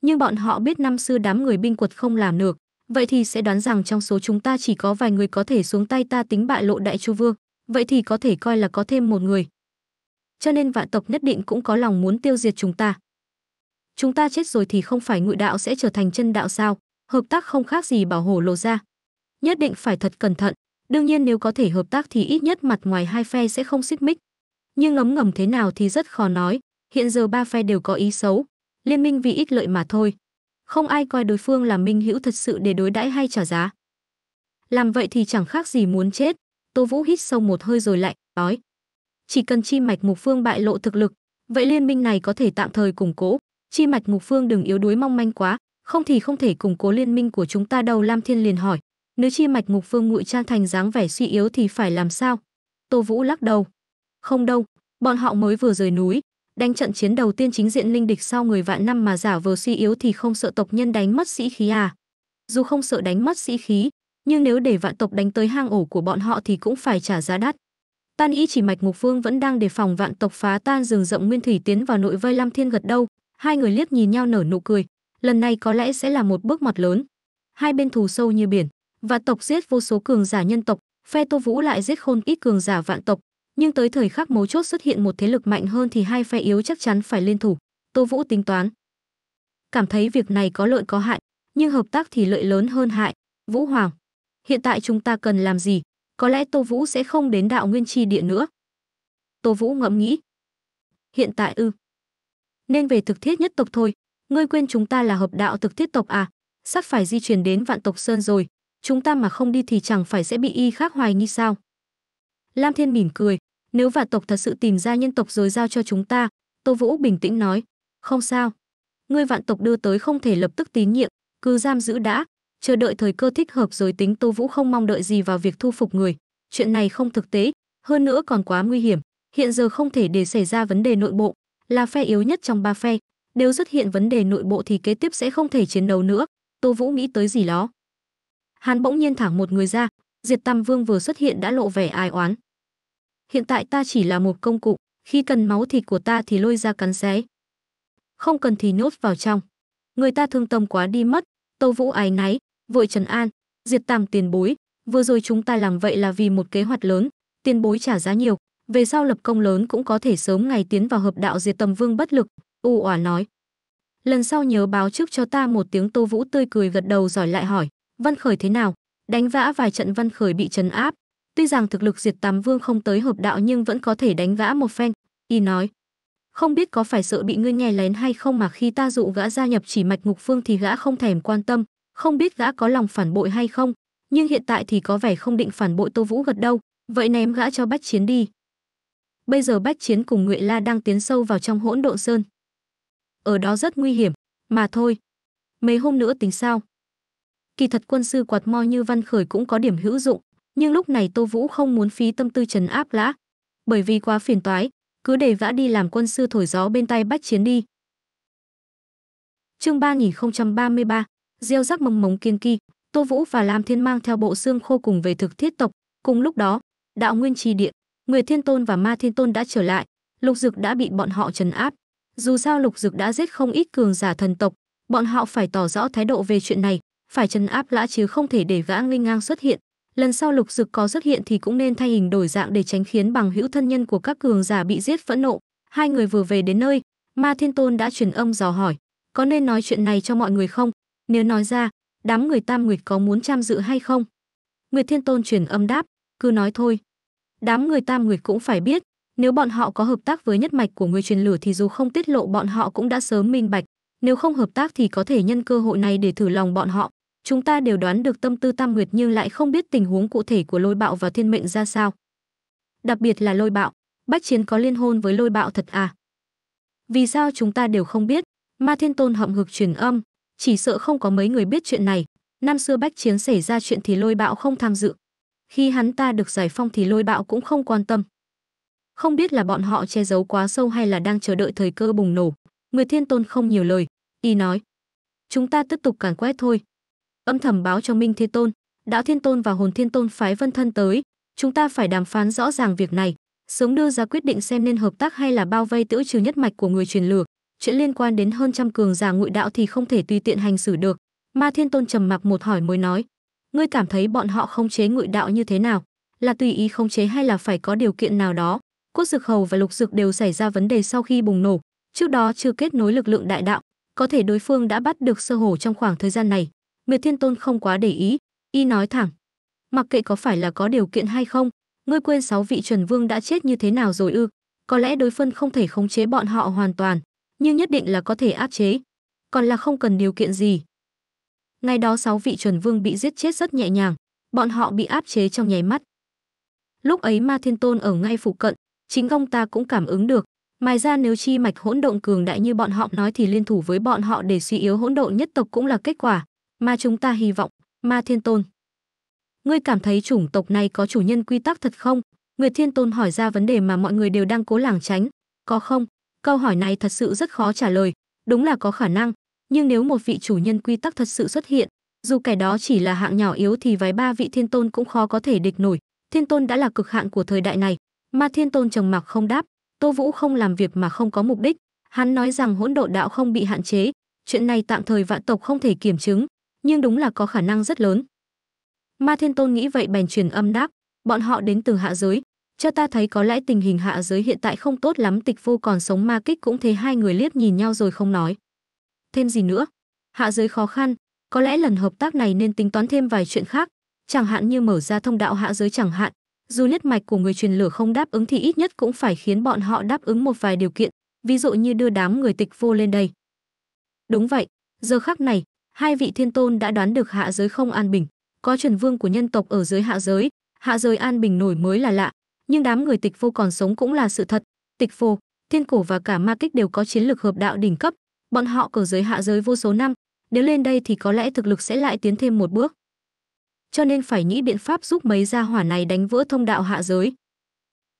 Nhưng bọn họ biết năm xưa đám người binh quật không làm được, vậy thì sẽ đoán rằng trong số chúng ta chỉ có vài người có thể xuống tay ta tính bại lộ đại chu vương, vậy thì có thể coi là có thêm một người. Cho nên vạn tộc nhất định cũng có lòng muốn tiêu diệt chúng ta. Chúng ta chết rồi thì không phải ngụy đạo sẽ trở thành chân đạo sao, hợp tác không khác gì bảo hổ lộ ra. Nhất định phải thật cẩn thận, Đương nhiên nếu có thể hợp tác thì ít nhất mặt ngoài hai phe sẽ không xích mích. Nhưng ngấm ngầm thế nào thì rất khó nói, hiện giờ ba phe đều có ý xấu, liên minh vì ít lợi mà thôi. Không ai coi đối phương là minh hữu thật sự để đối đãi hay trả giá. Làm vậy thì chẳng khác gì muốn chết, Tô Vũ hít sâu một hơi rồi lại, nói. Chỉ cần chi mạch mục phương bại lộ thực lực, vậy liên minh này có thể tạm thời củng cố, chi mạch mục phương đừng yếu đuối mong manh quá, không thì không thể củng cố liên minh của chúng ta đâu Lam Thiên liền hỏi, nếu chi mạch ngục phương muội trang thành dáng vẻ suy yếu thì phải làm sao? Tô Vũ lắc đầu. Không đâu, bọn họ mới vừa rời núi, đánh trận chiến đầu tiên chính diện linh địch sau người vạn năm mà giả vờ suy yếu thì không sợ tộc nhân đánh mất sĩ khí à? Dù không sợ đánh mất sĩ khí, nhưng nếu để vạn tộc đánh tới hang ổ của bọn họ thì cũng phải trả giá đắt. Tan ý chỉ mạch ngục vương vẫn đang đề phòng vạn tộc phá tan rừng rộng nguyên thủy tiến vào nội vây Lam Thiên gật đâu, hai người liếc nhìn nhau nở nụ cười, lần này có lẽ sẽ là một bước ngoặt lớn. Hai bên thù sâu như biển và tộc giết vô số cường giả nhân tộc, phe Tô Vũ lại giết khôn ít cường giả vạn tộc, nhưng tới thời khắc mấu chốt xuất hiện một thế lực mạnh hơn thì hai phe yếu chắc chắn phải liên thủ, Tô Vũ tính toán. Cảm thấy việc này có lợi có hại, nhưng hợp tác thì lợi lớn hơn hại, Vũ Hoàng. Hiện tại chúng ta cần làm gì? Có lẽ Tô Vũ sẽ không đến đạo nguyên tri địa nữa. Tô Vũ ngẫm nghĩ. Hiện tại ư. Nên về thực thiết nhất tộc thôi, ngươi quên chúng ta là hợp đạo thực thiết tộc à, sắp phải di chuyển đến vạn tộc Sơn rồi, chúng ta mà không đi thì chẳng phải sẽ bị y khác hoài nghi sao? Lam Thiên mỉm cười, nếu và tộc thật sự tìm ra nhân tộc rồi giao cho chúng ta, Tô Vũ bình tĩnh nói, không sao. Ngươi vạn tộc đưa tới không thể lập tức tín nhiệm, cứ giam giữ đã, chờ đợi thời cơ thích hợp rồi tính Tô Vũ không mong đợi gì vào việc thu phục người. Chuyện này không thực tế, hơn nữa còn quá nguy hiểm, hiện giờ không thể để xảy ra vấn đề nội bộ, là phe yếu nhất trong ba phe. Nếu xuất hiện vấn đề nội bộ thì kế tiếp sẽ không thể chiến đấu nữa. Tô Vũ nghĩ tới gì đó hắn bỗng nhiên thẳng một người ra diệt tam vương vừa xuất hiện đã lộ vẻ ai oán hiện tại ta chỉ là một công cụ khi cần máu thịt của ta thì lôi ra cắn xé không cần thì nhốt vào trong người ta thương tâm quá đi mất tâu vũ ái náy vội trần an diệt tam tiền bối vừa rồi chúng ta làm vậy là vì một kế hoạch lớn tiền bối trả giá nhiều về sau lập công lớn cũng có thể sớm ngày tiến vào hợp đạo diệt tầm vương bất lực u òa nói lần sau nhớ báo trước cho ta một tiếng tô vũ tươi cười gật đầu giỏi lại hỏi Văn Khởi thế nào? Đánh vã vài trận Văn Khởi bị trấn áp, tuy rằng thực lực Diệt Tám Vương không tới hợp đạo nhưng vẫn có thể đánh vã một phen, y nói. Không biết có phải sợ bị ngươi nhè lén hay không mà khi ta dụ gã gia nhập chỉ mạch ngục phương thì gã không thèm quan tâm, không biết gã có lòng phản bội hay không, nhưng hiện tại thì có vẻ không định phản bội Tô Vũ gật đâu, vậy ném gã cho Bách Chiến đi. Bây giờ Bách Chiến cùng Ngụy La đang tiến sâu vào trong hỗn độn sơn. Ở đó rất nguy hiểm, mà thôi. Mấy hôm nữa tính sao? kỳ thật quân sư quạt mo như văn khởi cũng có điểm hữu dụng nhưng lúc này tô vũ không muốn phí tâm tư trấn áp lã bởi vì quá phiền toái cứ để vã đi làm quân sư thổi gió bên tay bách chiến đi chương 3033, gieo rắc mầm mống kiên kỳ tô vũ và lam thiên mang theo bộ xương khô cùng về thực thiết tộc cùng lúc đó đạo nguyên trì điện người thiên tôn và ma thiên tôn đã trở lại lục dực đã bị bọn họ trấn áp dù sao lục dực đã giết không ít cường giả thần tộc bọn họ phải tỏ rõ thái độ về chuyện này phải trấn áp lã chứ không thể để gã nghênh ngang xuất hiện lần sau lục dực có xuất hiện thì cũng nên thay hình đổi dạng để tránh khiến bằng hữu thân nhân của các cường giả bị giết phẫn nộ hai người vừa về đến nơi ma thiên tôn đã truyền âm dò hỏi có nên nói chuyện này cho mọi người không nếu nói ra đám người tam nguyệt có muốn tham dự hay không nguyệt thiên tôn truyền âm đáp cứ nói thôi đám người tam nguyệt cũng phải biết nếu bọn họ có hợp tác với nhất mạch của người truyền lửa thì dù không tiết lộ bọn họ cũng đã sớm minh bạch nếu không hợp tác thì có thể nhân cơ hội này để thử lòng bọn họ chúng ta đều đoán được tâm tư Tam Nguyệt nhưng lại không biết tình huống cụ thể của Lôi Bạo và Thiên Mệnh ra sao. Đặc biệt là Lôi Bạo, Bách Chiến có liên hôn với Lôi Bạo thật à? Vì sao chúng ta đều không biết? Ma Thiên Tôn hậm hực truyền âm, chỉ sợ không có mấy người biết chuyện này. Năm xưa Bách Chiến xảy ra chuyện thì Lôi Bạo không tham dự. Khi hắn ta được giải phong thì Lôi Bạo cũng không quan tâm. Không biết là bọn họ che giấu quá sâu hay là đang chờ đợi thời cơ bùng nổ. Người Thiên Tôn không nhiều lời, y nói: "Chúng ta tiếp tục càn quét thôi, âm thầm báo cho Minh Thế Tôn, Đạo Thiên Tôn và Hồn Thiên Tôn phái Vân Thân tới, chúng ta phải đàm phán rõ ràng việc này, sớm đưa ra quyết định xem nên hợp tác hay là bao vây tưỡi trừ nhất mạch của người truyền lửa. Chuyện liên quan đến hơn trăm cường giả ngụy đạo thì không thể tùy tiện hành xử được. Ma Thiên Tôn trầm mặc một hỏi mới nói: "Ngươi cảm thấy bọn họ khống chế ngụy đạo như thế nào? Là tùy ý khống chế hay là phải có điều kiện nào đó?" Cốt Dực Hầu và Lục Dực đều xảy ra vấn đề sau khi bùng nổ, trước đó chưa kết nối lực lượng đại đạo, có thể đối phương đã bắt được sơ hổ trong khoảng thời gian này, Miệt Thiên Tôn không quá để ý, y nói thẳng, mặc kệ có phải là có điều kiện hay không, ngươi quên sáu vị chuẩn vương đã chết như thế nào rồi ư? Có lẽ đối phân không thể khống chế bọn họ hoàn toàn, nhưng nhất định là có thể áp chế, còn là không cần điều kiện gì. Ngày đó sáu vị chuẩn vương bị giết chết rất nhẹ nhàng, bọn họ bị áp chế trong nháy mắt. Lúc ấy Ma Thiên Tôn ở ngay phụ cận, chính ông ta cũng cảm ứng được, Ngoài ra nếu chi mạch hỗn độn cường đại như bọn họ nói thì liên thủ với bọn họ để suy yếu hỗn độn nhất tộc cũng là kết quả, mà chúng ta hy vọng, Ma Thiên Tôn. Ngươi cảm thấy chủng tộc này có chủ nhân quy tắc thật không? Nguyệt Thiên Tôn hỏi ra vấn đề mà mọi người đều đang cố lảng tránh, có không? Câu hỏi này thật sự rất khó trả lời, đúng là có khả năng, nhưng nếu một vị chủ nhân quy tắc thật sự xuất hiện, dù kẻ đó chỉ là hạng nhỏ yếu thì vài ba vị Thiên Tôn cũng khó có thể địch nổi. Thiên Tôn đã là cực hạn của thời đại này, mà Thiên Tôn trầm mặc không đáp, Tô Vũ không làm việc mà không có mục đích, hắn nói rằng hỗn độ đạo không bị hạn chế, chuyện này tạm thời vạn tộc không thể kiểm chứng, nhưng đúng là có khả năng rất lớn. Ma Thiên Tôn nghĩ vậy bèn truyền âm đáp, bọn họ đến từ hạ giới, cho ta thấy có lẽ tình hình hạ giới hiện tại không tốt lắm tịch vô còn sống ma kích cũng thấy hai người liếc nhìn nhau rồi không nói. Thêm gì nữa, hạ giới khó khăn, có lẽ lần hợp tác này nên tính toán thêm vài chuyện khác, chẳng hạn như mở ra thông đạo hạ giới chẳng hạn, dù nhất mạch của người truyền lửa không đáp ứng thì ít nhất cũng phải khiến bọn họ đáp ứng một vài điều kiện, ví dụ như đưa đám người tịch vô lên đây. Đúng vậy, giờ khắc này, hai vị thiên tôn đã đoán được hạ giới không an bình, có chuẩn vương của nhân tộc ở dưới hạ giới, hạ giới an bình nổi mới là lạ, nhưng đám người tịch vô còn sống cũng là sự thật. Tịch vô, thiên cổ và cả ma kích đều có chiến lực hợp đạo đỉnh cấp, bọn họ ở dưới hạ giới vô số năm, nếu lên đây thì có lẽ thực lực sẽ lại tiến thêm một bước. Cho nên phải nghĩ biện pháp giúp mấy gia hỏa này đánh vỡ thông đạo hạ giới,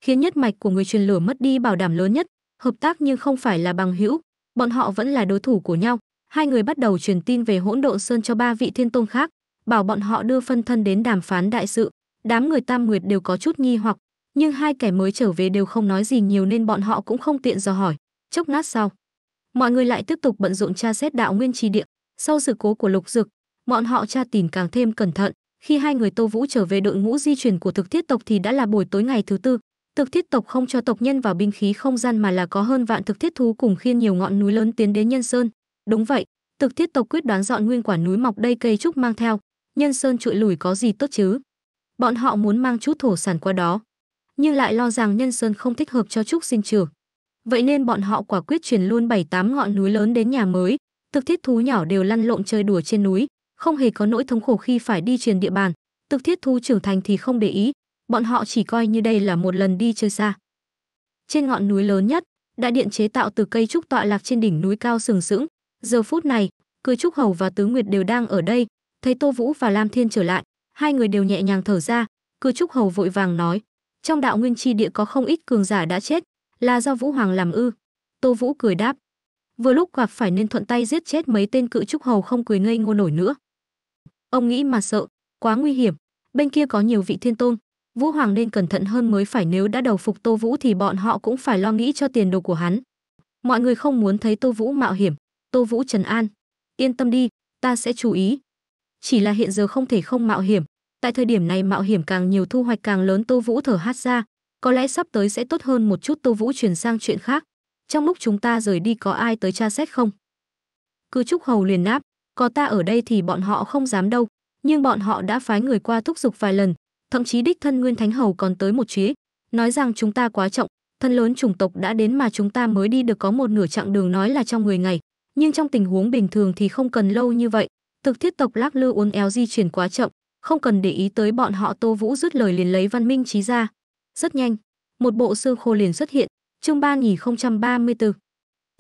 khiến nhất mạch của người truyền lửa mất đi bảo đảm lớn nhất, hợp tác nhưng không phải là bằng hữu, bọn họ vẫn là đối thủ của nhau, hai người bắt đầu truyền tin về hỗn độn sơn cho ba vị thiên tôn khác, bảo bọn họ đưa phân thân đến đàm phán đại sự. Đám người Tam Nguyệt đều có chút nghi hoặc, nhưng hai kẻ mới trở về đều không nói gì nhiều nên bọn họ cũng không tiện dò hỏi. Chốc nát sau, mọi người lại tiếp tục bận rộn tra xét đạo nguyên trì địa. Sau sự cố của Lục Dực, bọn họ tra tìm càng thêm cẩn thận. Khi hai người Tô Vũ trở về đội ngũ di chuyển của thực thiết tộc thì đã là buổi tối ngày thứ tư. Thực thiết tộc không cho tộc nhân vào binh khí không gian mà là có hơn vạn thực thiết thú cùng khiên nhiều ngọn núi lớn tiến đến nhân sơn, Đúng vậy, thực thiết tộc quyết đoán dọn nguyên quả núi mọc đây cây trúc mang theo, nhân sơn trụi lùi có gì tốt chứ. Bọn họ muốn mang chút thổ sản qua đó, nhưng lại lo rằng nhân sơn không thích hợp cho trúc sinh trưởng. Vậy nên bọn họ quả quyết chuyển luôn bảy tám ngọn núi lớn đến nhà mới, thực thiết thú nhỏ đều lăn lộn chơi đùa trên núi, không hề có nỗi thống khổ khi phải đi truyền địa bàn, thực thiết thú trưởng thành thì không để ý, bọn họ chỉ coi như đây là một lần đi chơi xa. Trên ngọn núi lớn nhất, đại điện chế tạo từ cây trúc tọa lạc trên đỉnh núi cao sừng sững, Giờ phút này, Cười Trúc Hầu và Tứ Nguyệt đều đang ở đây, thấy Tô Vũ và Lam Thiên trở lại, hai người đều nhẹ nhàng thở ra, Cười Trúc Hầu vội vàng nói, trong đạo nguyên chi địa có không ít cường giả đã chết, là do Vũ Hoàng làm ư? Tô Vũ cười đáp, vừa lúc gặp phải nên thuận tay giết chết mấy tên cự trúc hầu không cười ngây ngô nổi nữa. Ông nghĩ mà sợ, quá nguy hiểm, bên kia có nhiều vị thiên tôn, Vũ Hoàng nên cẩn thận hơn mới phải nếu đã đầu phục Tô Vũ thì bọn họ cũng phải lo nghĩ cho tiền đồ của hắn. Mọi người không muốn thấy Tô Vũ mạo hiểm, Tô Vũ Trần An. Yên tâm đi, ta sẽ chú ý. Chỉ là hiện giờ không thể không mạo hiểm. Tại thời điểm này mạo hiểm càng nhiều thu hoạch càng lớn Tô Vũ thở hát ra. Có lẽ sắp tới sẽ tốt hơn một chút Tô Vũ chuyển sang chuyện khác. Trong lúc chúng ta rời đi có ai tới tra xét không? Cư trúc hầu liền đáp, có ta ở đây thì bọn họ không dám đâu. Nhưng bọn họ đã phái người qua thúc giục vài lần. Thậm chí đích thân Nguyên Thánh Hầu còn tới một chuyến, nói rằng chúng ta quá trọng, thân lớn chủng tộc đã đến mà chúng ta mới đi được có một nửa chặng đường nói là trong 10 ngày, nhưng trong tình huống bình thường thì không cần lâu như vậy. Thực thiết tộc lắc lư uốn éo di chuyển quá chậm, không cần để ý tới bọn họ Tô Vũ rút lời liền lấy Văn Minh Trí ra. Rất nhanh, một bộ xương khô liền xuất hiện, chương 3034.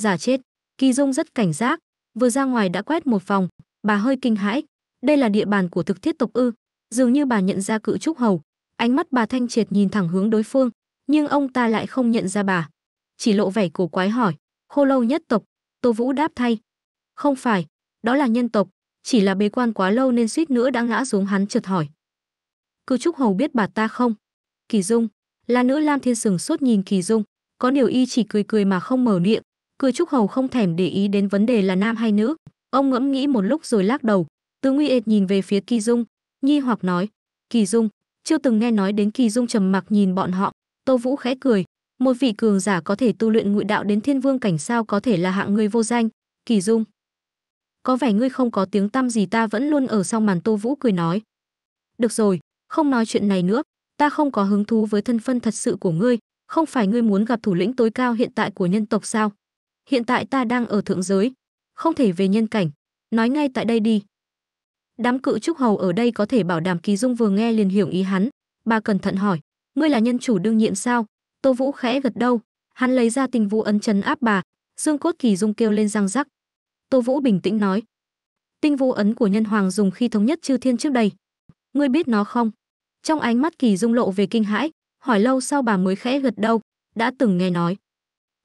Giả chết, Kỳ Dung rất cảnh giác, vừa ra ngoài đã quét một vòng, bà hơi kinh hãi, đây là địa bàn của thực thiết tộc ư? Dường như bà nhận ra cự trúc hầu, ánh mắt bà thanh triệt nhìn thẳng hướng đối phương, nhưng ông ta lại không nhận ra bà, chỉ lộ vẻ cổ quái hỏi, "Khô lâu nhất tộc, Tô Vũ đáp thay. Không phải, đó là nhân tộc, chỉ là bế quan quá lâu nên suýt nữa đã ngã xuống hắn chợt hỏi. Cư Trúc Hầu biết bà ta không? Kỳ Dung, là nữ Lam Thiên Sừng sốt nhìn Kỳ Dung, có điều y chỉ cười cười mà không mở miệng, Cư Trúc Hầu không thèm để ý đến vấn đề là nam hay nữ, ông ngẫm nghĩ một lúc rồi lắc đầu, Tư Nguy ệt nhìn về phía Kỳ Dung, Nhi hoặc nói, "Kỳ Dung, chưa từng nghe nói đến Kỳ Dung trầm mặc nhìn bọn họ." Tô Vũ khẽ cười, một vị cường giả có thể tu luyện ngụy đạo đến thiên vương cảnh sao có thể là hạng người vô danh, Kỳ Dung. Có vẻ ngươi không có tiếng tăm gì ta vẫn luôn ở sau màn Tô Vũ cười nói. Được rồi, không nói chuyện này nữa, ta không có hứng thú với thân phân thật sự của ngươi, không phải ngươi muốn gặp thủ lĩnh tối cao hiện tại của nhân tộc sao? Hiện tại ta đang ở thượng giới, không thể về nhân cảnh, nói ngay tại đây đi. Đám cự trúc hầu ở đây có thể bảo đảm Kỳ Dung vừa nghe liền hiểu ý hắn, bà cẩn thận hỏi, ngươi là nhân chủ đương nhiệm sao? Tô Vũ khẽ gật đầu, hắn lấy ra tình vũ ấn chấn áp bà, xương cốt kỳ dung kêu lên răng rắc. Tô Vũ bình tĩnh nói: "Tinh vũ ấn của nhân hoàng dùng khi thống nhất chư thiên trước đây, ngươi biết nó không?" Trong ánh mắt kỳ dung lộ về kinh hãi, hỏi lâu sau bà mới khẽ gật đầu, đã từng nghe nói.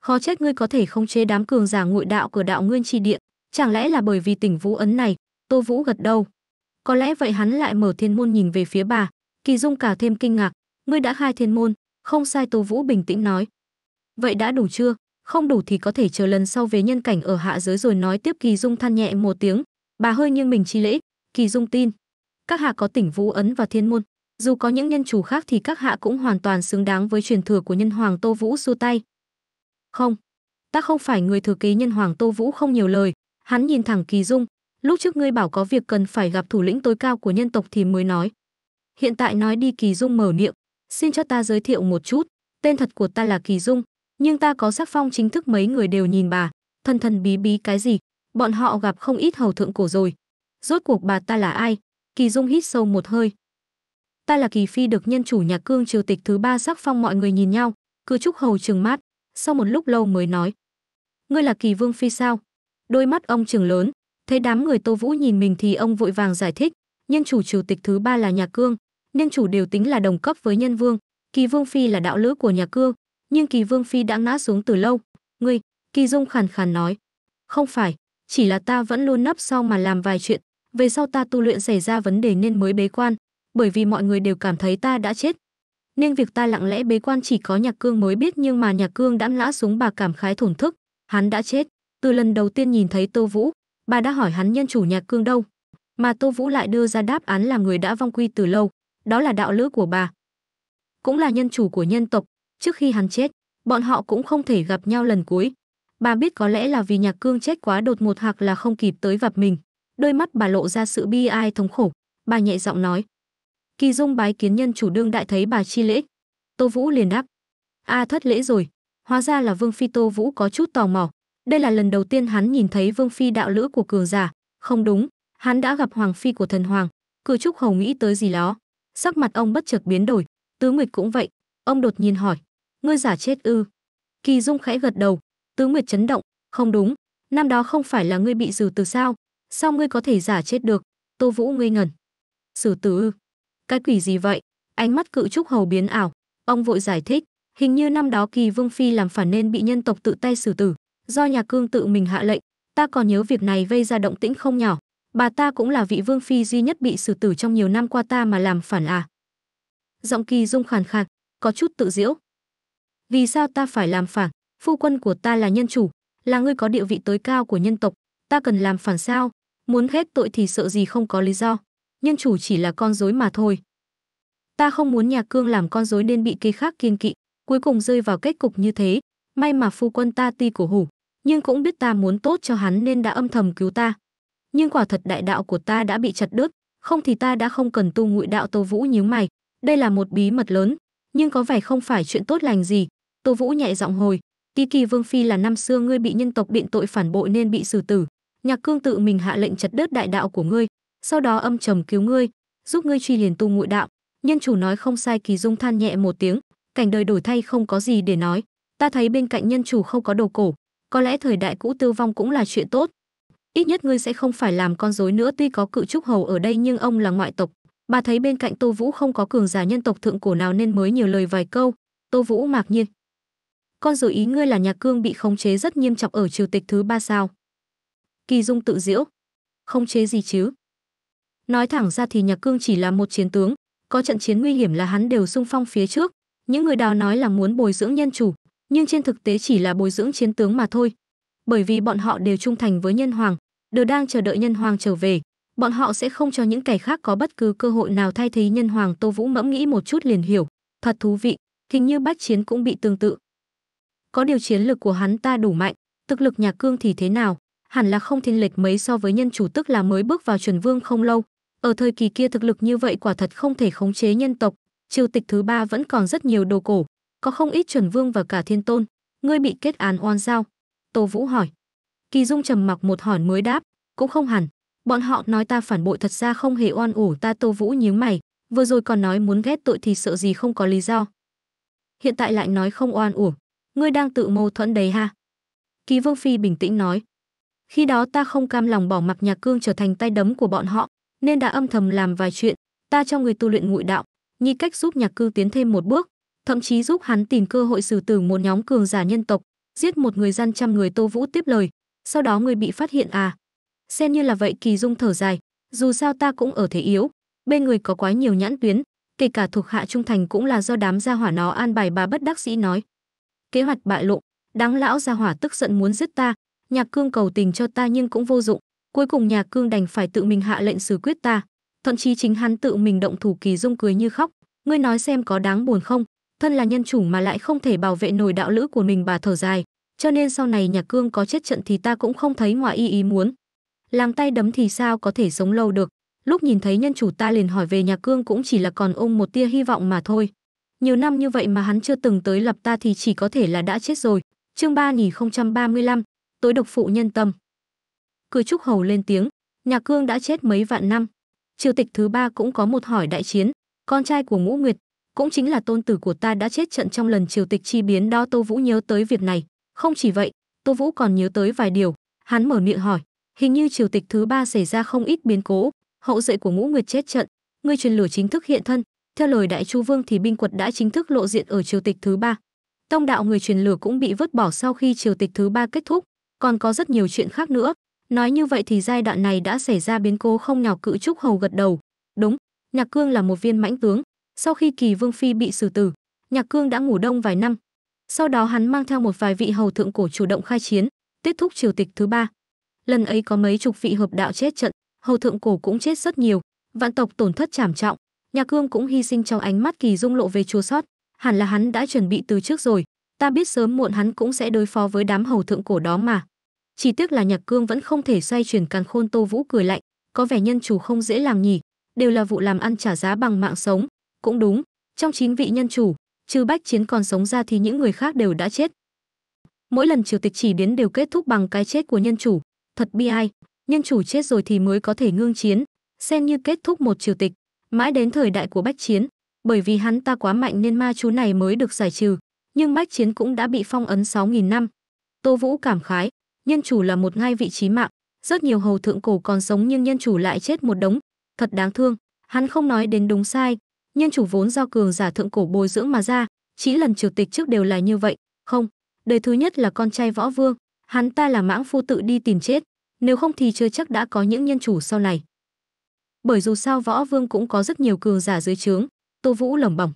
Khó trách ngươi có thể không chế đám cường giả ngụy đạo cửa đạo nguyên Chi Điện, chẳng lẽ là bởi vì tình vũ ấn này? Tô Vũ gật đầu. Có lẽ vậy hắn lại mở thiên môn nhìn về phía bà, Kỳ Dung cả thêm kinh ngạc, ngươi đã khai thiên môn, không sai Tô Vũ bình tĩnh nói. Vậy đã đủ chưa? Không đủ thì có thể chờ lần sau về nhân cảnh ở hạ giới rồi nói tiếp Kỳ Dung than nhẹ một tiếng. Bà hơi nghiêng mình chi lễ. Kỳ Dung tin. Các hạ có tỉnh vũ ấn và thiên môn. Dù có những nhân chủ khác thì các hạ cũng hoàn toàn xứng đáng với truyền thừa của nhân hoàng Tô Vũ xua tay. Không. Ta không phải người thừa kế nhân hoàng Tô Vũ không nhiều lời. Hắn nhìn thẳng Kỳ Dung. Lúc trước ngươi bảo có việc cần phải gặp thủ lĩnh tối cao của nhân tộc thì mới nói. Hiện tại nói đi Kỳ Dung mở miệng xin cho ta giới thiệu một chút, tên thật của ta là Kỳ Dung, nhưng ta có sắc phong chính thức mấy người đều nhìn bà, thần thần bí bí cái gì, bọn họ gặp không ít hầu thượng cổ rồi. Rốt cuộc bà ta là ai? Kỳ Dung hít sâu một hơi. Ta là Kỳ Phi được nhân chủ nhà cương triều tịch thứ ba sắc phong mọi người nhìn nhau, cứ chúc hầu trừng mát, sau một lúc lâu mới nói. Ngươi là Kỳ Vương Phi sao? Đôi mắt ông trừng lớn, thấy đám người Tô Vũ nhìn mình thì ông vội vàng giải thích, nhân chủ triều tịch thứ ba là nhà cương, nên chủ đều tính là đồng cấp với nhân vương kỳ vương phi là đạo lữ của nhà cương nhưng kỳ vương phi đã ngã xuống từ lâu ngươi kỳ dung khàn khàn nói không phải chỉ là ta vẫn luôn nấp sau mà làm vài chuyện về sau ta tu luyện xảy ra vấn đề nên mới bế quan bởi vì mọi người đều cảm thấy ta đã chết nên việc ta lặng lẽ bế quan chỉ có nhạc cương mới biết nhưng mà nhạc cương đã ngã xuống bà cảm khái thổn thức hắn đã chết từ lần đầu tiên nhìn thấy tô vũ bà đã hỏi hắn nhân chủ nhạc cương đâu mà tô vũ lại đưa ra đáp án là người đã vong quy từ lâu đó là đạo lữ của bà. Cũng là nhân chủ của nhân tộc, trước khi hắn chết, bọn họ cũng không thể gặp nhau lần cuối. Bà biết có lẽ là vì Nhạc Cương chết quá đột ngột hoặc là không kịp tới gặp mình. Đôi mắt bà lộ ra sự bi ai thống khổ, bà nhẹ giọng nói: "Kỳ Dung bái kiến nhân chủ đương đại thấy bà chi lễ." Tô Vũ liền đáp: "A à, thất lễ rồi." Hóa ra là Vương phi Tô Vũ có chút tò mò. Đây là lần đầu tiên hắn nhìn thấy Vương phi đạo lữ của cường giả, không đúng, hắn đã gặp hoàng phi của thần hoàng, cử trúc hầu nghĩ tới gì đó. Sắc mặt ông bất chợt biến đổi, Tứ Nguyệt cũng vậy, ông đột nhiên hỏi: "Ngươi giả chết ư?" Kỳ Dung khẽ gật đầu, Tứ Nguyệt chấn động, "Không đúng, năm đó không phải là ngươi bị xử tử sao? Sao ngươi có thể giả chết được?" Tô Vũ ngây ngẩn. "Xử tử ư? Cái quỷ gì vậy?" Ánh mắt cự trúc hầu biến ảo, ông vội giải thích, hình như năm đó Kỳ Vương phi làm phản nên bị nhân tộc tự tay xử tử, do nhà cương tự mình hạ lệnh, ta còn nhớ việc này gây ra động tĩnh không nhỏ, Bà ta cũng là vị vương phi duy nhất bị xử tử trong nhiều năm qua ta mà làm phản à. Giọng kỳ dung khàn khàn, có chút tự diễu. Vì sao ta phải làm phản? Phu quân của ta là nhân chủ, là người có địa vị tối cao của nhân tộc, ta cần làm phản sao? Muốn hết tội thì sợ gì không có lý do. Nhân chủ chỉ là con rối mà thôi. Ta không muốn nhà cương làm con rối nên bị kê khác kiên kỵ, cuối cùng rơi vào kết cục như thế. May mà phu quân ta ti cổ hủ, nhưng cũng biết ta muốn tốt cho hắn nên đã âm thầm cứu ta nhưng quả thật đại đạo của ta đã bị chặt đứt, không thì ta đã không cần tu ngụy đạo Tô Vũ nhíu mày, đây là một bí mật lớn, nhưng có vẻ không phải chuyện tốt lành gì. Tô Vũ nhẹ giọng hồi, Tí kỳ vương phi là năm xưa ngươi bị nhân tộc biện tội phản bội nên bị xử tử, Nhạc Cương tự mình hạ lệnh chặt đứt đại đạo của ngươi, sau đó âm trầm cứu ngươi, giúp ngươi truy liền tu ngụy đạo. Nhân chủ nói không sai, Kỳ Dung than nhẹ một tiếng, cảnh đời đổi thay không có gì để nói. Ta thấy bên cạnh nhân chủ không có đồ cổ, có lẽ thời đại cũ tiêu vong cũng là chuyện tốt, ít nhất ngươi sẽ không phải làm con rối nữa tuy có cự trúc hầu ở đây nhưng ông là ngoại tộc bà thấy bên cạnh tô vũ không có cường giả nhân tộc thượng cổ nào nên mới nhiều lời vài câu tô vũ mạc nhiên con rồi ý ngươi là nhà cương bị khống chế rất nghiêm trọng ở triều tịch thứ ba sao kỳ dung tự diễu khống chế gì chứ nói thẳng ra thì nhà cương chỉ là một chiến tướng có trận chiến nguy hiểm là hắn đều xung phong phía trước những người đào nói là muốn bồi dưỡng nhân chủ nhưng trên thực tế chỉ là bồi dưỡng chiến tướng mà thôi bởi vì bọn họ đều trung thành với nhân hoàng, đều đang chờ đợi nhân hoàng trở về. Bọn họ sẽ không cho những kẻ khác có bất cứ cơ hội nào thay thế nhân hoàng Tô Vũ mẫm nghĩ một chút liền hiểu. Thật thú vị, hình như bách chiến cũng bị tương tự. Có điều chiến lực của hắn ta đủ mạnh, thực lực nhà cương thì thế nào, hẳn là không thiên lệch mấy so với nhân chủ tức là mới bước vào chuẩn vương không lâu. Ở thời kỳ kia thực lực như vậy quả thật không thể khống chế nhân tộc, triều tịch thứ ba vẫn còn rất nhiều đồ cổ, có không ít chuẩn vương và cả thiên tôn. Ngươi bị kết án oan sao? Tô Vũ hỏi. Kỳ Dung trầm mặc một hỏi mới đáp, cũng không hẳn. Bọn họ nói ta phản bội thật ra không hề oan ủ ta Tô Vũ nhíu mày, vừa rồi còn nói muốn ghét tội thì sợ gì không có lý do. Hiện tại lại nói không oan ủ, ngươi đang tự mâu thuẫn đấy ha. Kỳ Vương Phi bình tĩnh nói. Khi đó ta không cam lòng bỏ mặc nhà Cương trở thành tay đấm của bọn họ, nên đã âm thầm làm vài chuyện, ta cho người tu luyện ngụy đạo, như cách giúp nhà Cương tiến thêm một bước, thậm chí giúp hắn tìm cơ hội xử tử một nhóm cường giả nhân tộc, giết một người dân trăm người tô vũ tiếp lời sau đó người bị phát hiện à xem như là vậy kỳ dung thở dài dù sao ta cũng ở thế yếu bên người có quá nhiều nhãn tuyến kể cả thuộc hạ trung thành cũng là do đám gia hỏa nó an bài bà bất đắc sĩ nói kế hoạch bại lộ đáng lão gia hỏa tức giận muốn giết ta nhạc cương cầu tình cho ta nhưng cũng vô dụng cuối cùng nhạc cương đành phải tự mình hạ lệnh xử quyết ta thậm chí chính hắn tự mình động thủ kỳ dung cười như khóc ngươi nói xem có đáng buồn không thân là nhân chủ mà lại không thể bảo vệ nổi đạo lữ của mình bà thở dài cho nên sau này nhà cương có chết trận thì ta cũng không thấy ngoài ý, ý muốn làm tay đấm thì sao có thể sống lâu được lúc nhìn thấy nhân chủ ta liền hỏi về nhà cương cũng chỉ là còn ôm một tia hy vọng mà thôi nhiều năm như vậy mà hắn chưa từng tới lập ta thì chỉ có thể là đã chết rồi chương ba ba mươi lăm tối độc phụ nhân tâm cười trúc hầu lên tiếng Nhà cương đã chết mấy vạn năm triều tịch thứ ba cũng có một hỏi đại chiến con trai của ngũ nguyệt cũng chính là tôn tử của ta đã chết trận trong lần triều tịch chi biến đó tô vũ nhớ tới việc này không chỉ vậy, Tô Vũ còn nhớ tới vài điều, hắn mở miệng hỏi, hình như triều tịch thứ ba xảy ra không ít biến cố, hậu duệ của Ngũ Nguyệt chết trận, ngươi truyền lửa chính thức hiện thân, theo lời Đại Chu Vương thì binh quật đã chính thức lộ diện ở triều tịch thứ ba. Tông đạo người truyền lửa cũng bị vứt bỏ sau khi triều tịch thứ ba kết thúc, còn có rất nhiều chuyện khác nữa. Nói như vậy thì giai đoạn này đã xảy ra biến cố không nhỏ cự trúc hầu gật đầu. Đúng, Nhạc Cương là một viên mãnh tướng, sau khi Kỳ Vương phi bị xử tử, Nhạc Cương đã ngủ đông vài năm, sau đó hắn mang theo một vài vị hầu thượng cổ chủ động khai chiến, kết thúc triều tịch thứ ba. Lần ấy có mấy chục vị hợp đạo chết trận, hầu thượng cổ cũng chết rất nhiều, vạn tộc tổn thất trảm trọng, nhà cương cũng hy sinh trong ánh mắt kỳ dung lộ về chua sót, hẳn là hắn đã chuẩn bị từ trước rồi, ta biết sớm muộn hắn cũng sẽ đối phó với đám hầu thượng cổ đó mà. Chỉ tiếc là Nhạc Cương vẫn không thể xoay chuyển càn khôn Tô Vũ cười lạnh, có vẻ nhân chủ không dễ làm nhỉ, đều là vụ làm ăn trả giá bằng mạng sống, cũng đúng, trong chín vị nhân chủ, trừ bách chiến còn sống ra thì những người khác đều đã chết mỗi lần triều tịch chỉ đến đều kết thúc bằng cái chết của nhân chủ thật bi ai nhân chủ chết rồi thì mới có thể ngưng chiến xem như kết thúc một triều tịch mãi đến thời đại của bách chiến bởi vì hắn ta quá mạnh nên ma chú này mới được giải trừ nhưng bách chiến cũng đã bị phong ấn sáu nghìn năm tô vũ cảm khái nhân chủ là một ngai vị trí mạng rất nhiều hầu thượng cổ còn sống nhưng nhân chủ lại chết một đống thật đáng thương hắn không nói đến đúng sai nhân chủ vốn do cường giả thượng cổ bồi dưỡng mà ra, chỉ lần triều tịch trước đều là như vậy, không, đời thứ nhất là con trai võ vương, hắn ta là mãng phu tự đi tìm chết, nếu không thì chưa chắc đã có những nhân chủ sau này. Bởi dù sao võ vương cũng có rất nhiều cường giả dưới trướng, Tô Vũ lẩm bẩm.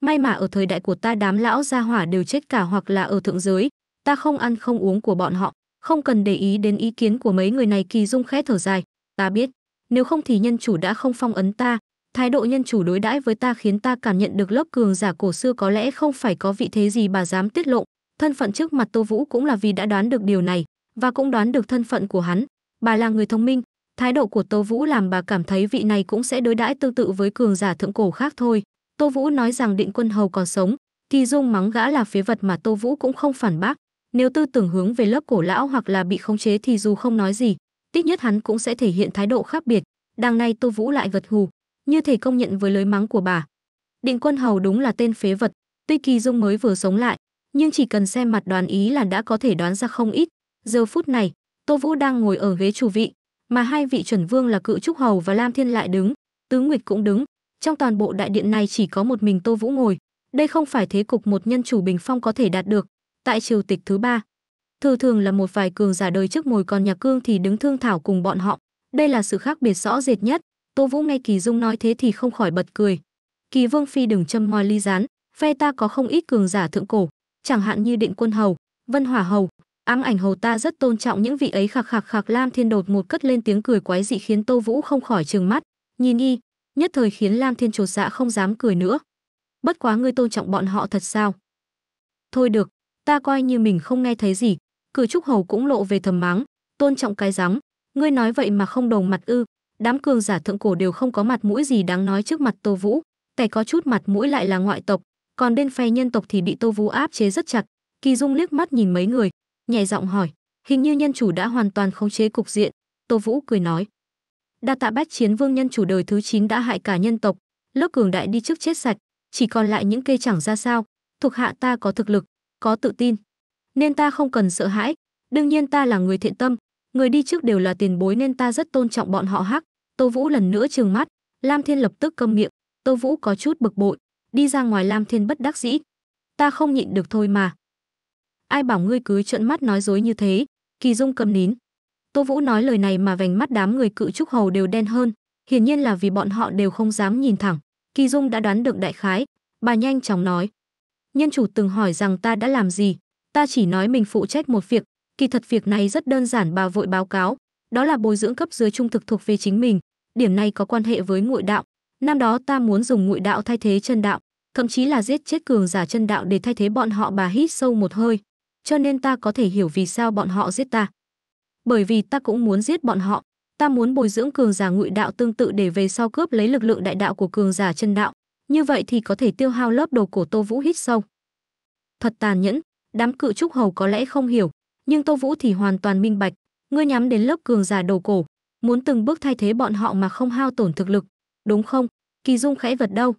May mà ở thời đại của ta đám lão gia hỏa đều chết cả hoặc là ở thượng giới, ta không ăn không uống của bọn họ, không cần để ý đến ý kiến của mấy người này kỳ dung khẽ thở dài, ta biết, nếu không thì nhân chủ đã không phong ấn ta, Thái độ nhân chủ đối đãi với ta khiến ta cảm nhận được lớp cường giả cổ xưa có lẽ không phải có vị thế gì bà dám tiết lộ. Thân phận trước mặt Tô Vũ cũng là vì đã đoán được điều này và cũng đoán được thân phận của hắn. Bà là người thông minh, thái độ của Tô Vũ làm bà cảm thấy vị này cũng sẽ đối đãi tương tự với cường giả thượng cổ khác thôi. Tô Vũ nói rằng Định Quân Hầu còn sống, thì Dung mắng gã là phế vật mà Tô Vũ cũng không phản bác. Nếu tư tưởng hướng về lớp cổ lão hoặc là bị khống chế thì dù không nói gì, ít nhất hắn cũng sẽ thể hiện thái độ khác biệt. Đằng này Tô Vũ lại gật hù như thể công nhận với lời mắng của bà. Định Quân Hầu đúng là tên phế vật, tuy Kỳ Dung mới vừa sống lại, nhưng chỉ cần xem mặt đoán ý là đã có thể đoán ra không ít. Giờ phút này, Tô Vũ đang ngồi ở ghế chủ vị, mà hai vị chuẩn vương là Cự Trúc Hầu và Lam Thiên lại đứng, Tứ Nguyệt cũng đứng. Trong toàn bộ đại điện này chỉ có một mình Tô Vũ ngồi. Đây không phải thế cục một nhân chủ bình phong có thể đạt được. Tại triều tịch thứ ba, thường thường là một vài cường giả đời trước ngồi còn nhà cương thì đứng thương thảo cùng bọn họ. Đây là sự khác biệt rõ rệt nhất. Tô Vũ nghe Kỳ Dung nói thế thì không khỏi bật cười. Kỳ Vương phi đừng châm moi ly rán, phe ta có không ít cường giả thượng cổ, chẳng hạn như Định Quân hầu, Vân Hỏa hầu, Ám Ảnh hầu ta rất tôn trọng những vị ấy khạc khạc khạc Lam Thiên đột một cất lên tiếng cười quái dị khiến Tô Vũ không khỏi trừng mắt, nhìn y, nhất thời khiến Lam Thiên chột dạ không dám cười nữa. Bất quá ngươi tôn trọng bọn họ thật sao? Thôi được, ta coi như mình không nghe thấy gì, cử trúc hầu cũng lộ về thầm mắng, tôn trọng cái rắm, ngươi nói vậy mà không đồng mặt ư, đám cường giả thượng cổ đều không có mặt mũi gì đáng nói trước mặt Tô Vũ, kẻ có chút mặt mũi lại là ngoại tộc, còn bên phe nhân tộc thì bị Tô Vũ áp chế rất chặt. Kỳ Dung liếc mắt nhìn mấy người, nhẹ giọng hỏi, hình như nhân chủ đã hoàn toàn khống chế cục diện, Tô Vũ cười nói, đa tạ bách chiến vương nhân chủ đời thứ 9 đã hại cả nhân tộc, lớp cường đại đi trước chết sạch, chỉ còn lại những cây chẳng ra sao, thuộc hạ ta có thực lực, có tự tin, nên ta không cần sợ hãi, đương nhiên ta là người thiện tâm, người đi trước đều là tiền bối nên ta rất tôn trọng bọn họ hắc tô vũ lần nữa trừng mắt lam thiên lập tức câm miệng tô vũ có chút bực bội đi ra ngoài lam thiên bất đắc dĩ ta không nhịn được thôi mà ai bảo ngươi cứ trợn mắt nói dối như thế kỳ dung cầm nín tô vũ nói lời này mà vành mắt đám người cự trúc hầu đều đen hơn hiển nhiên là vì bọn họ đều không dám nhìn thẳng kỳ dung đã đoán được đại khái bà nhanh chóng nói nhân chủ từng hỏi rằng ta đã làm gì ta chỉ nói mình phụ trách một việc Kỳ thật việc này rất đơn giản bà vội báo cáo, đó là bồi dưỡng cấp dưới trung thực thuộc về chính mình, điểm này có quan hệ với ngụy đạo. Năm đó ta muốn dùng ngụy đạo thay thế chân đạo, thậm chí là giết chết cường giả chân đạo để thay thế bọn họ bà hít sâu một hơi, cho nên ta có thể hiểu vì sao bọn họ giết ta. Bởi vì ta cũng muốn giết bọn họ, ta muốn bồi dưỡng cường giả ngụy đạo tương tự để về sau cướp lấy lực lượng đại đạo của cường giả chân đạo, như vậy thì có thể tiêu hao lớp đồ cổ Tô Vũ hít sâu. Thật tàn nhẫn, đám cự trúc hầu có lẽ không hiểu, nhưng Tô Vũ thì hoàn toàn minh bạch, ngươi nhắm đến lớp cường giả đầu cổ, muốn từng bước thay thế bọn họ mà không hao tổn thực lực, đúng không? Kỳ Dung khẽ vật đâu.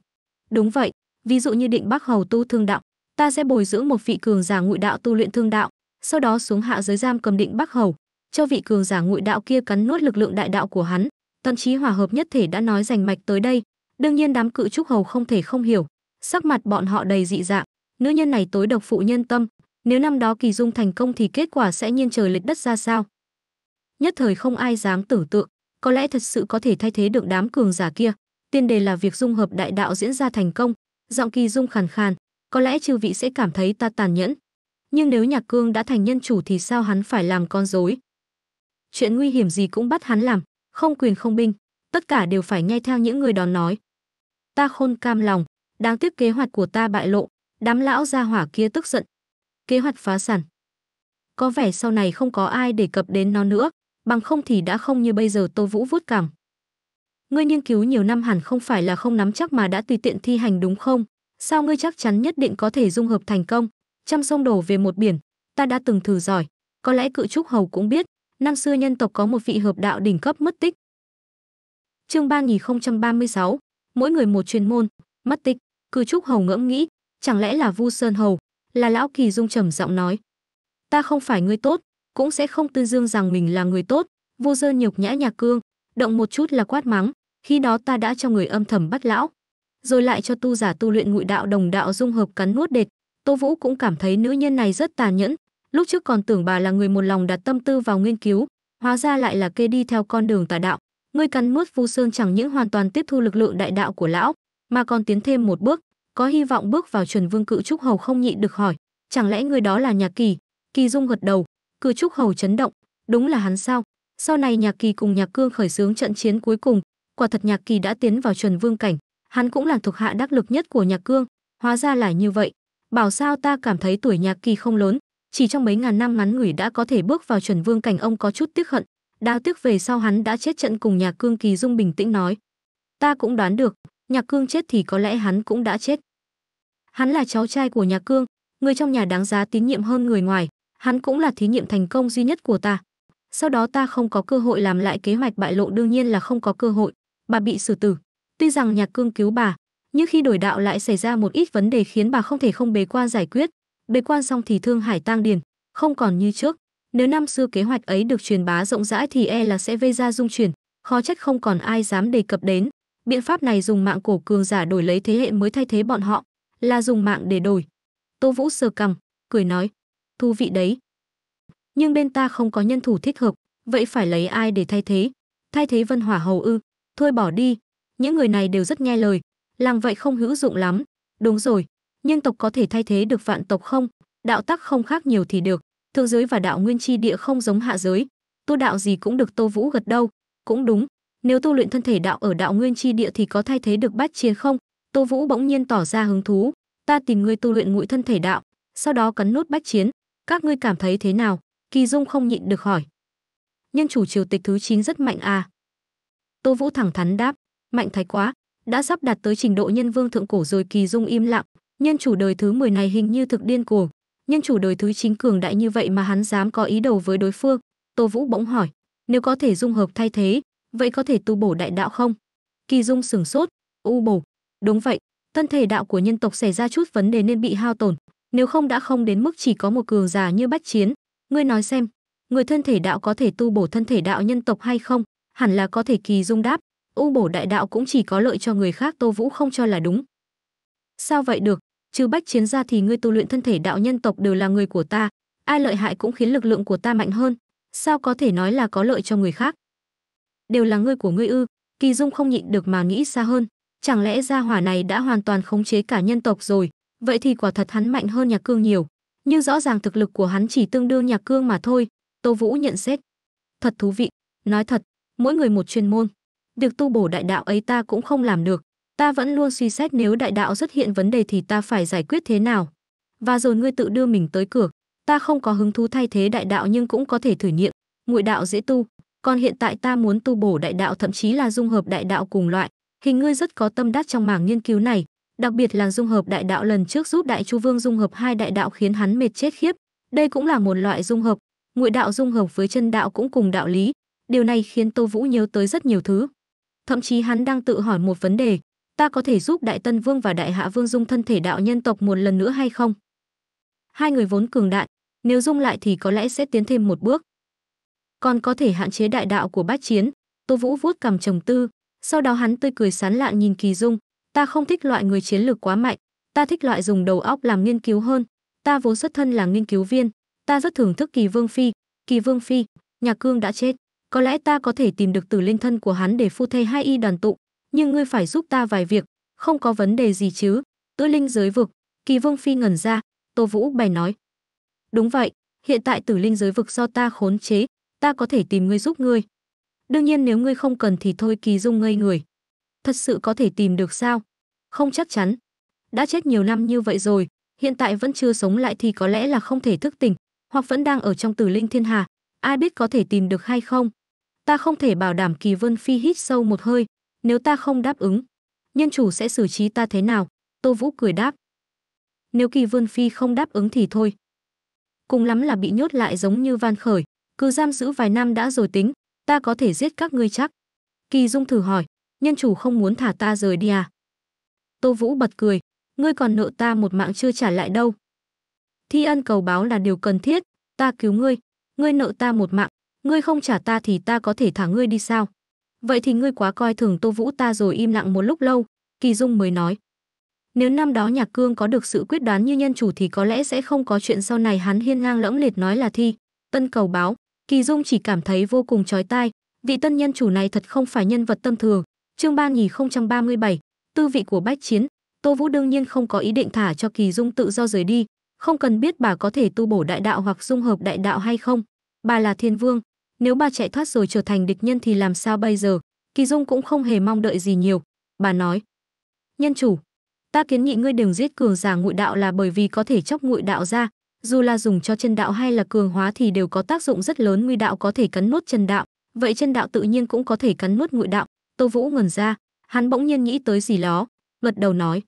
Đúng vậy, ví dụ như Định Bắc Hầu tu thương đạo, ta sẽ bồi dưỡng một vị cường giả ngụy đạo tu luyện thương đạo, sau đó xuống hạ giới giam cầm Định Bắc Hầu, cho vị cường giả ngụy đạo kia cắn nuốt lực lượng đại đạo của hắn, tận trí hòa hợp nhất thể đã nói rành mạch tới đây, đương nhiên đám cự trúc hầu không thể không hiểu, sắc mặt bọn họ đầy dị dạng, nữ nhân này tối độc phụ nhân tâm, nếu năm đó Kỳ Dung thành công thì kết quả sẽ nhiên trời lệch đất ra sao? Nhất thời không ai dám tưởng tượng, có lẽ thật sự có thể thay thế được đám cường giả kia. Tiên đề là việc dung hợp đại đạo diễn ra thành công, giọng Kỳ Dung khàn khàn, có lẽ chư vị sẽ cảm thấy ta tàn nhẫn. Nhưng nếu Nhạc Cương đã thành nhân chủ thì sao hắn phải làm con rối? Chuyện nguy hiểm gì cũng bắt hắn làm, không quyền không binh, tất cả đều phải nghe theo những người đó nói. Ta khôn cam lòng, đáng tiếc kế hoạch của ta bại lộ, đám lão gia hỏa kia tức giận, kế hoạch phá sản. Có vẻ sau này không có ai đề cập đến nó nữa, bằng không thì đã không như bây giờ Tô Vũ vút cằm. Ngươi nghiên cứu nhiều năm hẳn không phải là không nắm chắc mà đã tùy tiện thi hành đúng không? Sao ngươi chắc chắn nhất định có thể dung hợp thành công? Trăm sông đổ về một biển, ta đã từng thử giỏi. Có lẽ cự trúc hầu cũng biết, năm xưa nhân tộc có một vị hợp đạo đỉnh cấp mất tích. Chương 3036, mỗi người một chuyên môn, mất tích, cự trúc hầu ngẫm nghĩ, chẳng lẽ là Vu Sơn hầu, là lão kỳ dung trầm giọng nói ta không phải người tốt cũng sẽ không tư dương rằng mình là người tốt vô dơ nhục nhã nhà cương động một chút là quát mắng khi đó ta đã cho người âm thầm bắt lão rồi lại cho tu giả tu luyện ngụy đạo đồng đạo dung hợp cắn nuốt đệt tô vũ cũng cảm thấy nữ nhân này rất tàn nhẫn lúc trước còn tưởng bà là người một lòng đặt tâm tư vào nghiên cứu hóa ra lại là kê đi theo con đường tà đạo ngươi cắn nuốt vu sơn chẳng những hoàn toàn tiếp thu lực lượng đại đạo của lão mà còn tiến thêm một bước có hy vọng bước vào chuẩn vương cự trúc hầu không nhịn được hỏi chẳng lẽ người đó là nhà kỳ kỳ dung gật đầu cự trúc hầu chấn động đúng là hắn sao sau này nhạc kỳ cùng nhạc cương khởi xướng trận chiến cuối cùng quả thật nhạc kỳ đã tiến vào chuẩn vương cảnh hắn cũng là thuộc hạ đắc lực nhất của nhạc cương hóa ra là như vậy bảo sao ta cảm thấy tuổi nhạc kỳ không lớn chỉ trong mấy ngàn năm ngắn ngủi đã có thể bước vào chuẩn vương cảnh ông có chút tiếc hận đao tiếc về sau hắn đã chết trận cùng nhạc cương kỳ dung bình tĩnh nói ta cũng đoán được nhạc cương chết thì có lẽ hắn cũng đã chết Hắn là cháu trai của nhà Cương, người trong nhà đáng giá tín nhiệm hơn người ngoài, hắn cũng là thí nghiệm thành công duy nhất của ta. Sau đó ta không có cơ hội làm lại kế hoạch bại lộ đương nhiên là không có cơ hội, bà bị xử tử. Tuy rằng nhà Cương cứu bà, nhưng khi đổi đạo lại xảy ra một ít vấn đề khiến bà không thể không bế quan giải quyết. Bế quan xong thì thương hải tang điền, không còn như trước. Nếu năm xưa kế hoạch ấy được truyền bá rộng rãi thì e là sẽ vây ra dung chuyển, khó trách không còn ai dám đề cập đến. Biện pháp này dùng mạng cổ cường giả đổi lấy thế hệ mới thay thế bọn họ, là dùng mạng để đổi. Tô Vũ sờ cằm, cười nói, thú vị đấy. Nhưng bên ta không có nhân thủ thích hợp, vậy phải lấy ai để thay thế? Thay thế Vân Hỏa Hầu ư? Thôi bỏ đi, những người này đều rất nghe lời, làm vậy không hữu dụng lắm. Đúng rồi, nhân tộc có thể thay thế được vạn tộc không? Đạo tắc không khác nhiều thì được, thượng giới và đạo nguyên chi địa không giống hạ giới, tu đạo gì cũng được Tô Vũ gật đâu, cũng đúng, nếu tu luyện thân thể đạo ở đạo nguyên chi địa thì có thay thế được bát chiên không? Tô Vũ bỗng nhiên tỏ ra hứng thú, "Ta tìm ngươi tu luyện ngụy thân thể đạo, sau đó cắn nút bách chiến, các ngươi cảm thấy thế nào?" Kỳ Dung không nhịn được hỏi. "Nhân chủ triều tịch thứ 9 rất mạnh à?" Tô Vũ thẳng thắn đáp, "Mạnh thái quá, đã sắp đạt tới trình độ nhân vương thượng cổ rồi." Kỳ Dung im lặng, nhân chủ đời thứ 10 này hình như thực điên cuồng, nhân chủ đời thứ 9 cường đại như vậy mà hắn dám có ý đầu với đối phương. Tô Vũ bỗng hỏi, "Nếu có thể dung hợp thay thế, vậy có thể tu bổ đại đạo không?" Kỳ Dung sửng sốt, "U bổ?" Đúng vậy, thân thể đạo của nhân tộc xảy ra chút vấn đề nên bị hao tổn, nếu không đã không đến mức chỉ có một cường giả như Bách Chiến. Ngươi nói xem, người thân thể đạo có thể tu bổ thân thể đạo nhân tộc hay không? Hẳn là có thể kỳ dung đáp, u bổ đại đạo cũng chỉ có lợi cho người khác Tô Vũ không cho là đúng. Sao vậy được, trừ Bách Chiến ra thì ngươi tu luyện thân thể đạo nhân tộc đều là người của ta, ai lợi hại cũng khiến lực lượng của ta mạnh hơn, sao có thể nói là có lợi cho người khác? Đều là ngươi của ngươi ư? Kỳ Dung không nhịn được mà nghĩ xa hơn, Chẳng lẽ gia hỏa này đã hoàn toàn khống chế cả nhân tộc rồi? Vậy thì quả thật hắn mạnh hơn Nhạc Cương nhiều, nhưng rõ ràng thực lực của hắn chỉ tương đương Nhạc Cương mà thôi, Tô Vũ nhận xét. Thật thú vị, nói thật, mỗi người một chuyên môn. được tu bổ đại đạo ấy ta cũng không làm được, ta vẫn luôn suy xét nếu đại đạo xuất hiện vấn đề thì ta phải giải quyết thế nào. Và rồi ngươi tự đưa mình tới cửa, ta không có hứng thú thay thế đại đạo nhưng cũng có thể thử nghiệm, ngụy đạo dễ tu, còn hiện tại ta muốn tu bổ đại đạo thậm chí là dung hợp đại đạo cùng loại, Hình ngươi rất có tâm đắc trong mảng nghiên cứu này, đặc biệt là dung hợp đại đạo lần trước giúp Đại Chu Vương dung hợp hai đại đạo khiến hắn mệt chết khiếp. Đây cũng là một loại dung hợp, ngụy đạo dung hợp với chân đạo cũng cùng đạo lý, điều này khiến Tô Vũ nhớ tới rất nhiều thứ. Thậm chí hắn đang tự hỏi một vấn đề, ta có thể giúp Đại Tân Vương và Đại Hạ Vương dung thân thể đạo nhân tộc một lần nữa hay không? Hai người vốn cường đại, nếu dung lại thì có lẽ sẽ tiến thêm một bước. Còn có thể hạn chế đại đạo của bát chiến, Tô Vũ vuốt cầm trầm tư, sau đó hắn tươi cười sán lạn nhìn Kỳ Dung, ta không thích loại người chiến lược quá mạnh, ta thích loại dùng đầu óc làm nghiên cứu hơn, ta vốn xuất thân là nghiên cứu viên, ta rất thưởng thức Kỳ Vương phi, Kỳ Vương phi, nhà Cương đã chết, có lẽ ta có thể tìm được tử linh thân của hắn để phu thê hai y đoàn tụ, nhưng ngươi phải giúp ta vài việc, không có vấn đề gì chứ? Tử linh giới vực, Kỳ Vương phi ngẩn ra, Tô Vũ bày nói. Đúng vậy, hiện tại tử linh giới vực do ta khốn chế, ta có thể tìm ngươi giúp ngươi, Đương nhiên nếu ngươi không cần thì thôi Kỳ Dung ngây người. Thật sự có thể tìm được sao? Không chắc chắn. Đã chết nhiều năm như vậy rồi, hiện tại vẫn chưa sống lại thì có lẽ là không thể thức tỉnh, hoặc vẫn đang ở trong tử linh thiên hà. Ai biết có thể tìm được hay không? Ta không thể bảo đảm Kỳ Vân Phi hít sâu một hơi. Nếu ta không đáp ứng, nhân chủ sẽ xử trí ta thế nào? Tô Vũ cười đáp. Nếu Kỳ Vân Phi không đáp ứng thì thôi. Cùng lắm là bị nhốt lại giống như van khởi, cứ giam giữ vài năm đã rồi tính, ta có thể giết các ngươi chắc. Kỳ Dung thử hỏi, nhân chủ không muốn thả ta rời đi à? Tô Vũ bật cười, ngươi còn nợ ta một mạng chưa trả lại đâu. Thi ân cầu báo là điều cần thiết, ta cứu ngươi, ngươi nợ ta một mạng, ngươi không trả ta thì ta có thể thả ngươi đi sao? Vậy thì ngươi quá coi thường Tô Vũ ta rồi im lặng một lúc lâu, Kỳ Dung mới nói. Nếu năm đó Nhạc Cương có được sự quyết đoán như nhân chủ thì có lẽ sẽ không có chuyện sau này hắn hiên ngang lẫm liệt nói là thi. Tân cầu báo, Kỳ Dung chỉ cảm thấy vô cùng chói tai, vị tân nhân chủ này thật không phải nhân vật tâm thường. Chương 3037, tư vị của bách chiến, Tô Vũ đương nhiên không có ý định thả cho Kỳ Dung tự do rời đi, không cần biết bà có thể tu bổ đại đạo hoặc dung hợp đại đạo hay không. Bà là thiên vương, nếu bà chạy thoát rồi trở thành địch nhân thì làm sao bây giờ? Kỳ Dung cũng không hề mong đợi gì nhiều. Bà nói, nhân chủ, ta kiến nghị ngươi đừng giết cường giả ngụy đạo là bởi vì có thể chóc ngụy đạo ra, dù là dùng cho chân đạo hay là cường hóa thì đều có tác dụng rất lớn nguy đạo có thể cắn nuốt chân đạo vậy chân đạo tự nhiên cũng có thể cắn nuốt ngụy đạo tô vũ ngẩn ra hắn bỗng nhiên nghĩ tới gì đó gật đầu nói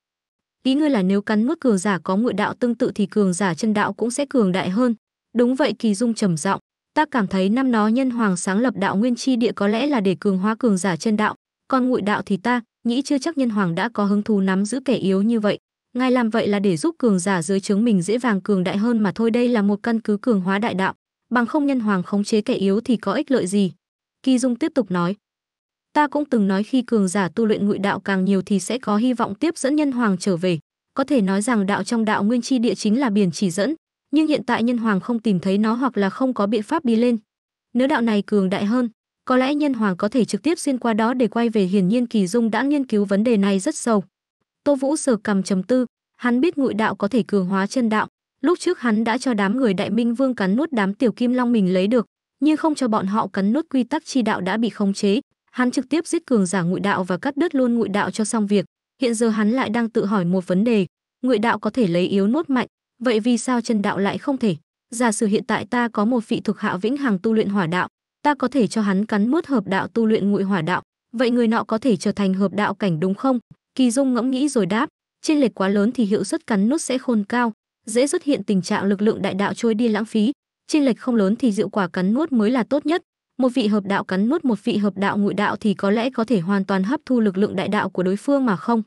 ý ngươi là nếu cắn nuốt cường giả có ngụy đạo tương tự thì cường giả chân đạo cũng sẽ cường đại hơn đúng vậy kỳ dung trầm giọng ta cảm thấy năm đó nhân hoàng sáng lập đạo nguyên chi địa có lẽ là để cường hóa cường giả chân đạo còn ngụy đạo thì ta nghĩ chưa chắc nhân hoàng đã có hứng thú nắm giữ kẻ yếu như vậy Ngài làm vậy là để giúp cường giả dưới trướng mình dễ vàng cường đại hơn mà thôi, đây là một căn cứ cường hóa đại đạo, bằng không nhân hoàng khống chế kẻ yếu thì có ích lợi gì?" Kỳ Dung tiếp tục nói: "Ta cũng từng nói khi cường giả tu luyện ngụy đạo càng nhiều thì sẽ có hy vọng tiếp dẫn nhân hoàng trở về, có thể nói rằng đạo trong đạo nguyên chi địa chính là biển chỉ dẫn, nhưng hiện tại nhân hoàng không tìm thấy nó hoặc là không có biện pháp đi lên. Nếu đạo này cường đại hơn, có lẽ nhân hoàng có thể trực tiếp xuyên qua đó để quay về hiển nhiên kỳ dung đã nghiên cứu vấn đề này rất sâu Tô Vũ sờ cầm trầm tư, hắn biết ngụy đạo có thể cường hóa chân đạo, lúc trước hắn đã cho đám người Đại Minh Vương cắn nuốt đám tiểu kim long mình lấy được, nhưng không cho bọn họ cắn nuốt quy tắc chi đạo đã bị khống chế, hắn trực tiếp giết cường giả ngụy đạo và cắt đứt luôn ngụy đạo cho xong việc. Hiện giờ hắn lại đang tự hỏi một vấn đề, ngụy đạo có thể lấy yếu nuốt mạnh, vậy vì sao chân đạo lại không thể? Giả sử hiện tại ta có một vị thuộc hạ vĩnh hằng tu luyện hỏa đạo, ta có thể cho hắn cắn nuốt hợp đạo tu luyện ngụy hỏa đạo, vậy người nọ có thể trở thành hợp đạo cảnh đúng không? Kỳ Dung ngẫm nghĩ rồi đáp, trên lệch quá lớn thì hiệu suất cắn nút sẽ khôn cao, dễ xuất hiện tình trạng lực lượng đại đạo trôi đi lãng phí, trên lệch không lớn thì hiệu quả cắn nuốt mới là tốt nhất. Một vị hợp đạo cắn nuốt một vị hợp đạo ngụy đạo thì có lẽ có thể hoàn toàn hấp thu lực lượng đại đạo của đối phương mà không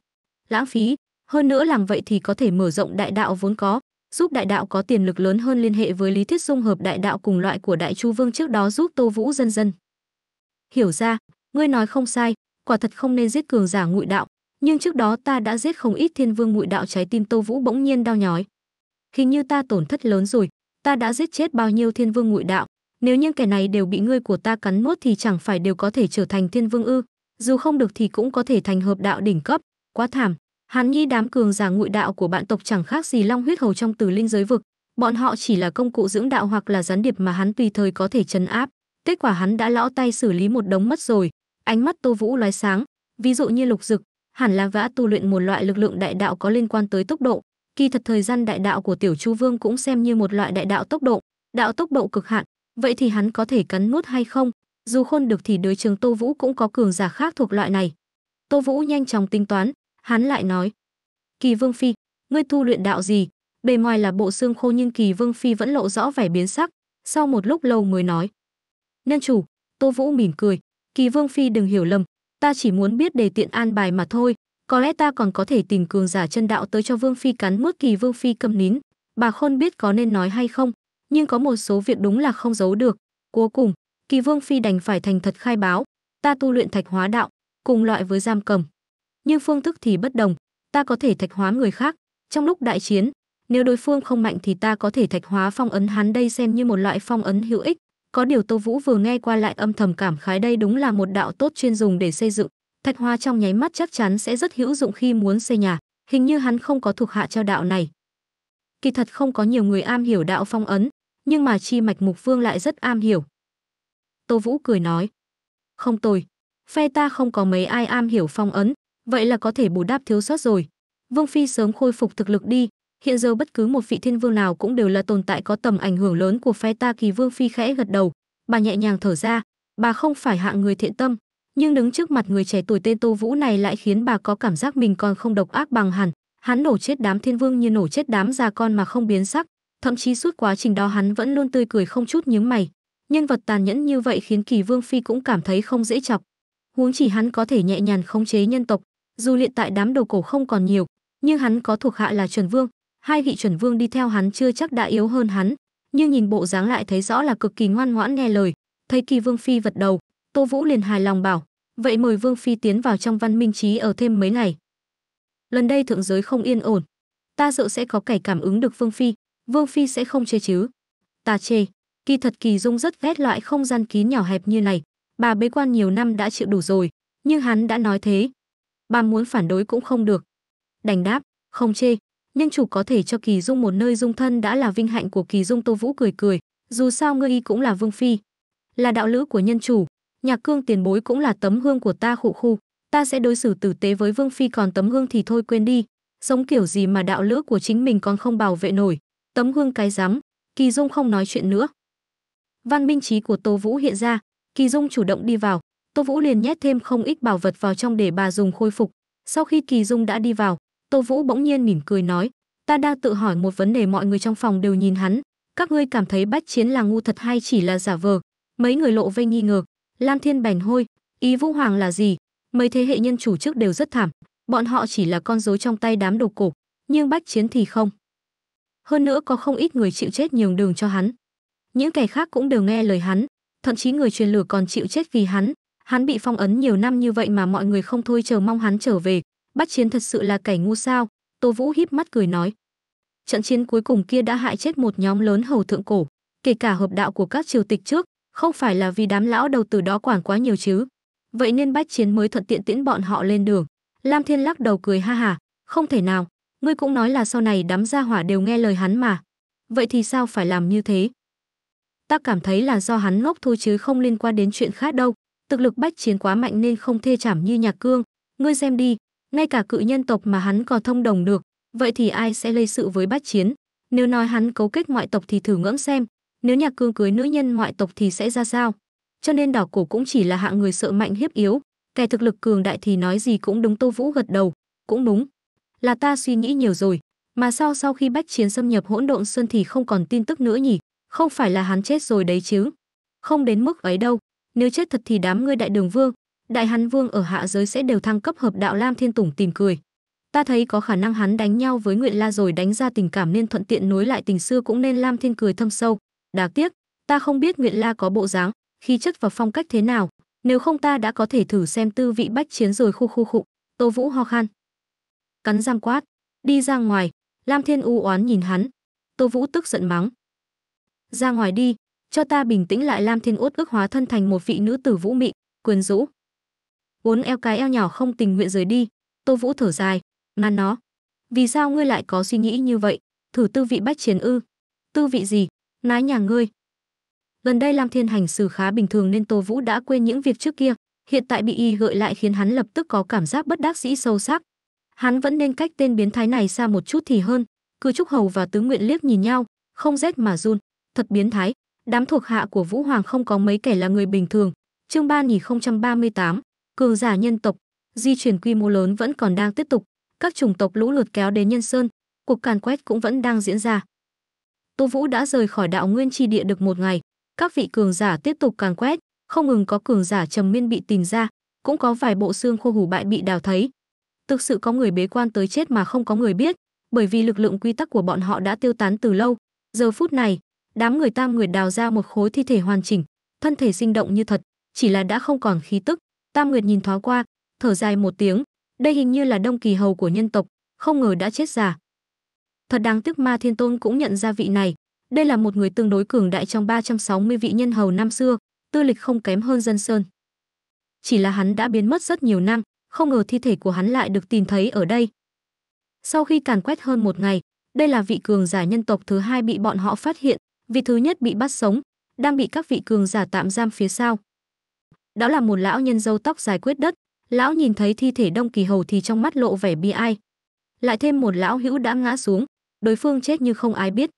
lãng phí, hơn nữa làm vậy thì có thể mở rộng đại đạo vốn có, giúp đại đạo có tiềm lực lớn hơn liên hệ với lý thuyết dung hợp đại đạo cùng loại của đại chu vương trước đó giúp Tô Vũ dân dân. Hiểu ra, ngươi nói không sai, quả thật không nên giết cường giả ngụy đạo, nhưng trước đó ta đã giết không ít thiên vương ngụy đạo trái tim Tô Vũ bỗng nhiên đau nhói. khi như ta tổn thất lớn rồi, ta đã giết chết bao nhiêu thiên vương ngụy đạo, nếu những kẻ này đều bị ngươi của ta cắn nuốt thì chẳng phải đều có thể trở thành thiên vương ư? Dù không được thì cũng có thể thành hợp đạo đỉnh cấp, quá thảm. hắn Nhi đám cường giả ngụy đạo của bạn tộc chẳng khác gì long huyết hầu trong Tử Linh giới vực, bọn họ chỉ là công cụ dưỡng đạo hoặc là gián điệp mà hắn tùy thời có thể chấn áp. Kết quả hắn đã lõ tay xử lý một đống mất rồi. Ánh mắt Tô Vũ lóe sáng, ví dụ như Lục Dực, hẳn là Vã tu luyện một loại lực lượng đại đạo có liên quan tới tốc độ. Kỳ thật thời gian đại đạo của Tiểu Chu Vương cũng xem như một loại đại đạo tốc độ, đạo tốc độ cực hạn, vậy thì hắn có thể cắn nuốt hay không? Dù khôn được thì đối trường Tô Vũ cũng có cường giả khác thuộc loại này. Tô Vũ nhanh chóng tính toán, hắn lại nói: "Kỳ Vương phi, ngươi tu luyện đạo gì?" Bề ngoài là bộ xương khô nhưng Kỳ Vương phi vẫn lộ rõ vẻ biến sắc, sau một lúc lâu mới nói: "Nhân chủ." Tô Vũ mỉm cười, "Kỳ Vương phi đừng hiểu lầm, ta chỉ muốn biết để tiện an bài mà thôi có lẽ ta còn có thể tìm cường giả chân đạo tới cho vương phi cắn mướt kỳ vương phi cầm nín bà khôn biết có nên nói hay không nhưng có một số việc đúng là không giấu được cuối cùng kỳ vương phi đành phải thành thật khai báo ta tu luyện thạch hóa đạo cùng loại với giam cầm nhưng phương thức thì bất đồng ta có thể thạch hóa người khác trong lúc đại chiến nếu đối phương không mạnh thì ta có thể thạch hóa phong ấn hắn đây xem như một loại phong ấn hữu ích có điều Tô Vũ vừa nghe qua lại âm thầm cảm khái đây đúng là một đạo tốt chuyên dùng để xây dựng, thạch hoa trong nháy mắt chắc chắn sẽ rất hữu dụng khi muốn xây nhà, hình như hắn không có thuộc hạ cho đạo này. Kỳ thật không có nhiều người am hiểu đạo phong ấn, nhưng mà chi mạch mục vương lại rất am hiểu. Tô Vũ cười nói, không tồi, phe ta không có mấy ai am hiểu phong ấn, vậy là có thể bù đáp thiếu sót rồi. Vương Phi sớm khôi phục thực lực đi, hiện giờ bất cứ một vị thiên vương nào cũng đều là tồn tại có tầm ảnh hưởng lớn của phe ta kỳ vương phi khẽ gật đầu bà nhẹ nhàng thở ra bà không phải hạng người thiện tâm nhưng đứng trước mặt người trẻ tuổi tên tô vũ này lại khiến bà có cảm giác mình còn không độc ác bằng hẳn hắn nổ chết đám thiên vương như nổ chết đám già con mà không biến sắc thậm chí suốt quá trình đó hắn vẫn luôn tươi cười không chút nhướng mày nhân vật tàn nhẫn như vậy khiến kỳ vương phi cũng cảm thấy không dễ chọc huống chỉ hắn có thể nhẹ nhàng khống chế nhân tộc dù hiện tại đám đầu cổ không còn nhiều nhưng hắn có thuộc hạ là chuẩn vương hai vị chuẩn vương đi theo hắn chưa chắc đã yếu hơn hắn, nhưng nhìn bộ dáng lại thấy rõ là cực kỳ ngoan ngoãn nghe lời. Thấy Kỳ Vương phi vật đầu, Tô Vũ liền hài lòng bảo, vậy mời Vương phi tiến vào trong văn minh trí ở thêm mấy ngày. Lần đây thượng giới không yên ổn, ta dự sẽ có kẻ cảm ứng được Vương phi, Vương phi sẽ không chê chứ? Ta chê, kỳ thật Kỳ Dung rất ghét loại không gian kín nhỏ hẹp như này, bà bế quan nhiều năm đã chịu đủ rồi, nhưng hắn đã nói thế, bà muốn phản đối cũng không được. Đành đáp, không chê, nhân chủ có thể cho kỳ dung một nơi dung thân đã là vinh hạnh của kỳ dung tô vũ cười cười dù sao ngươi y cũng là vương phi là đạo lữ của nhân chủ nhạc cương tiền bối cũng là tấm hương của ta khụ khu ta sẽ đối xử tử tế với vương phi còn tấm hương thì thôi quên đi giống kiểu gì mà đạo lữ của chính mình còn không bảo vệ nổi tấm hương cái rắm kỳ dung không nói chuyện nữa văn minh trí của tô vũ hiện ra kỳ dung chủ động đi vào tô vũ liền nhét thêm không ít bảo vật vào trong để bà dùng khôi phục sau khi kỳ dung đã đi vào Tô Vũ bỗng nhiên mỉm cười nói, ta đang tự hỏi một vấn đề mọi người trong phòng đều nhìn hắn, các ngươi cảm thấy bách chiến là ngu thật hay chỉ là giả vờ? Mấy người lộ vây nghi ngờ, Lam Thiên bèn hôi, ý Vũ Hoàng là gì? Mấy thế hệ nhân chủ trước đều rất thảm, bọn họ chỉ là con rối trong tay đám đồ cổ, nhưng bách chiến thì không. Hơn nữa có không ít người chịu chết nhường đường cho hắn. Những kẻ khác cũng đều nghe lời hắn, thậm chí người truyền lửa còn chịu chết vì hắn. Hắn bị phong ấn nhiều năm như vậy mà mọi người không thôi chờ mong hắn trở về, Bắt chiến thật sự là kẻ ngu sao? Tô Vũ híp mắt cười nói. Trận chiến cuối cùng kia đã hại chết một nhóm lớn hầu thượng cổ, kể cả hợp đạo của các triều tịch trước, không phải là vì đám lão đầu từ đó quản quá nhiều chứ. Vậy nên bách chiến mới thuận tiện tiễn bọn họ lên đường. Lam Thiên lắc đầu cười ha ha, không thể nào, ngươi cũng nói là sau này đám gia hỏa đều nghe lời hắn mà. Vậy thì sao phải làm như thế? Ta cảm thấy là do hắn ngốc thôi chứ không liên quan đến chuyện khác đâu. Thực lực bách chiến quá mạnh nên không thê chảm như nhạc cương. Ngươi xem đi, ngay cả cự nhân tộc mà hắn còn thông đồng được, vậy thì ai sẽ lây sự với bát chiến? Nếu nói hắn cấu kết ngoại tộc thì thử ngẫm xem, nếu nhạc cương cưới nữ nhân ngoại tộc thì sẽ ra sao? Cho nên đảo cổ cũng chỉ là hạng người sợ mạnh hiếp yếu, kẻ thực lực cường đại thì nói gì cũng đúng Tô Vũ gật đầu, cũng đúng. Là ta suy nghĩ nhiều rồi, mà sao sau khi bách chiến xâm nhập hỗn độn xuân thì không còn tin tức nữa nhỉ? Không phải là hắn chết rồi đấy chứ? Không đến mức ấy đâu, nếu chết thật thì đám ngươi đại đường vương, đại hán vương ở hạ giới sẽ đều thăng cấp hợp đạo lam thiên tùng tìm cười ta thấy có khả năng hắn đánh nhau với nguyện la rồi đánh ra tình cảm nên thuận tiện nối lại tình xưa cũng nên lam thiên cười thâm sâu đáng tiếc ta không biết nguyện la có bộ dáng khí chất và phong cách thế nào nếu không ta đã có thể thử xem tư vị bách chiến rồi khu khu khụ tô vũ ho khan cắn răng quát đi ra ngoài lam thiên u oán nhìn hắn tô vũ tức giận mắng ra ngoài đi cho ta bình tĩnh lại lam thiên út ước hóa thân thành một vị nữ tử vũ mị quyến rũ uốn eo cái eo nhỏ không tình nguyện rời đi tô vũ thở dài ngăn nó vì sao ngươi lại có suy nghĩ như vậy thử tư vị bách chiến ư tư vị gì nái nhà ngươi gần đây lam thiên hành xử khá bình thường nên tô vũ đã quên những việc trước kia hiện tại bị y gợi lại khiến hắn lập tức có cảm giác bất đắc dĩ sâu sắc hắn vẫn nên cách tên biến thái này xa một chút thì hơn cứ trúc hầu và tứ nguyện liếc nhìn nhau không rét mà run thật biến thái đám thuộc hạ của vũ hoàng không có mấy kẻ là người bình thường chương ba nghìn không trăm ba mươi tám cường giả nhân tộc, di chuyển quy mô lớn vẫn còn đang tiếp tục, các chủng tộc lũ lượt kéo đến Nhân Sơn, cuộc càn quét cũng vẫn đang diễn ra. Tô Vũ đã rời khỏi đạo nguyên tri địa được một ngày, các vị cường giả tiếp tục càn quét, không ngừng có cường giả trầm miên bị tìm ra, cũng có vài bộ xương khô hủ bại bị đào thấy. Thực sự có người bế quan tới chết mà không có người biết, bởi vì lực lượng quy tắc của bọn họ đã tiêu tán từ lâu. Giờ phút này, đám người tam người đào ra một khối thi thể hoàn chỉnh, thân thể sinh động như thật, chỉ là đã không còn khí tức, Tam Nguyệt nhìn thoáng qua, thở dài một tiếng, đây hình như là đông kỳ hầu của nhân tộc, không ngờ đã chết già. Thật đáng tiếc Ma Thiên Tôn cũng nhận ra vị này, đây là một người tương đối cường đại trong 360 vị nhân hầu năm xưa, tư lịch không kém hơn dân sơn. Chỉ là hắn đã biến mất rất nhiều năm, không ngờ thi thể của hắn lại được tìm thấy ở đây. Sau khi càn quét hơn một ngày, đây là vị cường giả nhân tộc thứ hai bị bọn họ phát hiện, vị thứ nhất bị bắt sống, đang bị các vị cường giả tạm giam phía sau đó là một lão nhân râu tóc dài quyết đất lão nhìn thấy thi thể đông kỳ hầu thì trong mắt lộ vẻ bi ai lại thêm một lão hữu đã ngã xuống đối phương chết như không ai biết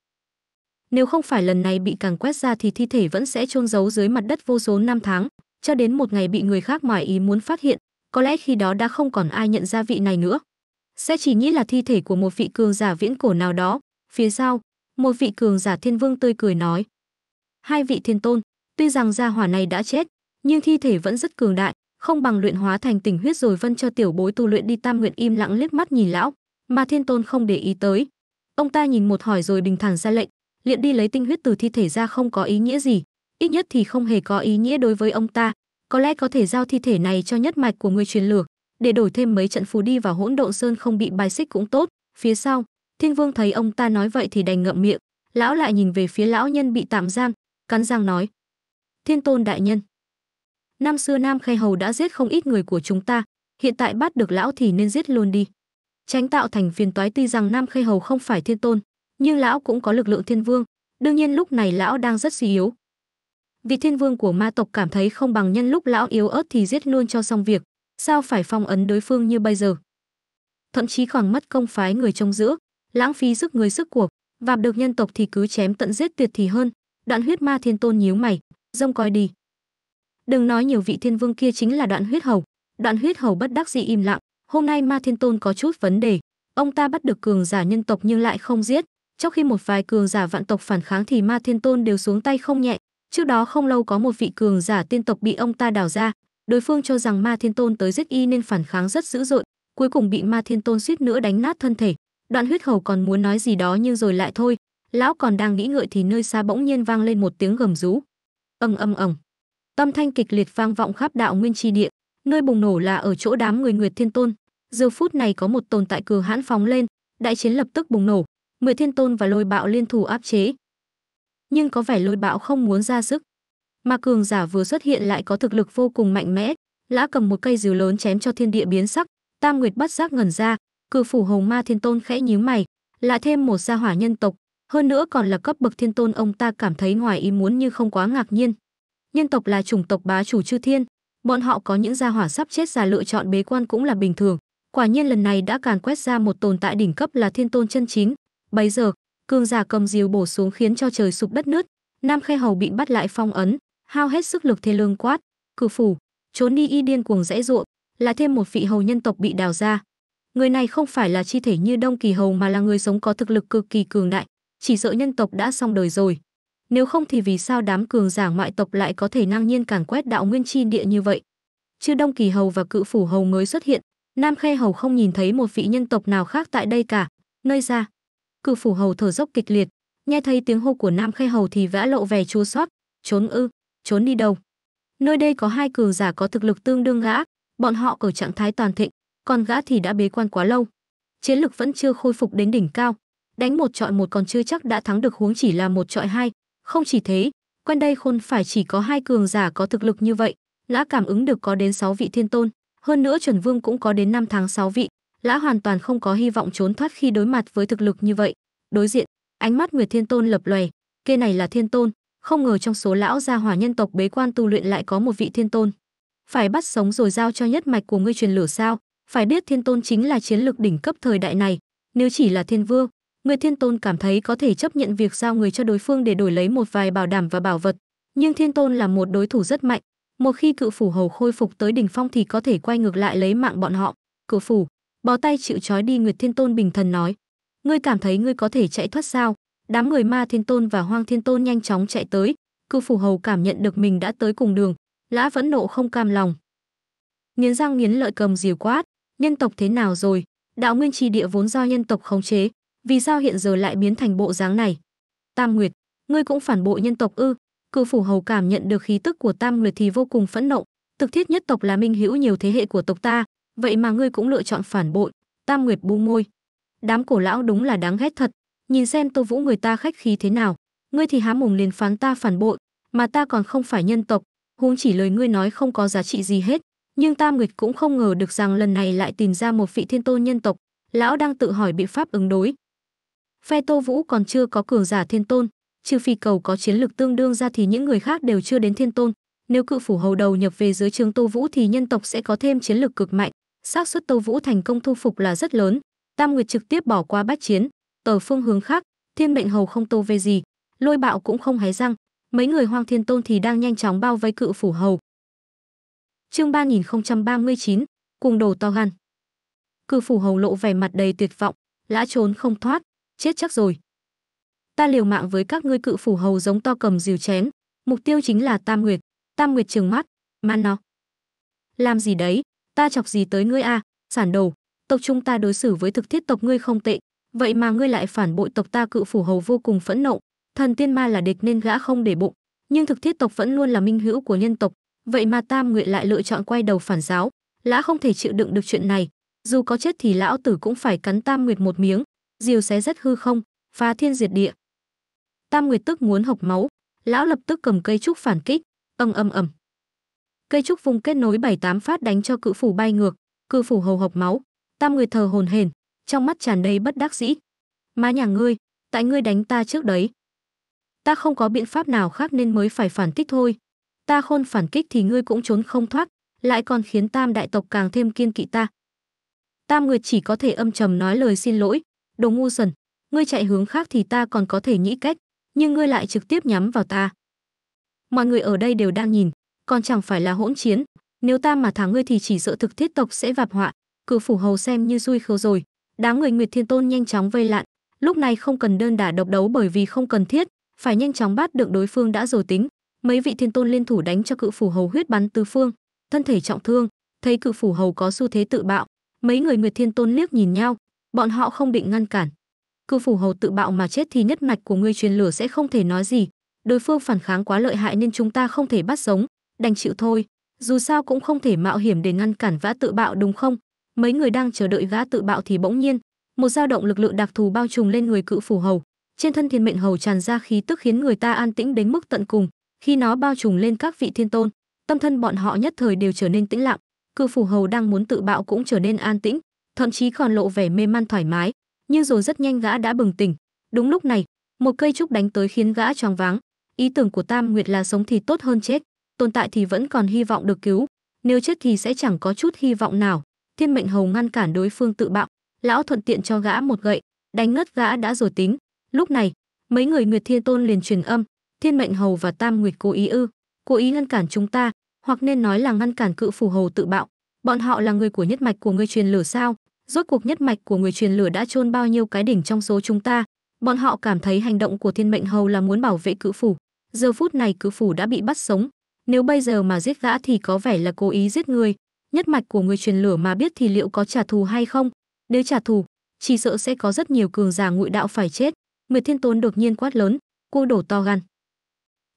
nếu không phải lần này bị càng quét ra thì thi thể vẫn sẽ chôn giấu dưới mặt đất vô số năm tháng cho đến một ngày bị người khác ngoài ý muốn phát hiện có lẽ khi đó đã không còn ai nhận ra vị này nữa sẽ chỉ nghĩ là thi thể của một vị cường giả viễn cổ nào đó phía sau một vị cường giả thiên vương tươi cười nói hai vị thiên tôn tuy rằng gia hỏa này đã chết nhưng thi thể vẫn rất cường đại không bằng luyện hóa thành tình huyết rồi vân cho tiểu bối tu luyện đi tam nguyện im lặng liếc mắt nhìn lão mà thiên tôn không để ý tới ông ta nhìn một hỏi rồi đình thẳng ra lệnh liệm đi lấy tinh huyết từ thi thể ra không có ý nghĩa gì ít nhất thì không hề có ý nghĩa đối với ông ta có lẽ có thể giao thi thể này cho nhất mạch của người truyền lửa để đổi thêm mấy trận phù đi vào hỗn độn sơn không bị bài xích cũng tốt phía sau thiên vương thấy ông ta nói vậy thì đành ngậm miệng lão lại nhìn về phía lão nhân bị tạm giam cắn răng nói thiên tôn đại nhân năm xưa Nam Khe Hầu đã giết không ít người của chúng ta, hiện tại bắt được lão thì nên giết luôn đi. Tránh tạo thành phiền toái tuy rằng Nam Khe Hầu không phải thiên tôn, nhưng lão cũng có lực lượng thiên vương, đương nhiên lúc này lão đang rất suy yếu. Vị thiên vương của ma tộc cảm thấy không bằng nhân lúc lão yếu ớt thì giết luôn cho xong việc, sao phải phong ấn đối phương như bây giờ. Thậm chí còn mất công phái người trông giữa, lãng phí sức người sức cuộc, và được nhân tộc thì cứ chém tận giết tuyệt thì hơn. Đoạn huyết ma thiên tôn nhíu mày, rông coi đi đừng nói nhiều vị thiên vương kia chính là đoạn huyết hầu đoạn huyết hầu bất đắc dĩ im lặng hôm nay ma thiên tôn có chút vấn đề ông ta bắt được cường giả nhân tộc nhưng lại không giết trong khi một vài cường giả vạn tộc phản kháng thì ma thiên tôn đều xuống tay không nhẹ trước đó không lâu có một vị cường giả tiên tộc bị ông ta đào ra đối phương cho rằng ma thiên tôn tới giết y nên phản kháng rất dữ dội cuối cùng bị ma thiên tôn suýt nữa đánh nát thân thể đoạn huyết hầu còn muốn nói gì đó nhưng rồi lại thôi lão còn đang nghĩ ngợi thì nơi xa bỗng nhiên vang lên một tiếng gầm rú ầm ầm ầm Tâm thanh kịch liệt vang vọng khắp đạo nguyên tri địa, nơi bùng nổ là ở chỗ đám người Nguyệt Thiên Tôn. Giờ phút này có một tồn tại cường hãn phóng lên, đại chiến lập tức bùng nổ, Nguyệt Thiên Tôn và Lôi Bạo liên thủ áp chế. Nhưng có vẻ Lôi Bạo không muốn ra sức, mà cường giả vừa xuất hiện lại có thực lực vô cùng mạnh mẽ, lã cầm một cây rìu lớn chém cho thiên địa biến sắc, Tam Nguyệt bắt giác ngẩn ra, cử phủ Hồng Ma Thiên Tôn khẽ nhíu mày, lại thêm một gia hỏa nhân tộc, hơn nữa còn là cấp bậc thiên tôn ông ta cảm thấy ngoài ý muốn như không quá ngạc nhiên nhân tộc là chủng tộc bá chủ chư thiên, bọn họ có những gia hỏa sắp chết già lựa chọn bế quan cũng là bình thường. Quả nhiên lần này đã càn quét ra một tồn tại đỉnh cấp là thiên tôn chân chính. Bấy giờ, cương giả cầm diều bổ xuống khiến cho trời sụp đất nứt, Nam Khe Hầu bị bắt lại phong ấn, hao hết sức lực thê lương quát, cử phủ, trốn đi y điên cuồng rẽ ruộng, là thêm một vị hầu nhân tộc bị đào ra. Người này không phải là chi thể như Đông Kỳ Hầu mà là người sống có thực lực cực kỳ cường đại, chỉ sợ nhân tộc đã xong đời rồi. Nếu không thì vì sao đám cường giả ngoại tộc lại có thể ngang nhiên càn quét đạo nguyên chi địa như vậy? chưa Đông Kỳ Hầu và Cự Phủ Hầu mới xuất hiện, Nam khê Hầu không nhìn thấy một vị nhân tộc nào khác tại đây cả. Nơi ra, Cự Phủ Hầu thở dốc kịch liệt, nghe thấy tiếng hô của Nam khê Hầu thì vã lộ vẻ chua xót, trốn ư, trốn đi đâu? Nơi đây có hai cường giả có thực lực tương đương gã, bọn họ ở trạng thái toàn thịnh, còn gã thì đã bế quan quá lâu. Chiến lực vẫn chưa khôi phục đến đỉnh cao, đánh một trọi một còn chưa chắc đã thắng được huống chỉ là một trọi hai, không chỉ thế, quanh đây khôn phải chỉ có hai cường giả có thực lực như vậy, lã cảm ứng được có đến 6 vị thiên tôn, hơn nữa Chuẩn Vương cũng có đến 5 tháng 6 vị, lã hoàn toàn không có hy vọng trốn thoát khi đối mặt với thực lực như vậy. Đối diện, ánh mắt Nguyệt Thiên Tôn lập lòe, kê này là thiên tôn, không ngờ trong số lão gia hỏa nhân tộc bế quan tu luyện lại có một vị thiên tôn. Phải bắt sống rồi giao cho nhất mạch của ngươi truyền lửa sao? Phải biết thiên tôn chính là chiến lược đỉnh cấp thời đại này, nếu chỉ là thiên vương, Người Thiên Tôn cảm thấy có thể chấp nhận việc giao người cho đối phương để đổi lấy một vài bảo đảm và bảo vật, nhưng Thiên Tôn là một đối thủ rất mạnh, một khi cự phủ hầu khôi phục tới đỉnh phong thì có thể quay ngược lại lấy mạng bọn họ. Cự phủ, bó tay chịu trói đi Nguyệt Thiên Tôn bình thần nói, ngươi cảm thấy ngươi có thể chạy thoát sao? Đám người Ma Thiên Tôn và Hoang Thiên Tôn nhanh chóng chạy tới, cự phủ hầu cảm nhận được mình đã tới cùng đường, lã vẫn nộ không cam lòng. Nghiến răng nghiến lợi cầm rìu quát, nhân tộc thế nào rồi? Đạo nguyên trì địa vốn do nhân tộc khống chế, vì sao hiện giờ lại biến thành bộ dáng này? Tam Nguyệt, ngươi cũng phản bội nhân tộc ư? cử phủ hầu cảm nhận được khí tức của Tam Nguyệt thì vô cùng phẫn nộ, thực thiết nhất tộc là minh hữu nhiều thế hệ của tộc ta, vậy mà ngươi cũng lựa chọn phản bội. Tam Nguyệt bu môi. Đám cổ lão đúng là đáng ghét thật, nhìn xem Tô Vũ người ta khách khí thế nào, ngươi thì há mồm liền phán ta phản bội, mà ta còn không phải nhân tộc, huống chỉ lời ngươi nói không có giá trị gì hết, nhưng Tam Nguyệt cũng không ngờ được rằng lần này lại tìm ra một vị thiên tôn nhân tộc, lão đang tự hỏi biện pháp ứng đối, phe Tô Vũ còn chưa có cường giả thiên tôn, trừ phi cầu có chiến lực tương đương ra thì những người khác đều chưa đến thiên tôn. Nếu cự phủ hầu đầu nhập về dưới trường Tô Vũ thì nhân tộc sẽ có thêm chiến lực cực mạnh, xác suất Tô Vũ thành công thu phục là rất lớn. Tam Nguyệt trực tiếp bỏ qua bát chiến, ở phương hướng khác, Thiên Mệnh Hầu không tô về gì, Lôi Bạo cũng không hái răng, mấy người Hoang Thiên Tôn thì đang nhanh chóng bao vây cự phủ hầu. Chương 3039, cùng đồ to gan. Cự phủ hầu lộ vẻ mặt đầy tuyệt vọng, lã trốn không thoát, chết chắc rồi. Ta liều mạng với các ngươi cự phủ hầu giống to cầm rìu chén mục tiêu chính là Tam Nguyệt. Tam Nguyệt trừng mắt, man nó. Làm gì đấy, ta chọc gì tới ngươi a, à? sản đầu tộc chúng ta đối xử với thực thiết tộc ngươi không tệ, vậy mà ngươi lại phản bội tộc ta cự phủ hầu vô cùng phẫn nộ, thần tiên ma là địch nên gã không để bụng, nhưng thực thiết tộc vẫn luôn là minh hữu của nhân tộc, vậy mà Tam Nguyệt lại lựa chọn quay đầu phản giáo, lã không thể chịu đựng được chuyện này, dù có chết thì lão tử cũng phải cắn Tam Nguyệt một miếng, diều xé rất hư không, phá thiên diệt địa. Tam Nguyệt tức muốn hộc máu, lão lập tức cầm cây trúc phản kích, ầm ầm ầm. Cây trúc vùng kết nối bảy tám phát đánh cho cự phủ bay ngược, cự phủ hầu hộc máu, Tam Nguyệt thờ hồn hển, trong mắt tràn đầy bất đắc dĩ. Má nhà ngươi, tại ngươi đánh ta trước đấy. Ta không có biện pháp nào khác nên mới phải phản kích thôi. Ta khôn phản kích thì ngươi cũng trốn không thoát, lại còn khiến Tam đại tộc càng thêm kiên kỵ ta. Tam Nguyệt chỉ có thể âm trầm nói lời xin lỗi, Đồ ngu xuẩn, ngươi chạy hướng khác thì ta còn có thể nghĩ cách, nhưng ngươi lại trực tiếp nhắm vào ta. Mọi người ở đây đều đang nhìn, còn chẳng phải là hỗn chiến, nếu ta mà thắng ngươi thì chỉ sợ thực thiết tộc sẽ vạp họa, cử phủ hầu xem như xui khâu rồi. Đám người Nguyệt Thiên Tôn nhanh chóng vây lạn, lúc này không cần đơn đả độc đấu bởi vì không cần thiết, phải nhanh chóng bắt được đối phương đã rồi tính. Mấy vị thiên tôn liên thủ đánh cho cự phủ hầu huyết bắn tứ phương, thân thể trọng thương, thấy cự phủ hầu có xu thế tự bạo, mấy người Nguyệt Thiên Tôn liếc nhìn nhau, bọn họ không định ngăn cản cư phủ hầu tự bạo mà chết thì nhất mạch của ngươi truyền lửa sẽ không thể nói gì đối phương phản kháng quá lợi hại nên chúng ta không thể bắt sống đành chịu thôi dù sao cũng không thể mạo hiểm để ngăn cản vã tự bạo đúng không mấy người đang chờ đợi vã tự bạo thì bỗng nhiên một dao động lực lượng đặc thù bao trùm lên người cự phủ hầu trên thân thiên mệnh hầu tràn ra khí tức khiến người ta an tĩnh đến mức tận cùng khi nó bao trùm lên các vị thiên tôn tâm thân bọn họ nhất thời đều trở nên tĩnh lặng cự phủ hầu đang muốn tự bạo cũng trở nên an tĩnh thậm chí còn lộ vẻ mê man thoải mái nhưng rồi rất nhanh gã đã bừng tỉnh đúng lúc này một cây trúc đánh tới khiến gã choáng váng ý tưởng của tam nguyệt là sống thì tốt hơn chết tồn tại thì vẫn còn hy vọng được cứu nếu chết thì sẽ chẳng có chút hy vọng nào thiên mệnh hầu ngăn cản đối phương tự bạo lão thuận tiện cho gã một gậy đánh ngất gã đã rồi tính lúc này mấy người nguyệt thiên tôn liền truyền âm thiên mệnh hầu và tam nguyệt cố ý ư cố ý ngăn cản chúng ta hoặc nên nói là ngăn cản cự phù hầu tự bạo bọn họ là người của nhất mạch của ngươi truyền lửa sao rốt cuộc nhất mạch của người truyền lửa đã chôn bao nhiêu cái đỉnh trong số chúng ta bọn họ cảm thấy hành động của thiên mệnh hầu là muốn bảo vệ cự phủ giờ phút này cự phủ đã bị bắt sống nếu bây giờ mà giết gã thì có vẻ là cố ý giết người nhất mạch của người truyền lửa mà biết thì liệu có trả thù hay không nếu trả thù chỉ sợ sẽ có rất nhiều cường giả ngụy đạo phải chết nguyệt thiên tôn đột nhiên quát lớn cô đổ to gan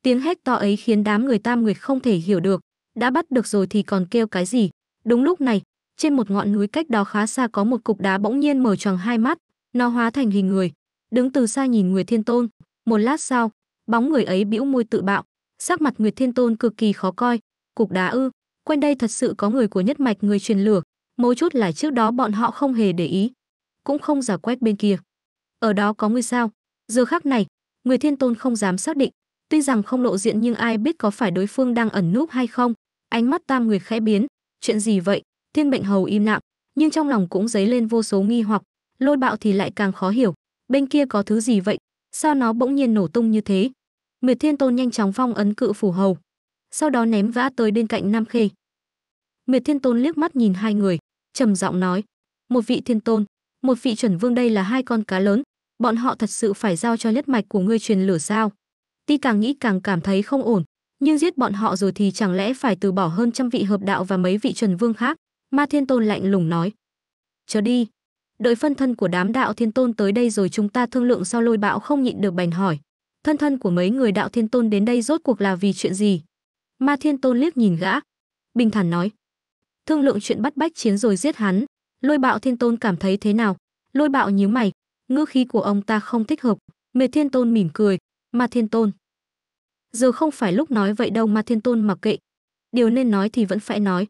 tiếng hét to ấy khiến đám người tam nguyệt không thể hiểu được đã bắt được rồi thì còn kêu cái gì đúng lúc này trên một ngọn núi cách đó khá xa có một cục đá bỗng nhiên mở tròn hai mắt, nó hóa thành hình người, đứng từ xa nhìn người Thiên Tôn, một lát sau, bóng người ấy bĩu môi tự bạo, sắc mặt người Thiên Tôn cực kỳ khó coi, cục đá ư, quanh đây thật sự có người của nhất mạch người truyền lửa, mấu chốt là trước đó bọn họ không hề để ý, cũng không giả quét bên kia. Ở đó có người sao? Giờ khác này, người Thiên Tôn không dám xác định, tuy rằng không lộ diện nhưng ai biết có phải đối phương đang ẩn núp hay không. Ánh mắt Tam người khẽ biến, chuyện gì vậy? Thiên Bệnh Hầu im lặng, nhưng trong lòng cũng dấy lên vô số nghi hoặc, Lôi Bạo thì lại càng khó hiểu, bên kia có thứ gì vậy, sao nó bỗng nhiên nổ tung như thế? Miệt Thiên Tôn nhanh chóng phong ấn cự phủ hầu, sau đó ném vã tới bên cạnh Nam Khê. Miệt Thiên Tôn liếc mắt nhìn hai người, trầm giọng nói: "Một vị Thiên Tôn, một vị chuẩn vương đây là hai con cá lớn, bọn họ thật sự phải giao cho nhất mạch của ngươi truyền lửa sao?" Ti càng nghĩ càng cảm thấy không ổn, nhưng giết bọn họ rồi thì chẳng lẽ phải từ bỏ hơn trăm vị hợp đạo và mấy vị chuẩn vương khác? Ma Thiên Tôn lạnh lùng nói. Chờ đi. Đợi phân thân của đám đạo Thiên Tôn tới đây rồi chúng ta thương lượng sau lôi bạo không nhịn được bành hỏi. Thân thân của mấy người đạo Thiên Tôn đến đây rốt cuộc là vì chuyện gì? Ma Thiên Tôn liếc nhìn gã. Bình thản nói. Thương lượng chuyện bắt bách chiến rồi giết hắn. Lôi bạo Thiên Tôn cảm thấy thế nào? Lôi bạo nhíu mày. Ngữ khí của ông ta không thích hợp. Mệt Thiên Tôn mỉm cười. Ma Thiên Tôn. Giờ không phải lúc nói vậy đâu Ma Thiên Tôn mặc kệ. Điều nên nói thì vẫn phải nói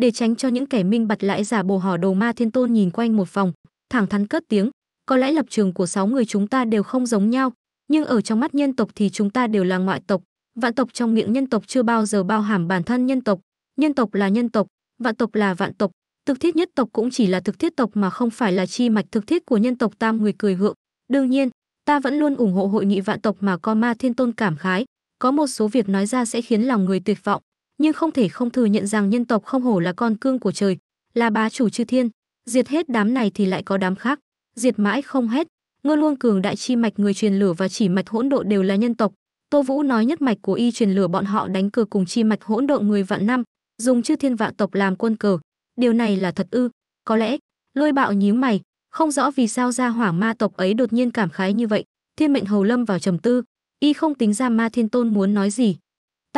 để tránh cho những kẻ minh bạch lại giả bồ hò đầu ma thiên tôn nhìn quanh một vòng thẳng thắn cất tiếng có lẽ lập trường của sáu người chúng ta đều không giống nhau nhưng ở trong mắt nhân tộc thì chúng ta đều là ngoại tộc vạn tộc trong miệng nhân tộc chưa bao giờ bao hàm bản thân nhân tộc nhân tộc là nhân tộc vạn tộc là vạn tộc thực thiết nhất tộc cũng chỉ là thực thiết tộc mà không phải là chi mạch thực thiết của nhân tộc tam người cười hượng đương nhiên ta vẫn luôn ủng hộ hội nghị vạn tộc mà co ma thiên tôn cảm khái có một số việc nói ra sẽ khiến lòng người tuyệt vọng nhưng không thể không thừa nhận rằng nhân tộc không hổ là con cương của trời, là bá chủ chư thiên, diệt hết đám này thì lại có đám khác, diệt mãi không hết. Ngô Luông cường đại chi mạch người truyền lửa và chỉ mạch hỗn độ đều là nhân tộc. Tô Vũ nói nhất mạch của y truyền lửa bọn họ đánh cờ cùng chi mạch hỗn độ người vạn năm, dùng chư thiên vạn tộc làm quân cờ. Điều này là thật ư? Có lẽ, Lôi Bạo nhíu mày, không rõ vì sao gia hỏa ma tộc ấy đột nhiên cảm khái như vậy. Thiên mệnh Hầu Lâm vào trầm tư, y không tính ra Ma Thiên Tôn muốn nói gì,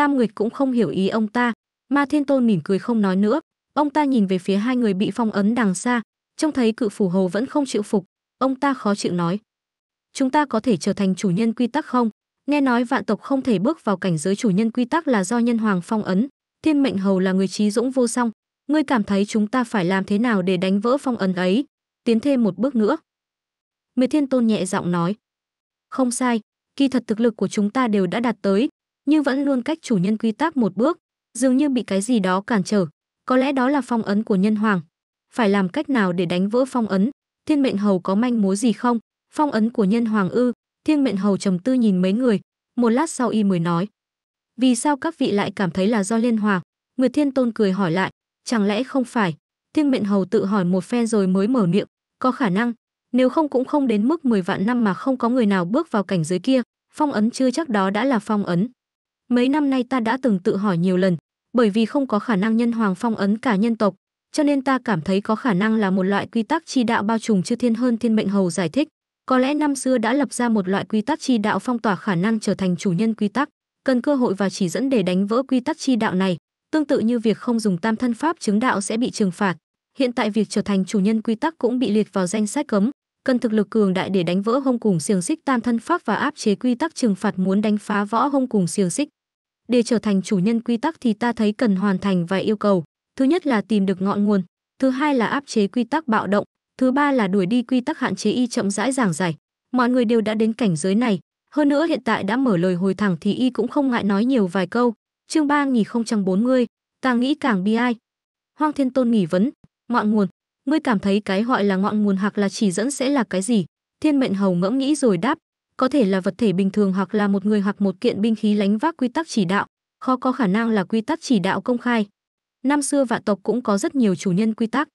Tam Nguyệt cũng không hiểu ý ông ta, Ma Thiên Tôn mỉm cười không nói nữa, ông ta nhìn về phía hai người bị phong ấn đằng xa, trông thấy cự phủ hầu vẫn không chịu phục, ông ta khó chịu nói: "Chúng ta có thể trở thành chủ nhân quy tắc không? Nghe nói vạn tộc không thể bước vào cảnh giới chủ nhân quy tắc là do nhân hoàng phong ấn, Thiên Mệnh Hầu là người trí dũng vô song, ngươi cảm thấy chúng ta phải làm thế nào để đánh vỡ phong ấn ấy, tiến thêm một bước nữa?" Miệt Thiên Tôn nhẹ giọng nói: "Không sai, kỳ thật thực lực của chúng ta đều đã đạt tới, nhưng vẫn luôn cách chủ nhân quy tắc một bước, dường như bị cái gì đó cản trở. Có lẽ đó là phong ấn của nhân hoàng. Phải làm cách nào để đánh vỡ phong ấn? Thiên mệnh hầu có manh mối gì không? Phong ấn của nhân hoàng ư? Thiên mệnh hầu trầm tư nhìn mấy người, một lát sau y mới nói. Vì sao các vị lại cảm thấy là do liên hoàng? Nguyệt Thiên Tôn cười hỏi lại, chẳng lẽ không phải? Thiên mệnh hầu tự hỏi một phen rồi mới mở miệng, có khả năng, nếu không cũng không đến mức 10 vạn năm mà không có người nào bước vào cảnh giới kia, phong ấn chưa chắc đó đã là phong ấn. Mấy năm nay ta đã từng tự hỏi nhiều lần, bởi vì không có khả năng nhân hoàng phong ấn cả nhân tộc, cho nên ta cảm thấy có khả năng là một loại quy tắc chi đạo bao trùm chư thiên hơn thiên mệnh hầu giải thích. Có lẽ năm xưa đã lập ra một loại quy tắc chi đạo phong tỏa khả năng trở thành chủ nhân quy tắc, cần cơ hội và chỉ dẫn để đánh vỡ quy tắc chi đạo này, tương tự như việc không dùng tam thân pháp chứng đạo sẽ bị trừng phạt. Hiện tại việc trở thành chủ nhân quy tắc cũng bị liệt vào danh sách cấm, cần thực lực cường đại để đánh vỡ hông cùng xiềng xích tam thân pháp và áp chế quy tắc trừng phạt muốn đánh phá võ hông cùng xiềng xích. Để trở thành chủ nhân quy tắc thì ta thấy cần hoàn thành vài yêu cầu. Thứ nhất là tìm được ngọn nguồn, thứ hai là áp chế quy tắc bạo động, thứ ba là đuổi đi quy tắc hạn chế y chậm rãi giảng giải. Mọi người đều đã đến cảnh giới này, hơn nữa hiện tại đã mở lời hồi thẳng thì y cũng không ngại nói nhiều vài câu. Chương 3040, ta nghĩ càng bi ai. Hoang Thiên Tôn nghỉ vấn, ngọn nguồn, ngươi cảm thấy cái gọi là ngọn nguồn hoặc là chỉ dẫn sẽ là cái gì? Thiên Mệnh Hầu ngẫm nghĩ rồi đáp, có thể là vật thể bình thường hoặc là một người hoặc một kiện binh khí lánh vác quy tắc chỉ đạo, khó có khả năng là quy tắc chỉ đạo công khai. Năm xưa vạn tộc cũng có rất nhiều chủ nhân quy tắc.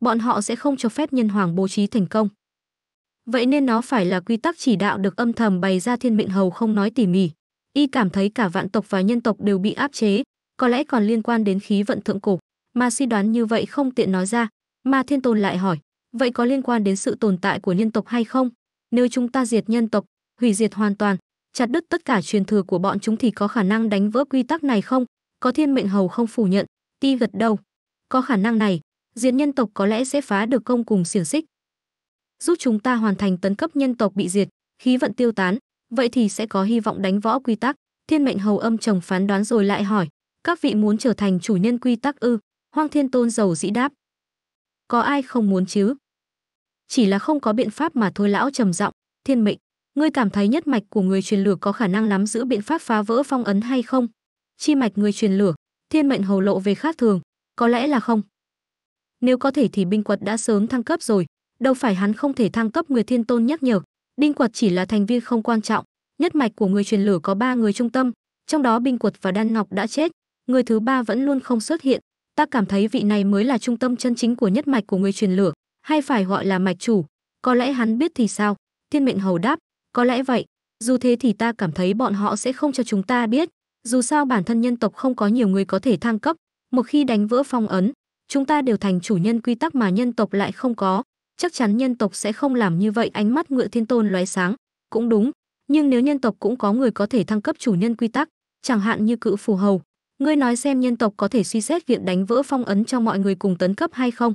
Bọn họ sẽ không cho phép nhân hoàng bố trí thành công. Vậy nên nó phải là quy tắc chỉ đạo được âm thầm bày ra thiên mệnh hầu không nói tỉ mỉ. Y cảm thấy cả vạn tộc và nhân tộc đều bị áp chế, có lẽ còn liên quan đến khí vận thượng cổ, mà suy đoán như vậy không tiện nói ra, mà thiên tôn lại hỏi, vậy có liên quan đến sự tồn tại của nhân tộc hay không? Nếu chúng ta diệt nhân tộc, hủy diệt hoàn toàn, chặt đứt tất cả truyền thừa của bọn chúng thì có khả năng đánh vỡ quy tắc này không? Có Thiên Mệnh Hầu không phủ nhận, ti gật đầu. Có khả năng này, diệt nhân tộc có lẽ sẽ phá được công cùng xiển xích. Giúp chúng ta hoàn thành tấn cấp nhân tộc bị diệt, khí vận tiêu tán, vậy thì sẽ có hy vọng đánh võ quy tắc. Thiên Mệnh Hầu âm trầm phán đoán rồi lại hỏi, các vị muốn trở thành chủ nhân quy tắc ư? Hoang Thiên Tôn giàu dĩ đáp. Có ai không muốn chứ? Chỉ là không có biện pháp mà thôi lão trầm giọng, Thiên Mệnh ngươi cảm thấy nhất mạch của người truyền lửa có khả năng nắm giữ biện pháp phá vỡ phong ấn hay không? Chi mạch người truyền lửa, thiên mệnh hầu lộ về khác thường, có lẽ là không. Nếu có thể thì binh quật đã sớm thăng cấp rồi, đâu phải hắn không thể thăng cấp người thiên tôn nhắc nhở. Đinh quật chỉ là thành viên không quan trọng, nhất mạch của người truyền lửa có ba người trung tâm, trong đó binh quật và đan ngọc đã chết, người thứ ba vẫn luôn không xuất hiện. Ta cảm thấy vị này mới là trung tâm chân chính của nhất mạch của người truyền lửa, hay phải gọi là mạch chủ, có lẽ hắn biết thì sao? Thiên mệnh hầu đáp, có lẽ vậy, dù thế thì ta cảm thấy bọn họ sẽ không cho chúng ta biết, dù sao bản thân nhân tộc không có nhiều người có thể thăng cấp, một khi đánh vỡ phong ấn, chúng ta đều thành chủ nhân quy tắc mà nhân tộc lại không có, chắc chắn nhân tộc sẽ không làm như vậy, ánh mắt Ngựa Thiên Tôn lóe sáng, cũng đúng, nhưng nếu nhân tộc cũng có người có thể thăng cấp chủ nhân quy tắc, chẳng hạn như cự phù hầu, ngươi nói xem nhân tộc có thể suy xét việc đánh vỡ phong ấn cho mọi người cùng tấn cấp hay không?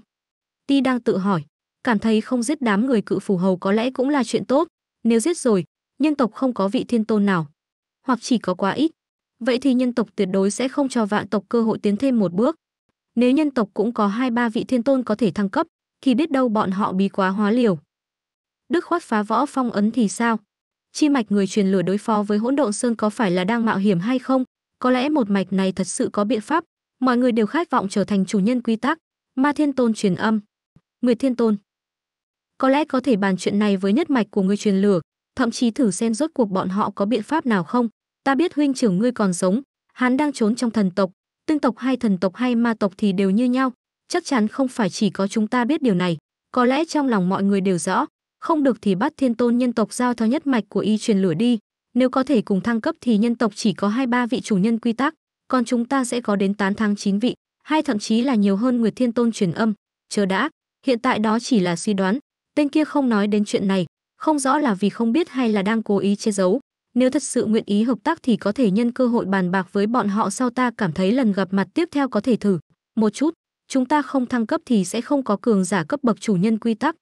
Ti đang tự hỏi, cảm thấy không giết đám người cự phù hầu có lẽ cũng là chuyện tốt, nếu giết rồi, nhân tộc không có vị thiên tôn nào, hoặc chỉ có quá ít. Vậy thì nhân tộc tuyệt đối sẽ không cho vạn tộc cơ hội tiến thêm một bước. Nếu nhân tộc cũng có hai ba vị thiên tôn có thể thăng cấp, thì biết đâu bọn họ bí quá hóa liều. Đức khoát phá võ phong ấn thì sao? Chi mạch người truyền lửa đối phó với hỗn độn sơn có phải là đang mạo hiểm hay không? Có lẽ một mạch này thật sự có biện pháp, mọi người đều khát vọng trở thành chủ nhân quy tắc. Ma Thiên Tôn truyền âm. Nguyệt Thiên Tôn có lẽ có thể bàn chuyện này với nhất mạch của người truyền lửa, thậm chí thử xem rốt cuộc bọn họ có biện pháp nào không. Ta biết huynh trưởng ngươi còn sống, hắn đang trốn trong thần tộc, tương tộc hay thần tộc hay ma tộc thì đều như nhau, chắc chắn không phải chỉ có chúng ta biết điều này, có lẽ trong lòng mọi người đều rõ, không được thì bắt thiên tôn nhân tộc giao theo nhất mạch của y truyền lửa đi, nếu có thể cùng thăng cấp thì nhân tộc chỉ có hai ba vị chủ nhân quy tắc, còn chúng ta sẽ có đến tán tháng chín vị, hay thậm chí là nhiều hơn người Thiên Tôn truyền âm. Chờ đã, hiện tại đó chỉ là suy đoán, Tên kia không nói đến chuyện này, không rõ là vì không biết hay là đang cố ý che giấu. Nếu thật sự nguyện ý hợp tác thì có thể nhân cơ hội bàn bạc với bọn họ sau ta cảm thấy lần gặp mặt tiếp theo có thể thử. Một chút, chúng ta không thăng cấp thì sẽ không có cường giả cấp bậc chủ nhân quy tắc.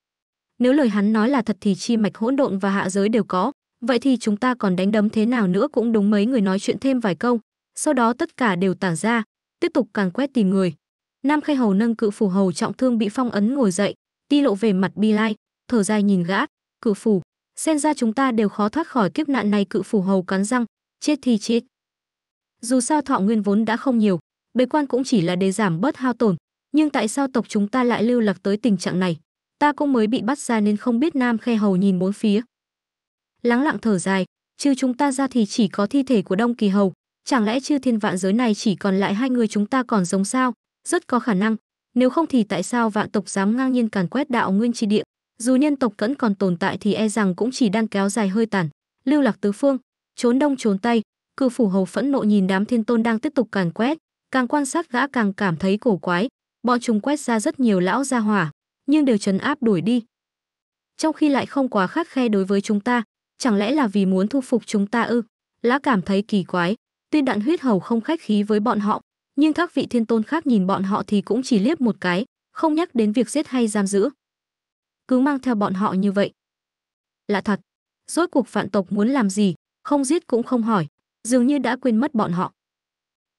Nếu lời hắn nói là thật thì chi mạch hỗn độn và hạ giới đều có, vậy thì chúng ta còn đánh đấm thế nào nữa cũng đúng mấy người nói chuyện thêm vài câu, sau đó tất cả đều tản ra, tiếp tục càng quét tìm người. Nam Khai Hầu nâng cự phủ hầu trọng thương bị phong ấn ngồi dậy, đi lộ về mặt bi lai, thở dài nhìn gã, cự phủ, xem ra chúng ta đều khó thoát khỏi kiếp nạn này cự phủ hầu cắn răng, chết thì chết. Dù sao thọ nguyên vốn đã không nhiều, bế quan cũng chỉ là để giảm bớt hao tổn, nhưng tại sao tộc chúng ta lại lưu lạc tới tình trạng này? Ta cũng mới bị bắt ra nên không biết Nam Khe Hầu nhìn bốn phía. Lắng lặng thở dài, trừ chúng ta ra thì chỉ có thi thể của Đông Kỳ Hầu, chẳng lẽ chư thiên vạn giới này chỉ còn lại hai người chúng ta còn giống sao? Rất có khả năng, nếu không thì tại sao vạn tộc dám ngang nhiên càn quét đạo nguyên tri địa? dù nhân tộc vẫn còn tồn tại thì e rằng cũng chỉ đang kéo dài hơi tàn lưu lạc tứ phương trốn đông trốn tây cư phủ hầu phẫn nộ nhìn đám thiên tôn đang tiếp tục càn quét càng quan sát gã càng cảm thấy cổ quái bọn chúng quét ra rất nhiều lão gia hỏa nhưng đều trấn áp đuổi đi trong khi lại không quá khắc khe đối với chúng ta chẳng lẽ là vì muốn thu phục chúng ta ư lã cảm thấy kỳ quái tuy đạn huyết hầu không khách khí với bọn họ nhưng các vị thiên tôn khác nhìn bọn họ thì cũng chỉ liếc một cái không nhắc đến việc giết hay giam giữ cứ mang theo bọn họ như vậy. Lạ thật, rốt cuộc vạn tộc muốn làm gì, không giết cũng không hỏi, dường như đã quên mất bọn họ.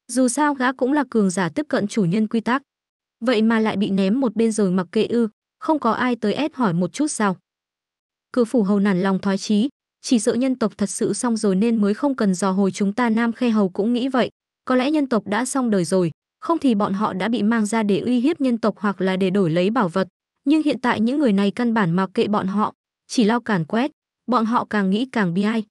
Dù sao gã cũng là cường giả tiếp cận chủ nhân quy tắc. Vậy mà lại bị ném một bên rồi mặc kệ ư, không có ai tới ép hỏi một chút sao. Cử phủ hầu nản lòng thoái chí, chỉ sợ nhân tộc thật sự xong rồi nên mới không cần dò hồi chúng ta nam khe hầu cũng nghĩ vậy. Có lẽ nhân tộc đã xong đời rồi, không thì bọn họ đã bị mang ra để uy hiếp nhân tộc hoặc là để đổi lấy bảo vật, nhưng hiện tại những người này căn bản mặc kệ bọn họ, chỉ lao càn quét, bọn họ càng nghĩ càng bi ai.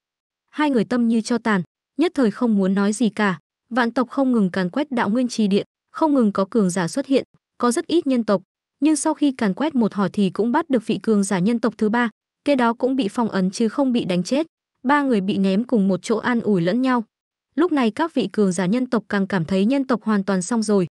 Hai người tâm như cho tàn, nhất thời không muốn nói gì cả, vạn tộc không ngừng càn quét đạo nguyên trì điện, không ngừng có cường giả xuất hiện, có rất ít nhân tộc, nhưng sau khi càn quét một hỏi thì cũng bắt được vị cường giả nhân tộc thứ ba, kế đó cũng bị phong ấn chứ không bị đánh chết. Ba người bị ném cùng một chỗ an ủi lẫn nhau. Lúc này các vị cường giả nhân tộc càng cảm thấy nhân tộc hoàn toàn xong rồi,